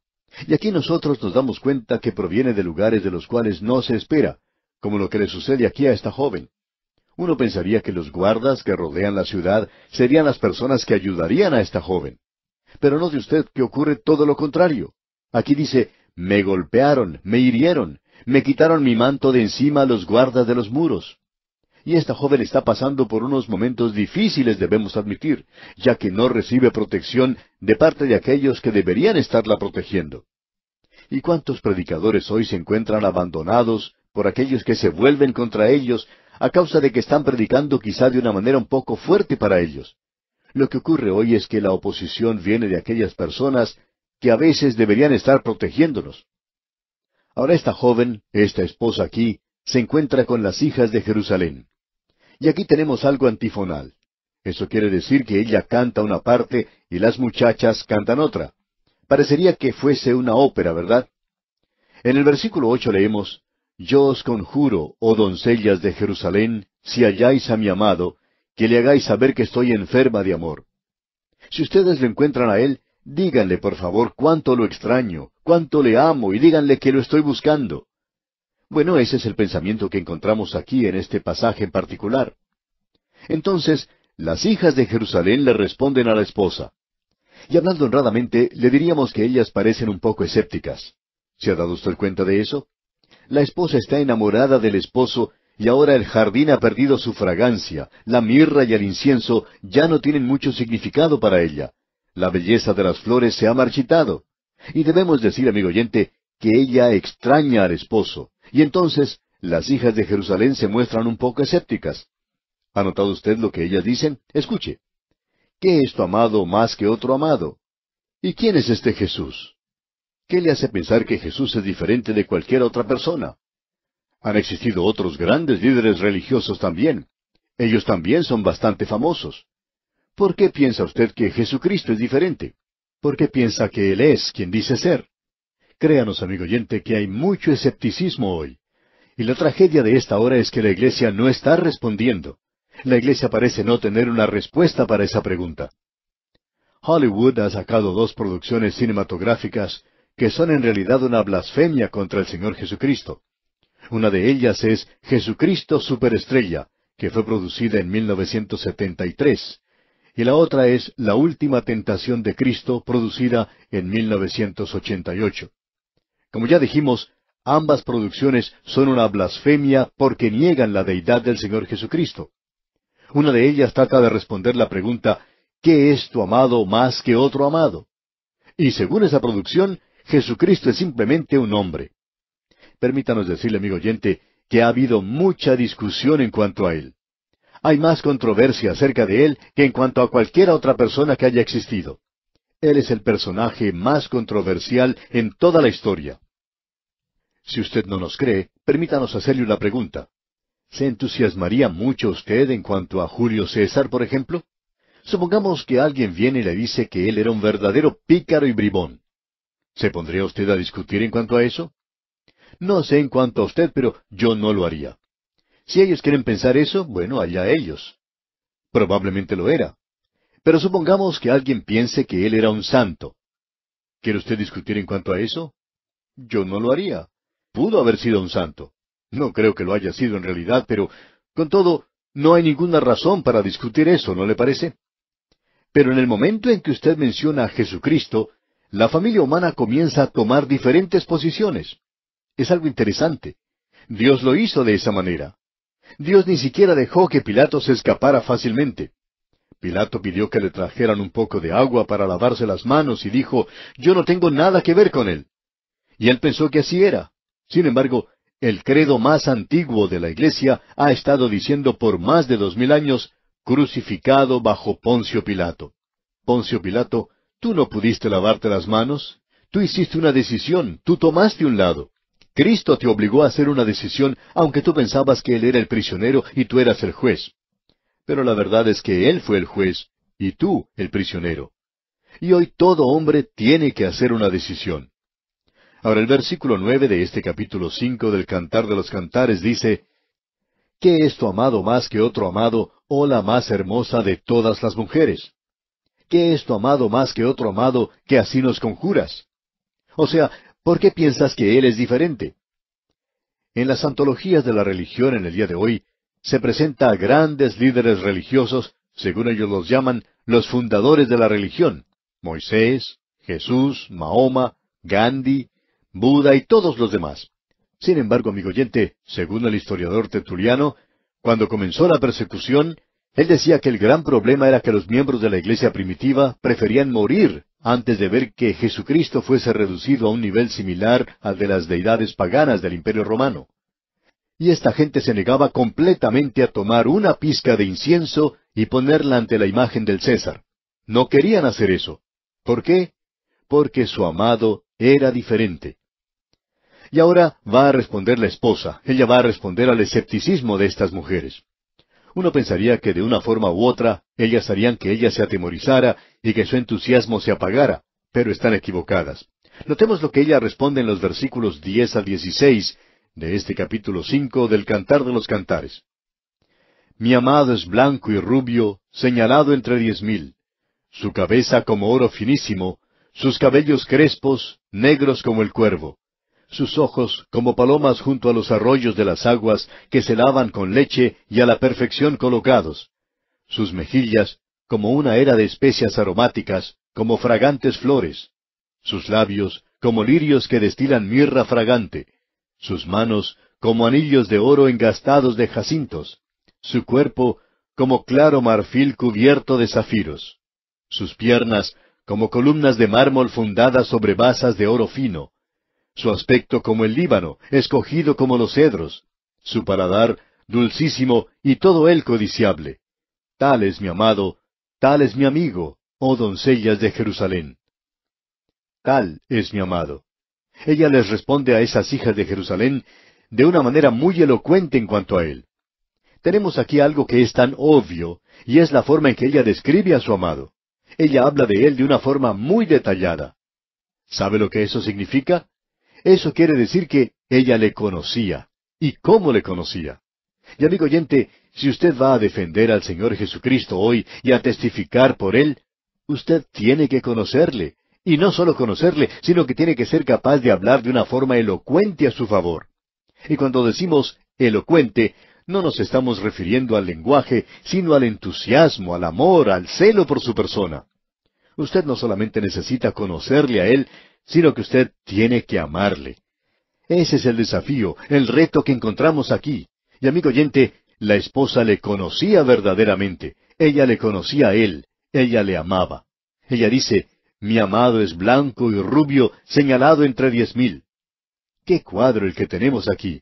Y aquí nosotros nos damos cuenta que proviene de lugares de los cuales no se espera, como lo que le sucede aquí a esta joven. Uno pensaría que los guardas que rodean la ciudad serían las personas que ayudarían a esta joven. Pero no de usted que ocurre todo lo contrario. Aquí dice, me golpearon, me hirieron, me quitaron mi manto de encima los guardas de los muros. Y esta joven está pasando por unos momentos difíciles, debemos admitir, ya que no recibe protección de parte de aquellos que deberían estarla protegiendo. ¿Y cuántos predicadores hoy se encuentran abandonados por aquellos que se vuelven contra ellos a causa de que están predicando quizá de una manera un poco fuerte para ellos? Lo que ocurre hoy es que la oposición viene de aquellas personas que a veces deberían estar protegiéndonos. Ahora esta joven, esta esposa aquí, se encuentra con las hijas de Jerusalén. Y aquí tenemos algo antifonal. Eso quiere decir que ella canta una parte y las muchachas cantan otra. Parecería que fuese una ópera, ¿verdad? En el versículo ocho leemos Yo os conjuro, oh doncellas de Jerusalén, si halláis a mi amado, que le hagáis saber que estoy enferma de amor. Si ustedes lo encuentran a él, Díganle, por favor, cuánto lo extraño, cuánto le amo, y díganle que lo estoy buscando. Bueno, ese es el pensamiento que encontramos aquí en este pasaje en particular. Entonces, las hijas de Jerusalén le responden a la esposa. Y hablando honradamente, le diríamos que ellas parecen un poco escépticas. ¿Se ha dado usted cuenta de eso? La esposa está enamorada del esposo y ahora el jardín ha perdido su fragancia, la mirra y el incienso ya no tienen mucho significado para ella. La belleza de las flores se ha marchitado. Y debemos decir, amigo oyente, que ella extraña al esposo. Y entonces las hijas de Jerusalén se muestran un poco escépticas. ¿Ha notado usted lo que ellas dicen? Escuche. ¿Qué es tu amado más que otro amado? ¿Y quién es este Jesús? ¿Qué le hace pensar que Jesús es diferente de cualquier otra persona? Han existido otros grandes líderes religiosos también. Ellos también son bastante famosos. ¿Por qué piensa usted que Jesucristo es diferente? ¿Por qué piensa que Él es quien dice ser? Créanos, amigo oyente, que hay mucho escepticismo hoy. Y la tragedia de esta hora es que la Iglesia no está respondiendo. La Iglesia parece no tener una respuesta para esa pregunta. Hollywood ha sacado dos producciones cinematográficas que son en realidad una blasfemia contra el Señor Jesucristo. Una de ellas es Jesucristo Superestrella, que fue producida en 1973 y la otra es La Última Tentación de Cristo, producida en 1988. Como ya dijimos, ambas producciones son una blasfemia porque niegan la deidad del Señor Jesucristo. Una de ellas trata de responder la pregunta, ¿qué es tu amado más que otro amado? Y según esa producción, Jesucristo es simplemente un hombre. Permítanos decirle, amigo oyente, que ha habido mucha discusión en cuanto a él. Hay más controversia acerca de él que en cuanto a cualquier otra persona que haya existido. Él es el personaje más controversial en toda la historia. Si usted no nos cree, permítanos hacerle una pregunta. ¿Se entusiasmaría mucho usted en cuanto a Julio César, por ejemplo? Supongamos que alguien viene y le dice que él era un verdadero pícaro y bribón. ¿Se pondría usted a discutir en cuanto a eso? No sé en cuanto a usted, pero yo no lo haría. Si ellos quieren pensar eso, bueno, allá ellos. Probablemente lo era. Pero supongamos que alguien piense que él era un santo. ¿Quiere usted discutir en cuanto a eso? Yo no lo haría. Pudo haber sido un santo. No creo que lo haya sido en realidad, pero con todo, no hay ninguna razón para discutir eso, ¿no le parece? Pero en el momento en que usted menciona a Jesucristo, la familia humana comienza a tomar diferentes posiciones. Es algo interesante. Dios lo hizo de esa manera. Dios ni siquiera dejó que Pilato se escapara fácilmente. Pilato pidió que le trajeran un poco de agua para lavarse las manos y dijo, yo no tengo nada que ver con él. Y él pensó que así era. Sin embargo, el credo más antiguo de la Iglesia ha estado diciendo por más de dos mil años, crucificado bajo Poncio Pilato. Poncio Pilato, tú no pudiste lavarte las manos, tú hiciste una decisión, tú tomaste un lado. Cristo te obligó a hacer una decisión aunque tú pensabas que Él era el prisionero y tú eras el juez. Pero la verdad es que Él fue el juez y tú el prisionero. Y hoy todo hombre tiene que hacer una decisión. Ahora el versículo nueve de este capítulo cinco del Cantar de los Cantares dice ¿Qué es tu amado más que otro amado, o oh la más hermosa de todas las mujeres? ¿Qué es tu amado más que otro amado que así nos conjuras? O sea, ¿Por qué piensas que Él es diferente? En las antologías de la religión en el día de hoy se presenta a grandes líderes religiosos, según ellos los llaman, los fundadores de la religión, Moisés, Jesús, Mahoma, Gandhi, Buda y todos los demás. Sin embargo, amigo oyente, según el historiador Tertuliano, cuando comenzó la persecución, él decía que el gran problema era que los miembros de la iglesia primitiva preferían morir antes de ver que Jesucristo fuese reducido a un nivel similar al de las deidades paganas del Imperio Romano. Y esta gente se negaba completamente a tomar una pizca de incienso y ponerla ante la imagen del César. No querían hacer eso. ¿Por qué? Porque su amado era diferente. Y ahora va a responder la esposa, ella va a responder al escepticismo de estas mujeres. Uno pensaría que de una forma u otra ellas harían que ella se atemorizara y que su entusiasmo se apagara, pero están equivocadas. Notemos lo que ella responde en los versículos diez a 16 de este capítulo cinco del Cantar de los Cantares. Mi amado es blanco y rubio, señalado entre diez mil. Su cabeza como oro finísimo, sus cabellos crespos, negros como el cuervo sus ojos como palomas junto a los arroyos de las aguas que se lavan con leche y a la perfección colocados, sus mejillas como una era de especias aromáticas, como fragantes flores, sus labios como lirios que destilan mirra fragante, sus manos como anillos de oro engastados de jacintos, su cuerpo como claro marfil cubierto de zafiros, sus piernas como columnas de mármol fundadas sobre basas de oro fino, su aspecto como el Líbano, escogido como los cedros, su paladar dulcísimo y todo él codiciable. Tal es mi amado, tal es mi amigo, oh doncellas de Jerusalén. Tal es mi amado. Ella les responde a esas hijas de Jerusalén de una manera muy elocuente en cuanto a él. Tenemos aquí algo que es tan obvio, y es la forma en que ella describe a su amado. Ella habla de él de una forma muy detallada. ¿Sabe lo que eso significa? Eso quiere decir que ella le conocía. ¿Y cómo le conocía? Y amigo oyente, si usted va a defender al Señor Jesucristo hoy y a testificar por Él, usted tiene que conocerle. Y no solo conocerle, sino que tiene que ser capaz de hablar de una forma elocuente a su favor. Y cuando decimos elocuente, no nos estamos refiriendo al lenguaje, sino al entusiasmo, al amor, al celo por su persona. Usted no solamente necesita conocerle a Él, sino que usted tiene que amarle. Ese es el desafío, el reto que encontramos aquí. Y amigo oyente, la esposa le conocía verdaderamente, ella le conocía a él, ella le amaba. Ella dice, mi amado es blanco y rubio, señalado entre diez mil. ¡Qué cuadro el que tenemos aquí!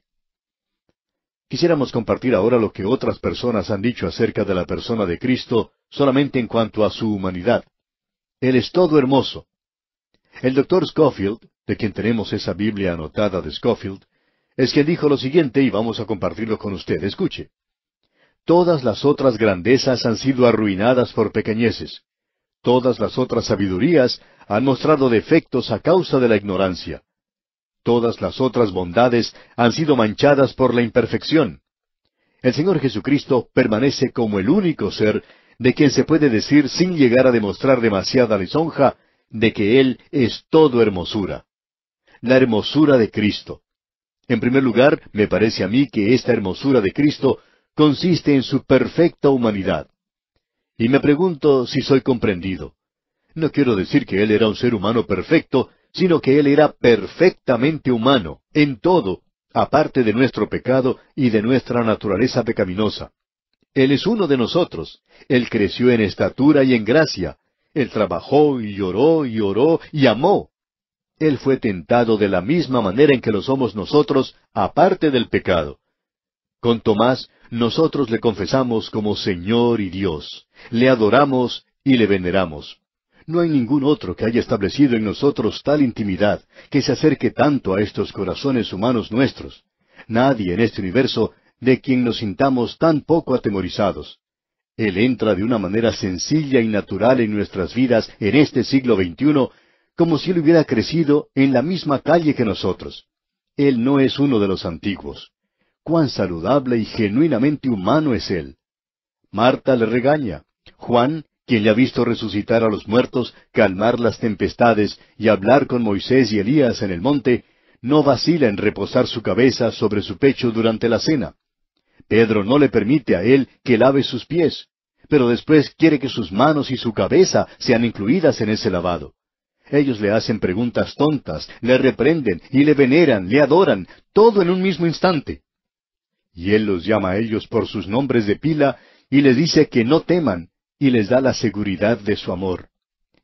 Quisiéramos compartir ahora lo que otras personas han dicho acerca de la persona de Cristo solamente en cuanto a su humanidad. Él es todo hermoso. El doctor Scofield, de quien tenemos esa Biblia anotada de Schofield, es quien dijo lo siguiente y vamos a compartirlo con usted. Escuche. Todas las otras grandezas han sido arruinadas por pequeñeces. Todas las otras sabidurías han mostrado defectos a causa de la ignorancia. Todas las otras bondades han sido manchadas por la imperfección. El Señor Jesucristo permanece como el único ser de quien se puede decir sin llegar a demostrar demasiada lisonja, de que Él es todo hermosura. La hermosura de Cristo. En primer lugar, me parece a mí que esta hermosura de Cristo consiste en su perfecta humanidad. Y me pregunto si soy comprendido. No quiero decir que Él era un ser humano perfecto, sino que Él era perfectamente humano, en todo, aparte de nuestro pecado y de nuestra naturaleza pecaminosa. Él es uno de nosotros. Él creció en estatura y en gracia. Él trabajó y lloró y oró y amó. Él fue tentado de la misma manera en que lo somos nosotros, aparte del pecado. Con Tomás, nosotros le confesamos como Señor y Dios, le adoramos y le veneramos. No hay ningún otro que haya establecido en nosotros tal intimidad, que se acerque tanto a estos corazones humanos nuestros. Nadie en este universo de quien nos sintamos tan poco atemorizados. Él entra de una manera sencilla y natural en nuestras vidas en este siglo XXI, como si Él hubiera crecido en la misma calle que nosotros. Él no es uno de los antiguos. Cuán saludable y genuinamente humano es Él. Marta le regaña. Juan, quien le ha visto resucitar a los muertos, calmar las tempestades y hablar con Moisés y Elías en el monte, no vacila en reposar su cabeza sobre su pecho durante la cena. Pedro no le permite a él que lave sus pies, pero después quiere que sus manos y su cabeza sean incluidas en ese lavado. Ellos le hacen preguntas tontas, le reprenden y le veneran, le adoran, todo en un mismo instante. Y él los llama a ellos por sus nombres de pila y les dice que no teman y les da la seguridad de su amor.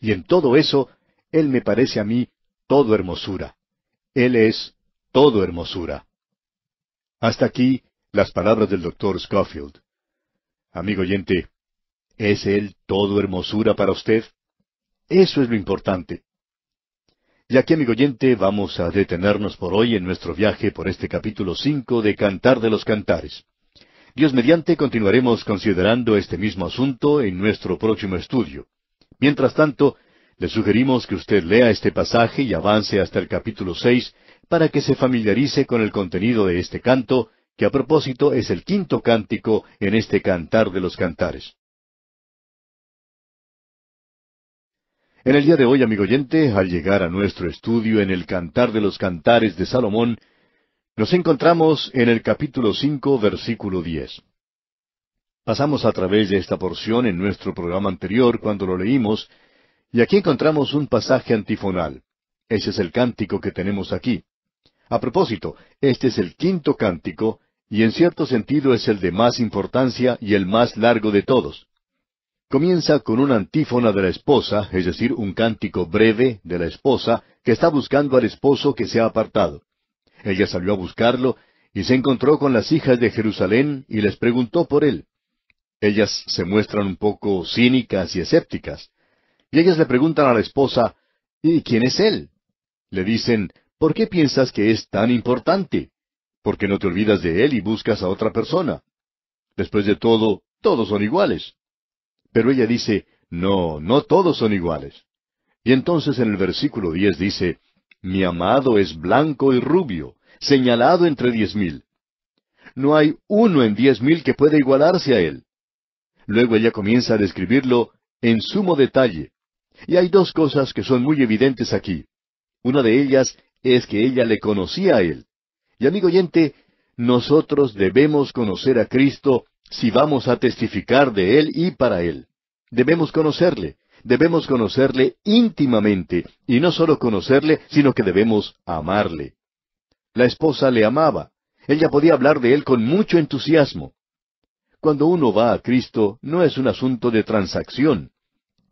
Y en todo eso, él me parece a mí todo hermosura. Él es todo hermosura. Hasta aquí las palabras del doctor Schofield. Amigo oyente, ¿es Él todo hermosura para usted? Eso es lo importante. Y aquí, amigo oyente, vamos a detenernos por hoy en nuestro viaje por este capítulo 5 de Cantar de los Cantares. Dios mediante continuaremos considerando este mismo asunto en nuestro próximo estudio. Mientras tanto, le sugerimos que usted lea este pasaje y avance hasta el capítulo 6 para que se familiarice con el contenido de este canto que a propósito es el quinto cántico en este cantar de los cantares. En el día de hoy, amigo oyente, al llegar a nuestro estudio en el Cantar de los Cantares de Salomón, nos encontramos en el capítulo cinco, versículo 10. Pasamos a través de esta porción en nuestro programa anterior cuando lo leímos, y aquí encontramos un pasaje antifonal. Ese es el cántico que tenemos aquí. A propósito, este es el quinto cántico, y en cierto sentido es el de más importancia y el más largo de todos. Comienza con una antífona de la esposa, es decir, un cántico breve de la esposa, que está buscando al esposo que se ha apartado. Ella salió a buscarlo, y se encontró con las hijas de Jerusalén y les preguntó por él. Ellas se muestran un poco cínicas y escépticas. Y ellas le preguntan a la esposa, ¿Y quién es él? Le dicen, ¿Por qué piensas que es tan importante? Porque no te olvidas de él y buscas a otra persona? Después de todo, todos son iguales. Pero ella dice, no, no todos son iguales. Y entonces en el versículo diez dice, Mi amado es blanco y rubio, señalado entre diez mil. No hay uno en diez mil que pueda igualarse a él. Luego ella comienza a describirlo en sumo detalle. Y hay dos cosas que son muy evidentes aquí. Una de ellas es que ella le conocía a él. Y amigo oyente, nosotros debemos conocer a Cristo si vamos a testificar de Él y para Él. Debemos conocerle, debemos conocerle íntimamente, y no solo conocerle, sino que debemos amarle. La esposa le amaba, ella podía hablar de Él con mucho entusiasmo. Cuando uno va a Cristo no es un asunto de transacción,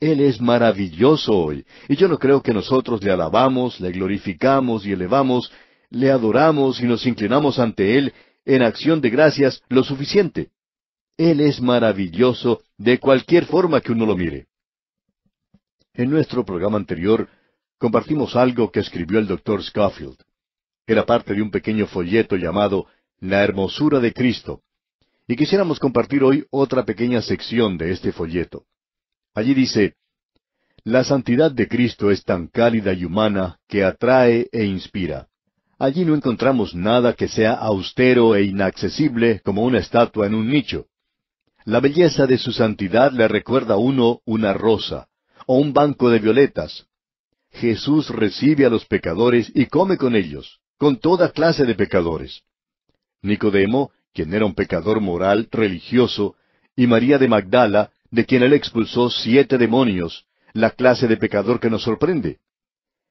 él es maravilloso hoy, y yo no creo que nosotros le alabamos, le glorificamos y elevamos, le adoramos y nos inclinamos ante Él en acción de gracias lo suficiente. Él es maravilloso de cualquier forma que uno lo mire. En nuestro programa anterior compartimos algo que escribió el doctor Scofield. Era parte de un pequeño folleto llamado La hermosura de Cristo. Y quisiéramos compartir hoy otra pequeña sección de este folleto. Allí dice, La santidad de Cristo es tan cálida y humana que atrae e inspira. Allí no encontramos nada que sea austero e inaccesible como una estatua en un nicho. La belleza de su santidad le recuerda a uno una rosa o un banco de violetas. Jesús recibe a los pecadores y come con ellos, con toda clase de pecadores. Nicodemo, quien era un pecador moral religioso, y María de Magdala, de quien él expulsó siete demonios, la clase de pecador que nos sorprende.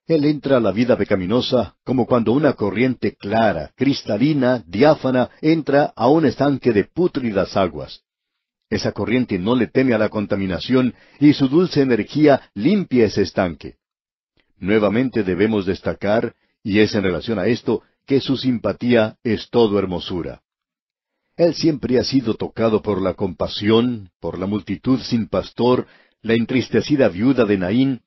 Él entra a la vida pecaminosa como cuando una corriente clara, cristalina, diáfana, entra a un estanque de pútridas aguas. Esa corriente no le teme a la contaminación y su dulce energía limpia ese estanque. Nuevamente debemos destacar, y es en relación a esto, que su simpatía es todo hermosura. Él siempre ha sido tocado por la compasión, por la multitud sin pastor, la entristecida viuda de Naín,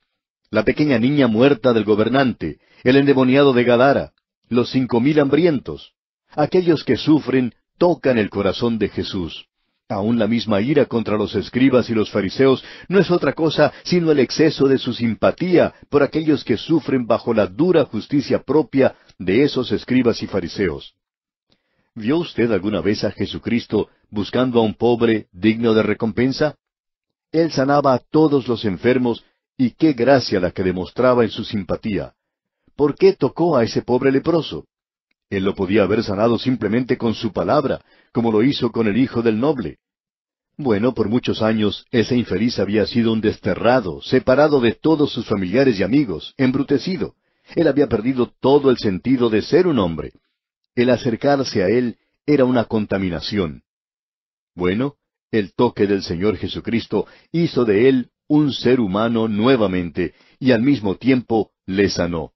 la pequeña niña muerta del gobernante, el endemoniado de Gadara, los cinco mil hambrientos. Aquellos que sufren tocan el corazón de Jesús. Aún la misma ira contra los escribas y los fariseos no es otra cosa sino el exceso de su simpatía por aquellos que sufren bajo la dura justicia propia de esos escribas y fariseos. ¿Vio usted alguna vez a Jesucristo buscando a un pobre digno de recompensa? Él sanaba a todos los enfermos y qué gracia la que demostraba en su simpatía. ¿Por qué tocó a ese pobre leproso? Él lo podía haber sanado simplemente con su palabra, como lo hizo con el hijo del noble. Bueno, por muchos años ese infeliz había sido un desterrado, separado de todos sus familiares y amigos, embrutecido. Él había perdido todo el sentido de ser un hombre. El acercarse a Él era una contaminación. Bueno, el toque del Señor Jesucristo hizo de Él un ser humano nuevamente y al mismo tiempo le sanó.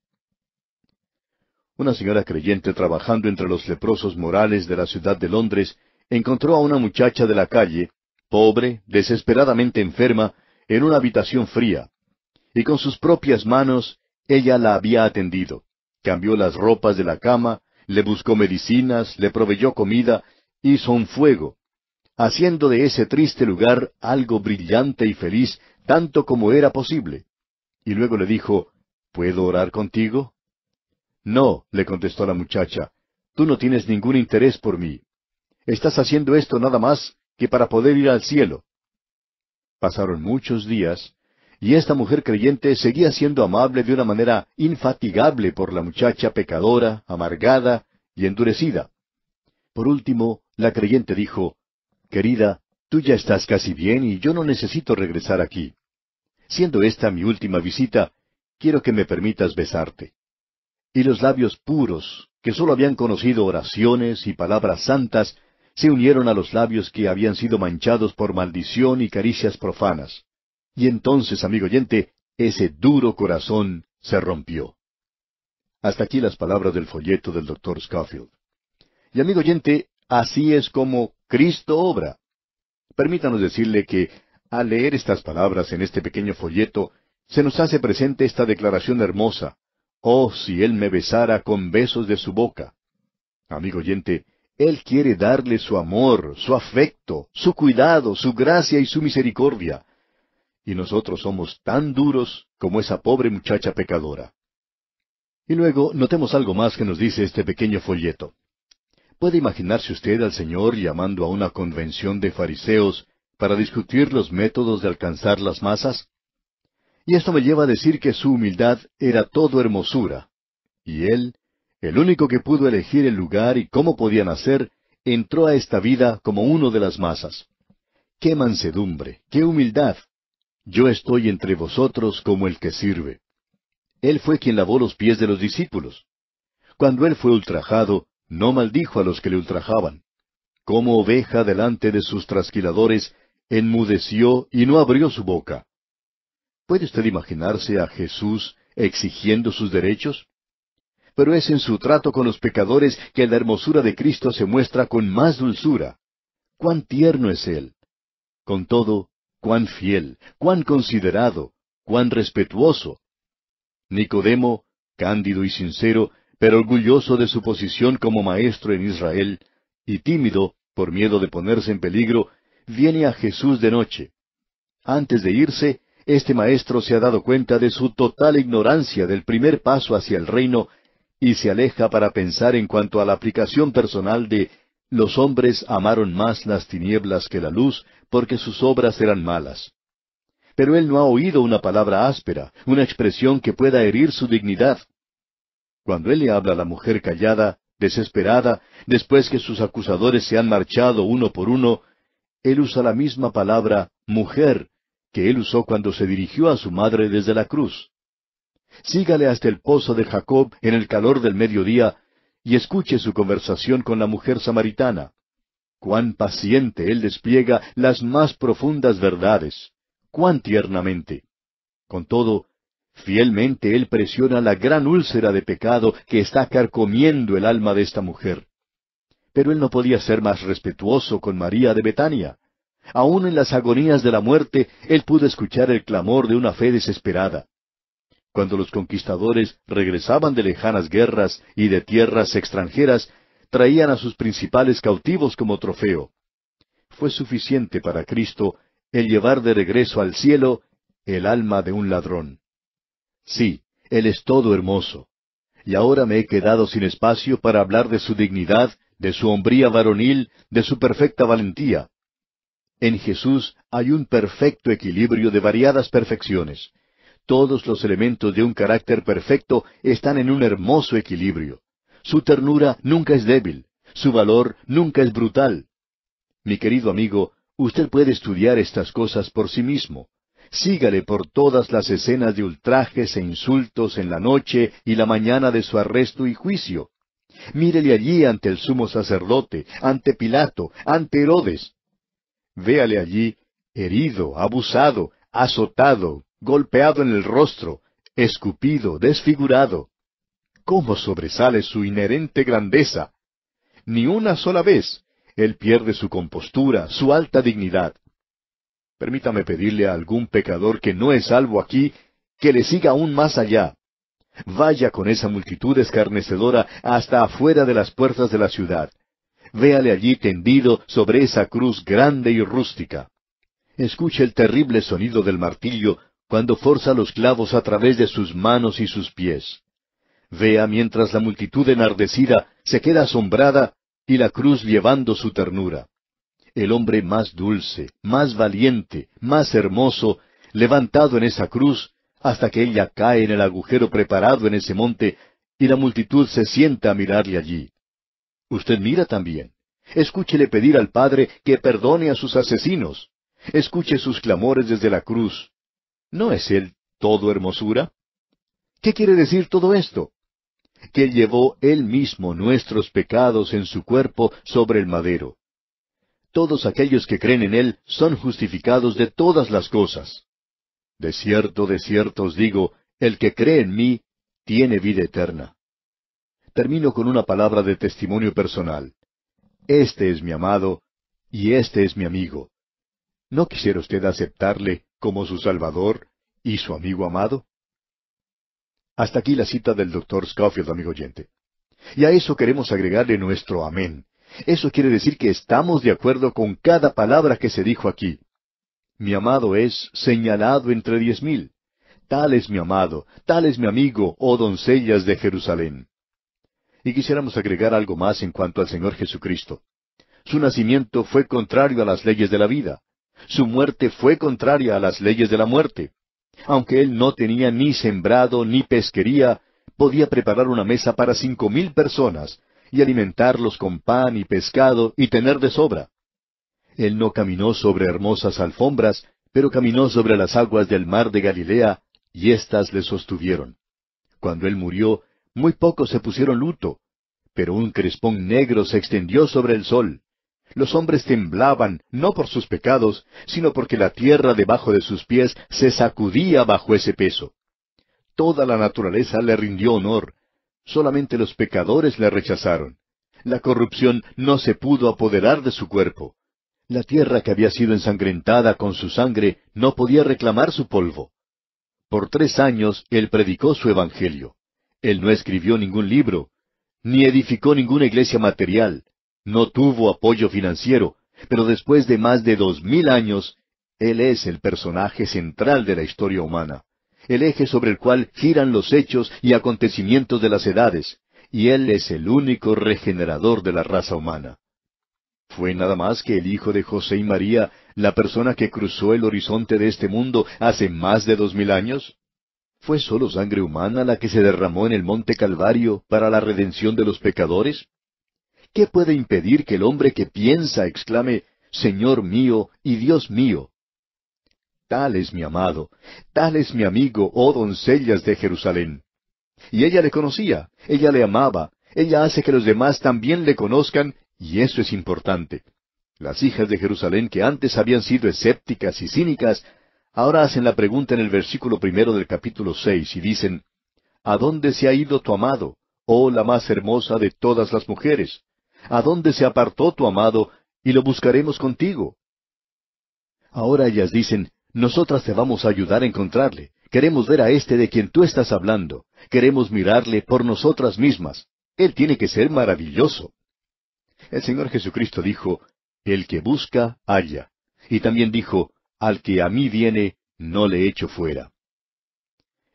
Una señora creyente trabajando entre los leprosos morales de la ciudad de Londres encontró a una muchacha de la calle, pobre, desesperadamente enferma, en una habitación fría, y con sus propias manos ella la había atendido, cambió las ropas de la cama, le buscó medicinas, le proveyó comida, hizo un fuego, haciendo de ese triste lugar algo brillante y feliz tanto como era posible. Y luego le dijo, ¿Puedo orar contigo? No, le contestó la muchacha, tú no tienes ningún interés por mí. Estás haciendo esto nada más que para poder ir al cielo. Pasaron muchos días y esta mujer creyente seguía siendo amable de una manera infatigable por la muchacha pecadora, amargada y endurecida. Por último, la creyente dijo, Querida, tú ya estás casi bien y yo no necesito regresar aquí. Siendo esta mi última visita, quiero que me permitas besarte. Y los labios puros, que sólo habían conocido oraciones y palabras santas, se unieron a los labios que habían sido manchados por maldición y caricias profanas. Y entonces, amigo oyente, ese duro corazón se rompió. Hasta aquí las palabras del folleto del doctor Scofield. Y amigo oyente, así es como Cristo obra. Permítanos decirle que al leer estas palabras en este pequeño folleto, se nos hace presente esta declaración hermosa. Oh, si Él me besara con besos de su boca. Amigo oyente, Él quiere darle su amor, su afecto, su cuidado, su gracia y su misericordia y nosotros somos tan duros como esa pobre muchacha pecadora. Y luego notemos algo más que nos dice este pequeño folleto. ¿Puede imaginarse usted al Señor llamando a una convención de fariseos para discutir los métodos de alcanzar las masas? Y esto me lleva a decir que su humildad era todo hermosura. Y él, el único que pudo elegir el lugar y cómo podían hacer, entró a esta vida como uno de las masas. ¡Qué mansedumbre! ¡Qué humildad! Yo estoy entre vosotros como el que sirve. Él fue quien lavó los pies de los discípulos. Cuando él fue ultrajado, no maldijo a los que le ultrajaban. Como oveja delante de sus trasquiladores, enmudeció y no abrió su boca. ¿Puede usted imaginarse a Jesús exigiendo sus derechos? Pero es en su trato con los pecadores que la hermosura de Cristo se muestra con más dulzura. ¡Cuán tierno es Él! Con todo, cuán fiel, cuán considerado, cuán respetuoso. Nicodemo, cándido y sincero, pero orgulloso de su posición como maestro en Israel, y tímido, por miedo de ponerse en peligro, viene a Jesús de noche. Antes de irse, este maestro se ha dado cuenta de su total ignorancia del primer paso hacia el reino y se aleja para pensar en cuanto a la aplicación personal de los hombres amaron más las tinieblas que la luz porque sus obras eran malas. Pero él no ha oído una palabra áspera, una expresión que pueda herir su dignidad. Cuando él le habla a la mujer callada, desesperada, después que sus acusadores se han marchado uno por uno, él usa la misma palabra mujer que él usó cuando se dirigió a su madre desde la cruz. Sígale hasta el pozo de Jacob en el calor del mediodía y escuche su conversación con la mujer samaritana. Cuán paciente Él despliega las más profundas verdades. Cuán tiernamente. Con todo, fielmente Él presiona la gran úlcera de pecado que está carcomiendo el alma de esta mujer. Pero Él no podía ser más respetuoso con María de Betania. Aún en las agonías de la muerte, Él pudo escuchar el clamor de una fe desesperada cuando los conquistadores regresaban de lejanas guerras y de tierras extranjeras, traían a sus principales cautivos como trofeo. Fue suficiente para Cristo el llevar de regreso al cielo el alma de un ladrón. Sí, Él es todo hermoso. Y ahora me he quedado sin espacio para hablar de su dignidad, de su hombría varonil, de su perfecta valentía. En Jesús hay un perfecto equilibrio de variadas perfecciones. Todos los elementos de un carácter perfecto están en un hermoso equilibrio. Su ternura nunca es débil, su valor nunca es brutal. Mi querido amigo, usted puede estudiar estas cosas por sí mismo. Sígale por todas las escenas de ultrajes e insultos en la noche y la mañana de su arresto y juicio. Mírele allí ante el sumo sacerdote, ante Pilato, ante Herodes. Véale allí herido, abusado, azotado, golpeado en el rostro, escupido, desfigurado cómo sobresale su inherente grandeza. Ni una sola vez él pierde su compostura, su alta dignidad. Permítame pedirle a algún pecador que no es salvo aquí, que le siga aún más allá. Vaya con esa multitud escarnecedora hasta afuera de las puertas de la ciudad. Véale allí tendido sobre esa cruz grande y rústica. Escuche el terrible sonido del martillo cuando forza los clavos a través de sus manos y sus pies vea mientras la multitud enardecida se queda asombrada y la cruz llevando su ternura. El hombre más dulce, más valiente, más hermoso, levantado en esa cruz, hasta que ella cae en el agujero preparado en ese monte, y la multitud se sienta a mirarle allí. Usted mira también. Escúchele pedir al Padre que perdone a sus asesinos. Escuche sus clamores desde la cruz. ¿No es Él todo hermosura? ¿Qué quiere decir todo esto? que llevó Él mismo nuestros pecados en su cuerpo sobre el madero. Todos aquellos que creen en Él son justificados de todas las cosas. De cierto, de cierto os digo, el que cree en mí, tiene vida eterna. Termino con una palabra de testimonio personal. Este es mi amado, y este es mi amigo. ¿No quisiera usted aceptarle como su Salvador y su amigo amado? Hasta aquí la cita del doctor Scofield, amigo oyente. Y a eso queremos agregarle nuestro amén. Eso quiere decir que estamos de acuerdo con cada palabra que se dijo aquí. Mi amado es señalado entre diez mil. Tal es mi amado, tal es mi amigo, oh doncellas de Jerusalén. Y quisiéramos agregar algo más en cuanto al Señor Jesucristo. Su nacimiento fue contrario a las leyes de la vida. Su muerte fue contraria a las leyes de la muerte. Aunque él no tenía ni sembrado ni pesquería, podía preparar una mesa para cinco mil personas y alimentarlos con pan y pescado y tener de sobra. Él no caminó sobre hermosas alfombras, pero caminó sobre las aguas del mar de Galilea, y éstas le sostuvieron. Cuando él murió, muy pocos se pusieron luto, pero un crespón negro se extendió sobre el sol los hombres temblaban, no por sus pecados, sino porque la tierra debajo de sus pies se sacudía bajo ese peso. Toda la naturaleza le rindió honor, solamente los pecadores le rechazaron. La corrupción no se pudo apoderar de su cuerpo. La tierra que había sido ensangrentada con su sangre no podía reclamar su polvo. Por tres años él predicó su evangelio. Él no escribió ningún libro, ni edificó ninguna iglesia material no tuvo apoyo financiero, pero después de más de dos mil años, él es el personaje central de la historia humana, el eje sobre el cual giran los hechos y acontecimientos de las edades, y él es el único regenerador de la raza humana. Fue nada más que el hijo de José y María la persona que cruzó el horizonte de este mundo hace más de dos mil años? ¿Fue solo sangre humana la que se derramó en el monte Calvario para la redención de los pecadores? ¿Qué puede impedir que el hombre que piensa exclame, Señor mío y Dios mío? Tal es mi amado, tal es mi amigo, oh doncellas de Jerusalén. Y ella le conocía, ella le amaba, ella hace que los demás también le conozcan, y eso es importante. Las hijas de Jerusalén que antes habían sido escépticas y cínicas, ahora hacen la pregunta en el versículo primero del capítulo seis y dicen, ¿A dónde se ha ido tu amado, oh la más hermosa de todas las mujeres? ¿A dónde se apartó tu amado? Y lo buscaremos contigo. Ahora ellas dicen, nosotras te vamos a ayudar a encontrarle. Queremos ver a este de quien tú estás hablando. Queremos mirarle por nosotras mismas. Él tiene que ser maravilloso. El Señor Jesucristo dijo, El que busca, halla. Y también dijo, Al que a mí viene, no le echo fuera.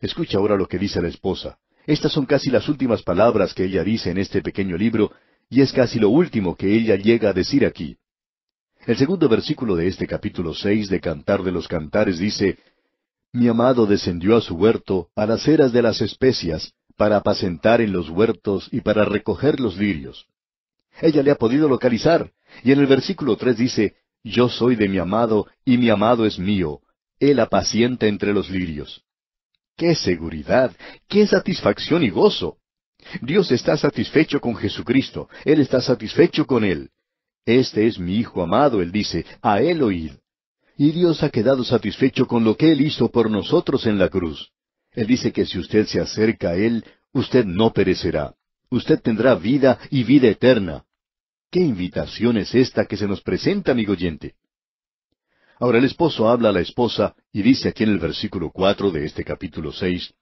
Escucha ahora lo que dice la esposa. Estas son casi las últimas palabras que ella dice en este pequeño libro, y es casi lo último que ella llega a decir aquí. El segundo versículo de este capítulo seis de Cantar de los Cantares dice Mi amado descendió a su huerto, a las eras de las especias, para apacentar en los huertos y para recoger los lirios. Ella le ha podido localizar, y en el versículo tres dice Yo soy de mi amado, y mi amado es mío, él apacienta entre los lirios. ¡Qué seguridad! ¡Qué satisfacción y gozo! Dios está satisfecho con Jesucristo, Él está satisfecho con Él. Este es mi Hijo amado, Él dice, a Él oíd. Y Dios ha quedado satisfecho con lo que Él hizo por nosotros en la cruz. Él dice que si usted se acerca a Él, usted no perecerá. Usted tendrá vida y vida eterna. ¿Qué invitación es esta que se nos presenta, amigo oyente? Ahora el esposo habla a la esposa y dice aquí en el versículo cuatro de este capítulo seis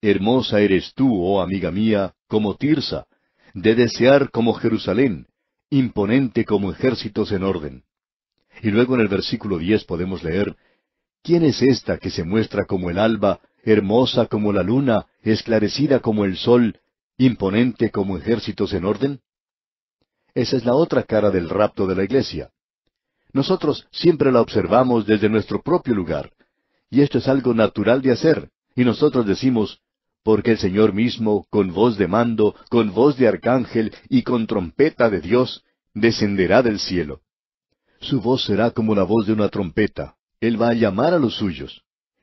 Hermosa eres tú, oh amiga mía, como Tirsa, de desear como Jerusalén, imponente como ejércitos en orden. Y luego en el versículo diez podemos leer, ¿Quién es esta que se muestra como el alba, hermosa como la luna, esclarecida como el sol, imponente como ejércitos en orden? Esa es la otra cara del rapto de la iglesia. Nosotros siempre la observamos desde nuestro propio lugar, y esto es algo natural de hacer, y nosotros decimos, porque el Señor mismo, con voz de mando, con voz de arcángel y con trompeta de Dios, descenderá del cielo. Su voz será como la voz de una trompeta. Él va a llamar a los suyos.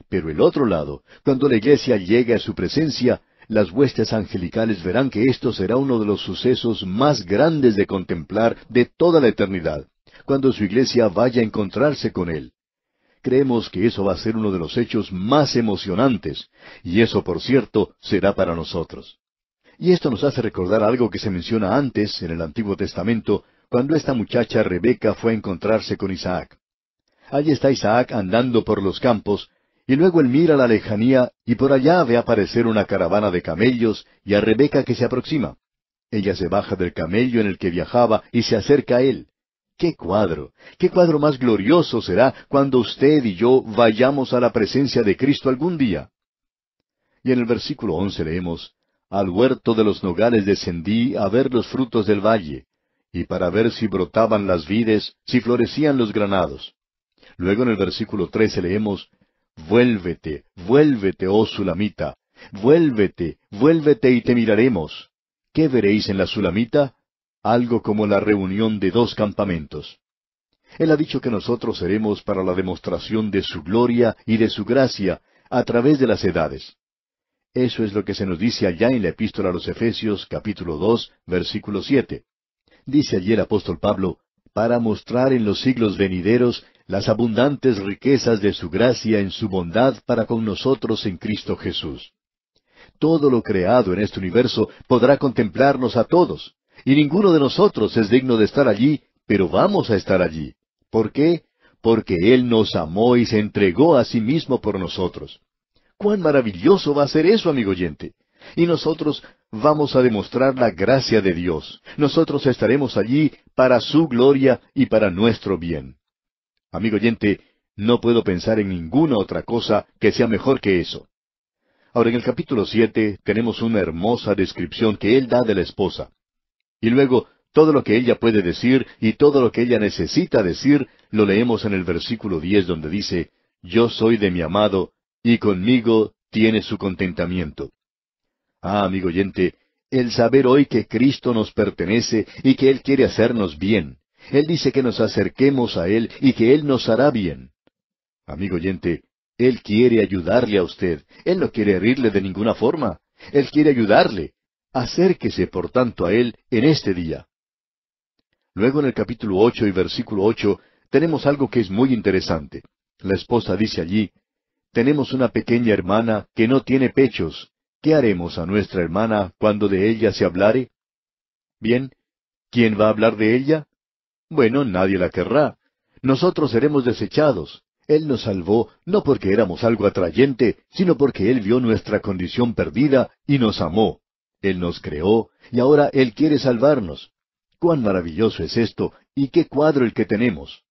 Pero el otro lado, cuando la iglesia llegue a su presencia, las huestes angelicales verán que esto será uno de los sucesos más grandes de contemplar de toda la eternidad, cuando su iglesia vaya a encontrarse con Él. Creemos que eso va a ser uno de los hechos más emocionantes, y eso, por cierto, será para nosotros. Y esto nos hace recordar algo que se menciona antes en el Antiguo Testamento, cuando esta muchacha Rebeca fue a encontrarse con Isaac. Allí está Isaac andando por los campos, y luego él mira la lejanía y por allá ve aparecer una caravana de camellos y a Rebeca que se aproxima. Ella se baja del camello en el que viajaba y se acerca a él. ¡Qué cuadro! ¡Qué cuadro más glorioso será cuando usted y yo vayamos a la presencia de Cristo algún día! Y en el versículo once leemos, Al huerto de los nogales descendí a ver los frutos del valle, y para ver si brotaban las vides, si florecían los granados. Luego en el versículo trece leemos, Vuélvete, vuélvete, oh Sulamita, vuélvete, vuélvete y te miraremos. ¿Qué veréis en la Sulamita? algo como la reunión de dos campamentos. Él ha dicho que nosotros seremos para la demostración de su gloria y de su gracia a través de las edades. Eso es lo que se nos dice allá en la epístola a los Efesios capítulo 2 versículo 7. Dice allí el apóstol Pablo, para mostrar en los siglos venideros las abundantes riquezas de su gracia en su bondad para con nosotros en Cristo Jesús. Todo lo creado en este universo podrá contemplarnos a todos, y ninguno de nosotros es digno de estar allí, pero vamos a estar allí. ¿Por qué? Porque Él nos amó y se entregó a sí mismo por nosotros. ¡Cuán maravilloso va a ser eso, amigo oyente! Y nosotros vamos a demostrar la gracia de Dios. Nosotros estaremos allí para su gloria y para nuestro bien. Amigo oyente, no puedo pensar en ninguna otra cosa que sea mejor que eso. Ahora en el capítulo siete tenemos una hermosa descripción que él da de la esposa. Y luego, todo lo que ella puede decir y todo lo que ella necesita decir, lo leemos en el versículo diez donde dice, Yo soy de mi amado, y conmigo tiene su contentamiento. Ah, amigo oyente, el saber hoy que Cristo nos pertenece y que Él quiere hacernos bien. Él dice que nos acerquemos a Él y que Él nos hará bien. Amigo oyente, Él quiere ayudarle a usted. Él no quiere herirle de ninguna forma. Él quiere ayudarle. Acérquese, por tanto, a Él en este día. Luego en el capítulo ocho y versículo ocho tenemos algo que es muy interesante. La esposa dice allí, Tenemos una pequeña hermana que no tiene pechos. ¿Qué haremos a nuestra hermana cuando de ella se hablare? Bien, ¿quién va a hablar de ella? Bueno, nadie la querrá. Nosotros seremos desechados. Él nos salvó no porque éramos algo atrayente, sino porque Él vio nuestra condición perdida y nos amó. Él nos creó y ahora Él quiere salvarnos. ¡Cuán maravilloso es esto! ¿Y qué cuadro el que tenemos!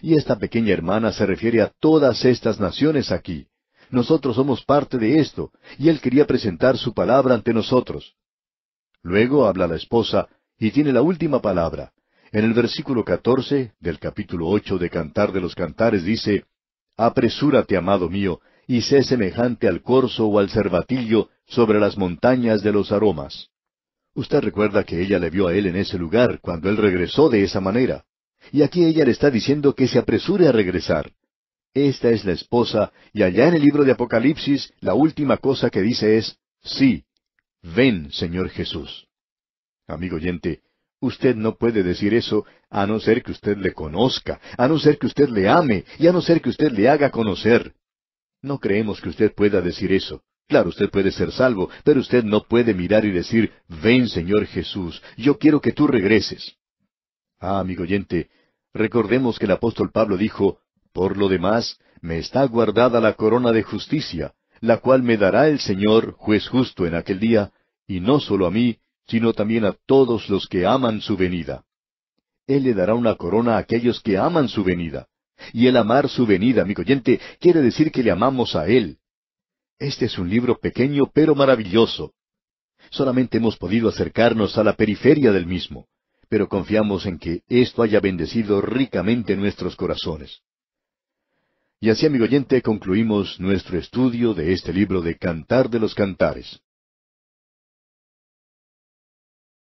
Y esta pequeña hermana se refiere a todas estas naciones aquí. Nosotros somos parte de esto, y Él quería presentar su palabra ante nosotros. Luego habla la esposa, y tiene la última palabra. En el versículo catorce del capítulo ocho de Cantar de los Cantares dice Apresúrate, amado mío, y sé semejante al corzo o al cervatillo sobre las montañas de los aromas. Usted recuerda que ella le vio a él en ese lugar cuando él regresó de esa manera. Y aquí ella le está diciendo que se apresure a regresar. Esta es la esposa, y allá en el libro de Apocalipsis la última cosa que dice es, sí, ven, Señor Jesús. Amigo oyente, usted no puede decir eso a no ser que usted le conozca, a no ser que usted le ame, y a no ser que usted le haga conocer. No creemos que usted pueda decir eso. Claro, usted puede ser salvo, pero usted no puede mirar y decir, ven Señor Jesús, yo quiero que tú regreses. Ah, amigo oyente, recordemos que el apóstol Pablo dijo, por lo demás, me está guardada la corona de justicia, la cual me dará el Señor, juez justo, en aquel día, y no solo a mí, sino también a todos los que aman su venida. Él le dará una corona a aquellos que aman su venida. Y el amar su venida, amigo oyente, quiere decir que le amamos a Él, este es un libro pequeño pero maravilloso. Solamente hemos podido acercarnos a la periferia del mismo, pero confiamos en que esto haya bendecido ricamente nuestros corazones. Y así, amigo oyente, concluimos nuestro estudio de este libro de Cantar de los Cantares.